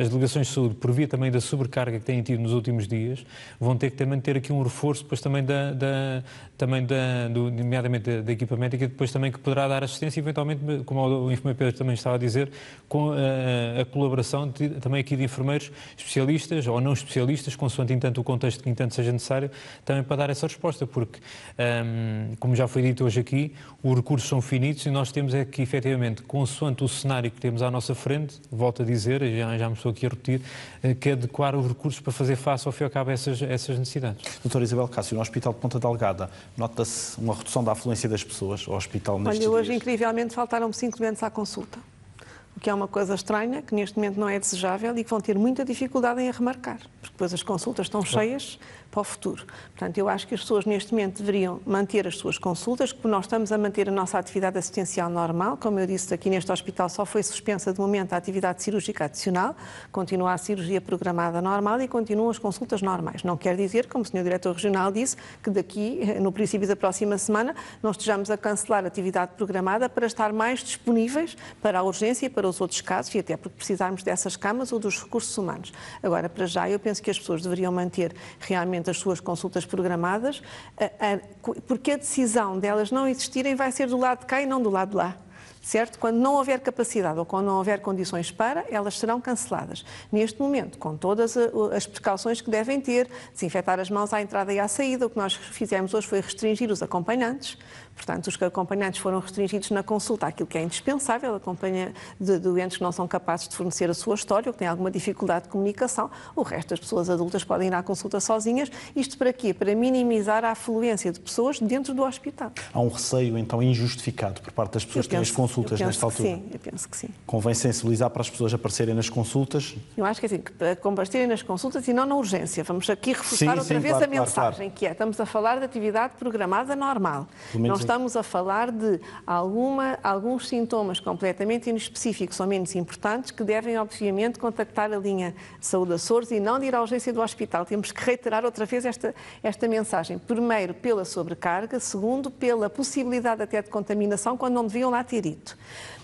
As delegações de saúde, por via também da sobrecarga que têm tido nos últimos dias, vão ter que também ter aqui um reforço depois também da, da também da, do, nomeadamente da, da equipa médica, depois também que poderá dar assistência, eventualmente, como o enfermeiro Pedro também estava a dizer, com a, a colaboração de, também aqui de enfermeiros especialistas ou não especialistas, consoante entanto o contexto que entanto seja necessário, também para dar essa resposta, porque, um, como já foi dito hoje aqui, os recursos são finitos e nós temos é que, efetivamente, consoante o cenário que temos à nossa frente, volto a dizer, já, já me estou estou aqui a repetir, eh, que adequar os recursos para fazer face ao fim e ao cabo a essas, essas necessidades.
Doutora Isabel Cássio, no Hospital de Ponta Delgada, nota-se uma redução da afluência das pessoas ao
hospital nestes Olha, hoje,
incrivelmente, faltaram cinco doentes à consulta, o que é uma coisa estranha, que neste momento não é desejável e que vão ter muita dificuldade em remarcar, porque depois as consultas estão cheias para o futuro. Portanto, eu acho que as pessoas neste momento deveriam manter as suas consultas, que nós estamos a manter a nossa atividade assistencial normal. Como eu disse, aqui neste hospital só foi suspensa de momento a atividade cirúrgica adicional, continua a cirurgia programada normal e continuam as consultas normais. Não quer dizer, como o Sr. Diretor Regional disse, que daqui, eh, no princípio da próxima semana, não estejamos a cancelar a atividade programada para estar mais disponíveis para a urgência e para os outros casos e até porque precisarmos dessas camas ou dos recursos humanos. Agora, para já, eu penso que as pessoas deveriam manter realmente das suas consultas programadas, porque a decisão delas não existirem vai ser do lado de cá e não do lado de lá certo? Quando não houver capacidade ou quando não houver condições para, elas serão canceladas. Neste momento, com todas as precauções que devem ter, desinfetar as mãos à entrada e à saída, o que nós fizemos hoje foi restringir os acompanhantes, Portanto, os acompanhantes foram restringidos na consulta àquilo que é indispensável, acompanha de doentes que não são capazes de fornecer a sua história ou que têm alguma dificuldade de comunicação. O resto das pessoas adultas podem ir à consulta sozinhas. Isto para quê? Para minimizar a afluência de pessoas dentro do hospital.
Há um receio, então, injustificado por parte das pessoas eu que têm as consultas nesta altura? Sim, eu penso que sim. Convém sensibilizar para as pessoas aparecerem nas consultas?
Eu acho que é assim, para comparecerem nas consultas e não na urgência. Vamos aqui reforçar sim, outra sim, vez claro, a mensagem, claro. que é, estamos a falar de atividade programada normal. Pelo menos estamos a falar de alguma, alguns sintomas completamente inespecíficos ou menos importantes que devem, obviamente, contactar a linha Saúde Açores e não de ir à urgência do hospital. Temos que reiterar outra vez esta, esta mensagem. Primeiro, pela sobrecarga. Segundo, pela possibilidade até de contaminação quando não deviam lá ter ido.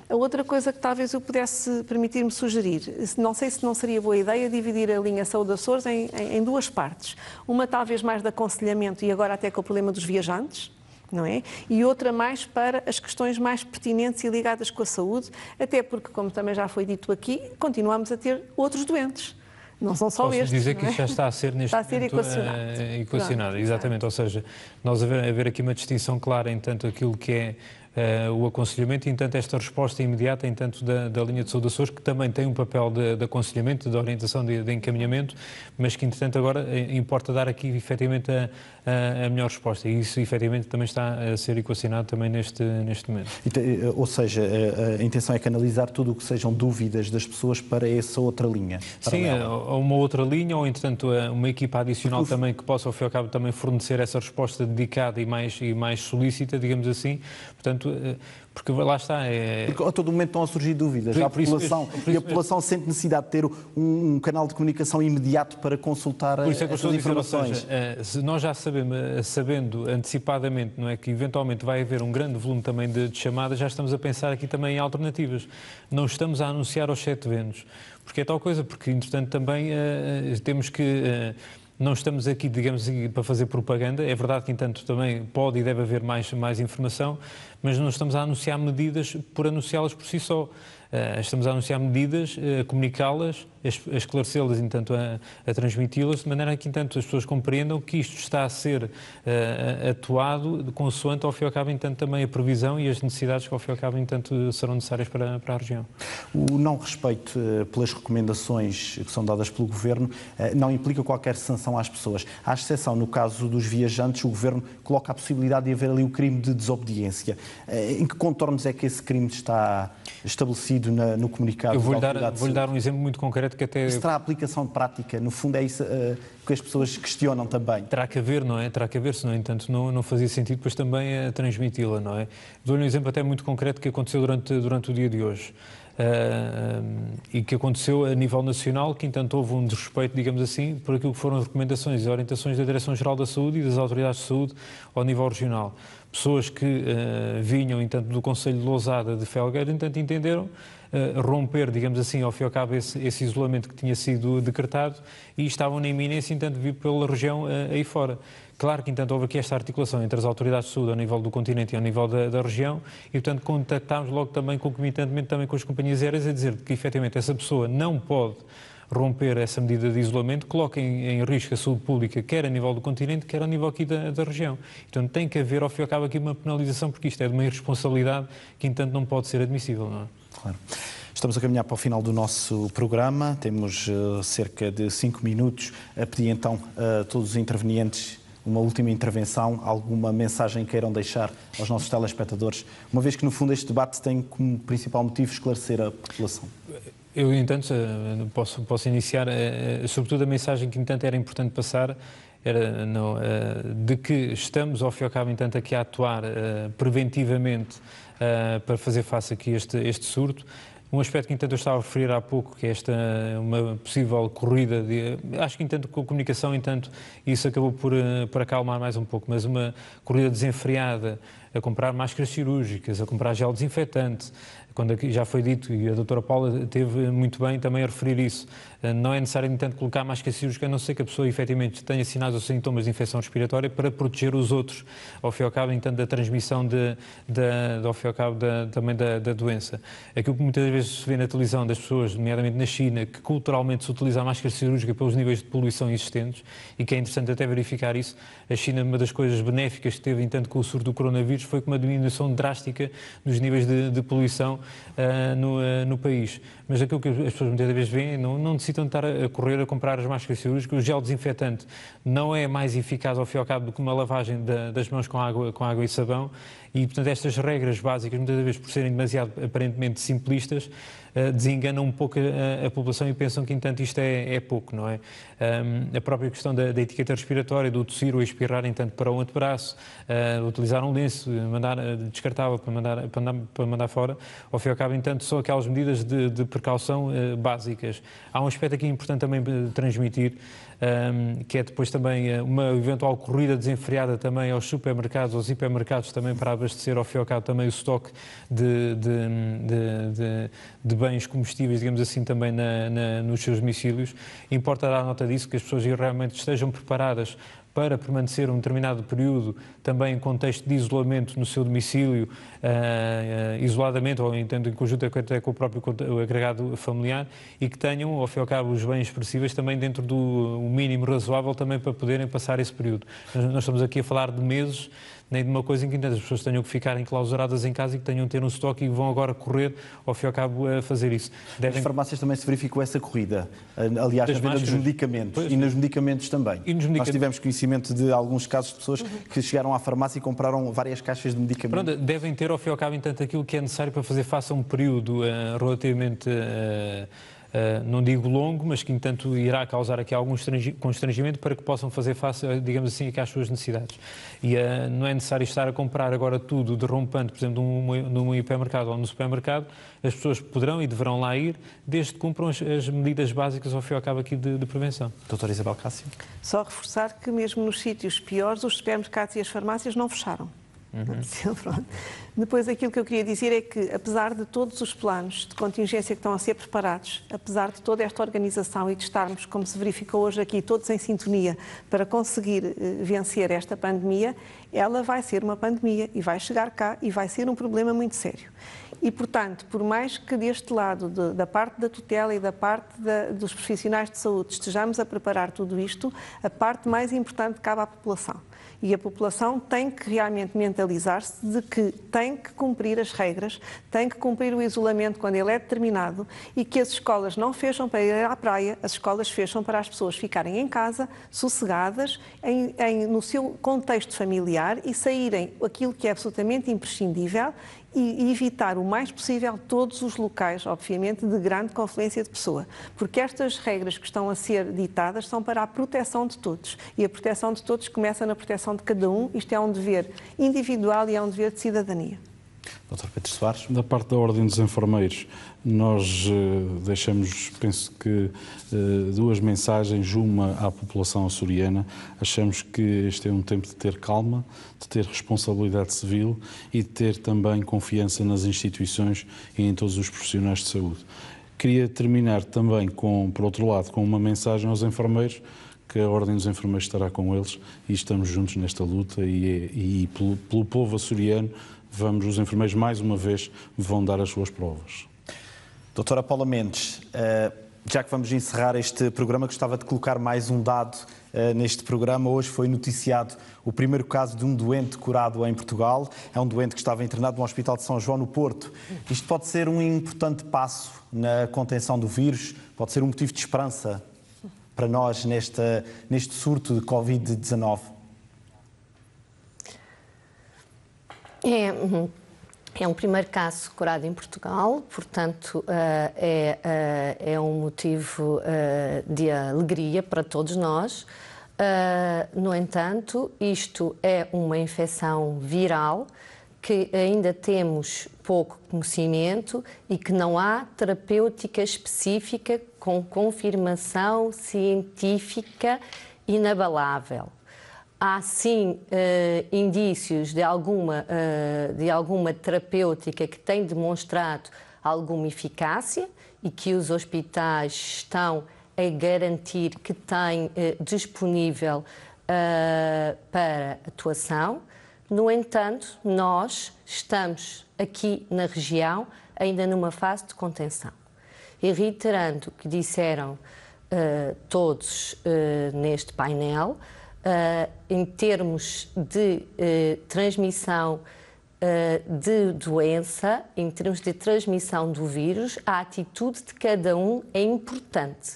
A outra coisa que talvez eu pudesse permitir-me sugerir, não sei se não seria boa ideia dividir a linha Saúde Açores em, em, em duas partes. Uma talvez mais de aconselhamento e agora até com o problema dos viajantes, não é? E outra mais para as questões mais pertinentes e ligadas com a saúde, até porque, como também já foi dito aqui, continuamos a ter outros doentes. Não são só Posso estes. dizer que é? isto já está a ser neste está a ser momento, equacionado. Uh, equacionado
Pronto, exatamente. Ou seja, nós haver, aqui uma distinção clara em tanto aquilo que é Uh, o aconselhamento e, entanto, esta resposta imediata, entanto, da, da linha de saúde Açores, que também tem um papel de, de aconselhamento, de orientação, de, de, encaminhamento, mas que, entretanto, agora eh, importa dar aqui, efetivamente, a, eh, a melhor resposta. E isso, efetivamente, também está a ser equacionado também neste, neste momento.
Eh, ou seja, eh, a intenção é canalizar tudo o que sejam dúvidas das pessoas para essa outra linha.
Sim, a uma outra linha ou, entretanto, uma equipa adicional também que possa, ao fim e ao cabo, também fornecer essa resposta dedicada e mais, e mais solícita, digamos assim. Portanto, porque lá está. É... Porque a todo momento estão a surgir dúvidas. Por, a população, por isso, por isso, e a população
sente necessidade de ter um, um, canal de comunicação imediato para consultar por isso é que estas informações.
Dizer, seja, eh, nós já sabemos, eh, sabendo antecipadamente não é, que eventualmente vai haver um grande volume também de, de chamadas, já estamos a pensar aqui também em alternativas. Não estamos a anunciar aos sete ventos. Porque é tal coisa, porque entretanto também uh, temos que. Uh, não estamos aqui, digamos, para fazer propaganda. É verdade que, entanto, também pode e deve haver mais, mais informação, mas não estamos a anunciar medidas por anunciá-las por si só. Eh, estamos a anunciar medidas, a eh, comunicá-las a esclarecê-las entanto, a, a transmiti-las, de maneira que, entanto, as pessoas compreendam que isto está a ser uh, atuado consoante, ao fim e ao cabo, entanto, também a previsão e as necessidades que, ao fim e ao cabo, entanto, serão necessárias para, para a região.
O não respeito eh, pelas recomendações que são dadas pelo Governo não implica qualquer sanção às pessoas. À exceção, no caso dos viajantes, o Governo coloca a possibilidade de haver ali o crime de desobediência. Em que contornos é que esse crime está estabelecido na, no comunicado? Eu vou-lhe dar, vou dar
um exemplo muito concreto projeto que até. Isso terá
aplicação prática, no fundo é isso uh, que as pessoas questionam também.
Terá que haver, não é? Terá que haver, se entanto não, não fazia sentido depois também eh, transmiti-la, não é? Dou-lhe um exemplo até muito concreto que aconteceu durante, durante o dia de hoje. Uh, eh, um, e que aconteceu a nível nacional, que entanto houve um desrespeito, digamos assim, por aquilo que foram as recomendações e orientações da Direção-Geral da Saúde e das autoridades de saúde ao nível regional. Pessoas que uh, vinham, entanto, do Conselho de Lousada de Felgueira, entanto, entenderam eh, romper, digamos assim, ao fim e ao cabo, esse, esse isolamento que tinha sido decretado e estavam na iminência, entanto, de vir pela região eh, aí fora. Claro que, entanto, houve aqui esta articulação entre as autoridades de saúde ao nível do continente e ao nível da, da, região e, portanto, contactámos logo também, concomitantemente, também com as companhias aéreas a dizer que, efetivamente, essa pessoa não pode romper essa medida de isolamento coloca em, em, risco a saúde pública, quer a nível do continente, quer a nível aqui da, da região. Portanto, tem que haver, ao fim e ao cabo, aqui uma penalização, porque isto é de uma irresponsabilidade que, entanto, não pode ser admissível. Não é?
claro. Estamos a caminhar para o final do nosso programa, temos uh, cerca de cinco minutos. A pedir então a todos os intervenientes uma última intervenção, alguma mensagem queiram deixar aos nossos telespectadores, uma vez que, no fundo, este debate tem como principal motivo esclarecer a população.
Eu, entanto, eh, posso, posso iniciar, eh, sobretudo a mensagem que, entanto, era importante passar, era não, de que estamos, ao fim e ao cabo, entanto, aqui a atuar preventivamente uh, para fazer face aqui a este, este surto. Um aspecto que, entanto, eu estava a referir há pouco, que é esta uma possível corrida. De, acho que, entanto, com a comunicação, entanto, isso acabou por, eh, por acalmar mais um pouco, mas uma corrida desenfreada a comprar máscaras cirúrgicas, a comprar gel desinfetante, quando já foi dito, e a doutora Paula teve muito bem também a referir isso, eh, não é necessário, no entanto, colocar máscara cirúrgica, a não ser que a pessoa efetivamente tenha sinais ou sintomas de infecção respiratória para proteger os outros, ao fim e ao cabo, entanto, da transmissão de, de, ao fim e ao cabo, da, também da, da doença. Aquilo que muitas vezes se vê na televisão das pessoas, nomeadamente na China, que culturalmente se utiliza a máscara cirúrgica pelos níveis de poluição existentes, e que é interessante até verificar isso, a China, uma das coisas benéficas que teve, entanto, com o surto do coronavírus, foi com uma diminuição drástica dos níveis de, de poluição uh, no, uh, no país. Mas aquilo que as pessoas muitas vezes veem, não, não necessita necessitam de estar a correr a comprar as máscaras cirúrgicas. O gel desinfetante não é mais eficaz ao fim e ao cabo do que uma lavagem das mãos com água, com água e sabão. E, portanto, estas regras básicas, muitas vezes por serem demasiado aparentemente simplistas, eh, desenganam um pouco a, a, população e pensam que, entanto, isto é, é pouco, não é? Um, a própria questão da, da, etiqueta respiratória, do tossir ou expirar entanto, para o antebraço, uh, utilizar um lenço mandar, eh, descartável para mandar, para, mandar, para mandar fora, ao fim e ao cabo, entanto, são aquelas medidas de, de precaução uh, básicas. Há um aspecto aqui importante também transmitir, um, que é depois também eh, uma eventual corrida desenfreada também aos supermercados, aos hipermercados também para abastecer ao fim ao cabo também o estoque de, de, de, de bens comestíveis, digamos assim, também na, na, nos seus domicílios. Importa dar nota disso, que as pessoas realmente estejam preparadas para permanecer um determinado período também em contexto de isolamento no seu domicílio, ah, ah, isoladamente ou entendo em conjunto até com o próprio agregado familiar e que tenham, ao fim e ao cabo, os bens expressíveis também dentro do mínimo razoável também para poderem passar esse período. Nós estamos aqui a falar de meses, nem de uma coisa em que as pessoas tenham que ficar enclausuradas em casa e que tenham que ter um estoque e vão agora correr, ao fim e ao cabo, a fazer isso. Devem... Nas farmácias também se
verificou essa corrida, eh, aliás, das na venda dos medicamentos pois. e nos medicamentos também. Nos medicamentos... Nós tivemos conhecimento de alguns casos de pessoas uhum. que chegaram à farmácia e compraram várias caixas de medicamentos.
Pronto, devem ter, ao fim e ao cabo, entanto, aquilo que é necessário para fazer face a um período uh, relativamente... Uh, eh, não digo longo, mas que, entanto, irá causar aqui algum constrangimento para que possam fazer face, digamos assim, às suas necessidades. E eh, não é necessário estar a comprar agora tudo derrompante, por exemplo, num, num hipermercado ou no supermercado, as pessoas poderão e deverão lá ir, desde que cumpram as, as medidas básicas, ao fim e ao cabo, aqui de, de prevenção. Doutora Isabel Cássio.
Só reforçar que mesmo nos sítios piores, os supermercados e as farmácias não fecharam.
Uhum.
(laughs) Depois, aquilo que eu queria dizer é que, apesar de todos os planos de contingência que estão a ser preparados, apesar de toda esta organização e de estarmos, como se verificou hoje aqui, todos em sintonia para conseguir eh, vencer esta pandemia, ela vai ser uma pandemia e vai chegar cá e vai ser um problema muito sério. E, portanto, por mais que deste lado, de, da parte da tutela e da parte da, dos profissionais de saúde, estejamos a preparar tudo isto, a parte mais importante cabe à população. E a população tem que realmente mentalizar-se de que tem que cumprir as regras, tem que cumprir o isolamento quando ele é determinado e que as escolas não fecham para ir à praia, as escolas fecham para as pessoas ficarem em casa, sossegadas, em, em, no seu contexto familiar e saírem aquilo que é absolutamente imprescindível e, evitar o mais possível todos os locais, obviamente, de grande confluência de pessoa, porque estas regras que estão a ser ditadas são para a proteção de todos e a proteção de todos começa na proteção de cada um. Isto é um dever individual e é um dever de cidadania.
Dr. Pedro Soares. Da parte da Ordem dos Enfermeiros, nós eh, deixamos, penso que, eh, duas mensagens. Uma à população açoriana. Achamos que este é um tempo de ter calma, de ter responsabilidade civil e de ter também confiança nas instituições e em todos os profissionais de saúde. Queria terminar também, com, por outro lado, com uma mensagem aos enfermeiros que a Ordem dos Enfermeiros estará com eles e estamos juntos nesta luta e, é, e pelo, pelo povo açoriano vamos, os enfermeiros
mais uma vez vão dar as suas provas. Doutora Paula Mendes, eh, já que vamos encerrar este programa, gostava de colocar mais um dado eh, neste programa. Hoje foi noticiado o primeiro caso de um doente curado em Portugal. É um doente que estava internado no Hospital de São João, no Porto. Isto pode ser um importante passo na contenção do vírus, pode ser um motivo de esperança para nós neste, neste surto de Covid-19.
É, uhum. É um primeiro caso curado em Portugal, portanto, eh, é, eh, é um motivo eh, de alegria para todos nós. No entanto, isto é uma infecção viral que ainda temos pouco conhecimento e que não há terapêutica específica com confirmação científica inabalável. Há sim eh, indícios de alguma, eh, de alguma terapêutica que tem demonstrado alguma eficácia e que os hospitais estão a garantir que têm eh, disponível para atuação. No entanto, nós estamos aqui na região ainda numa fase de contenção. E reiterando o que disseram todos neste painel, uh, em termos de uh, transmissão uh, de doença, em termos de transmissão do vírus, a atitude de cada um é importante.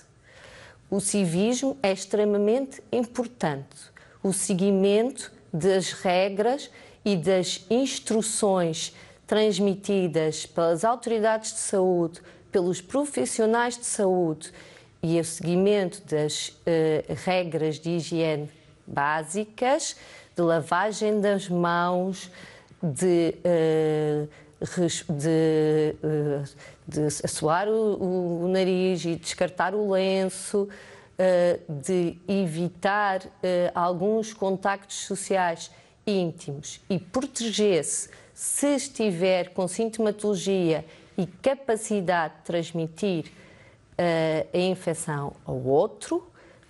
O civismo é extremamente importante. O seguimento das regras e das instruções transmitidas pelas autoridades de saúde, pelos profissionais de saúde e o seguimento das uh, regras de higiene básicas de lavagem das mãos, de, uh, de, uh, de o, o, nariz e descartar o lenço, uh, de evitar alguns contactos sociais íntimos e proteger-se se estiver com sintomatologia e capacidade de transmitir a infecção ao outro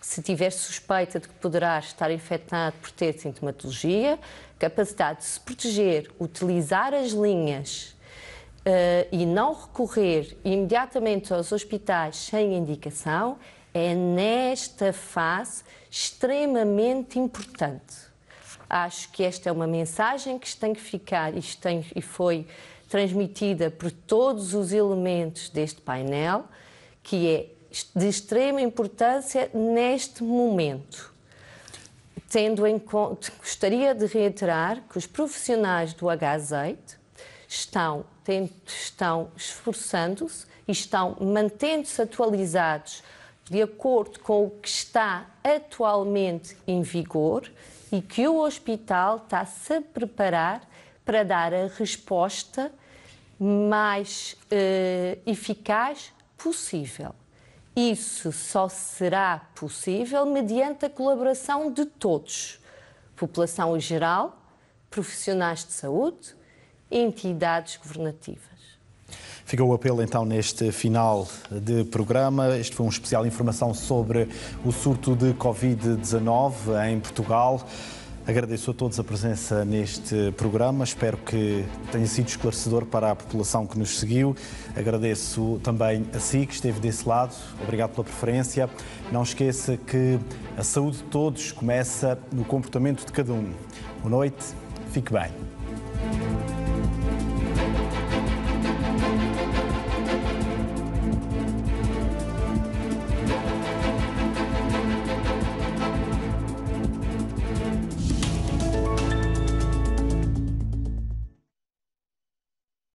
se tiver suspeita de que poderá estar infectado por ter sintomatologia, capacidade de se proteger, utilizar as linhas uh, e não recorrer imediatamente aos hospitais sem indicação, é nesta fase extremamente importante. Acho que esta é uma mensagem que tem que ficar e, tem, e foi transmitida por todos os elementos deste painel, que é de extrema importância neste momento. Tendo em conta, gostaria de reiterar que os profissionais do H-Azeite estão, estão esforçando-se e estão mantendo-se atualizados de acordo com o que está atualmente em vigor e que o hospital está -se a preparar para dar a resposta mais eh, eficaz possível. Isso só será possível mediante a colaboração de todos, população em geral, profissionais de saúde e entidades governativas.
Fica o apelo então neste final de programa. Este foi um especial informação sobre o surto de Covid-19 em Portugal. Agradeço a todos a presença neste programa. Espero que tenha sido esclarecedor para a população que nos seguiu. Agradeço também a si que esteve desse lado. Obrigado pela preferência. Não esqueça que a saúde de todos começa no comportamento de cada um. Boa noite, fique bem.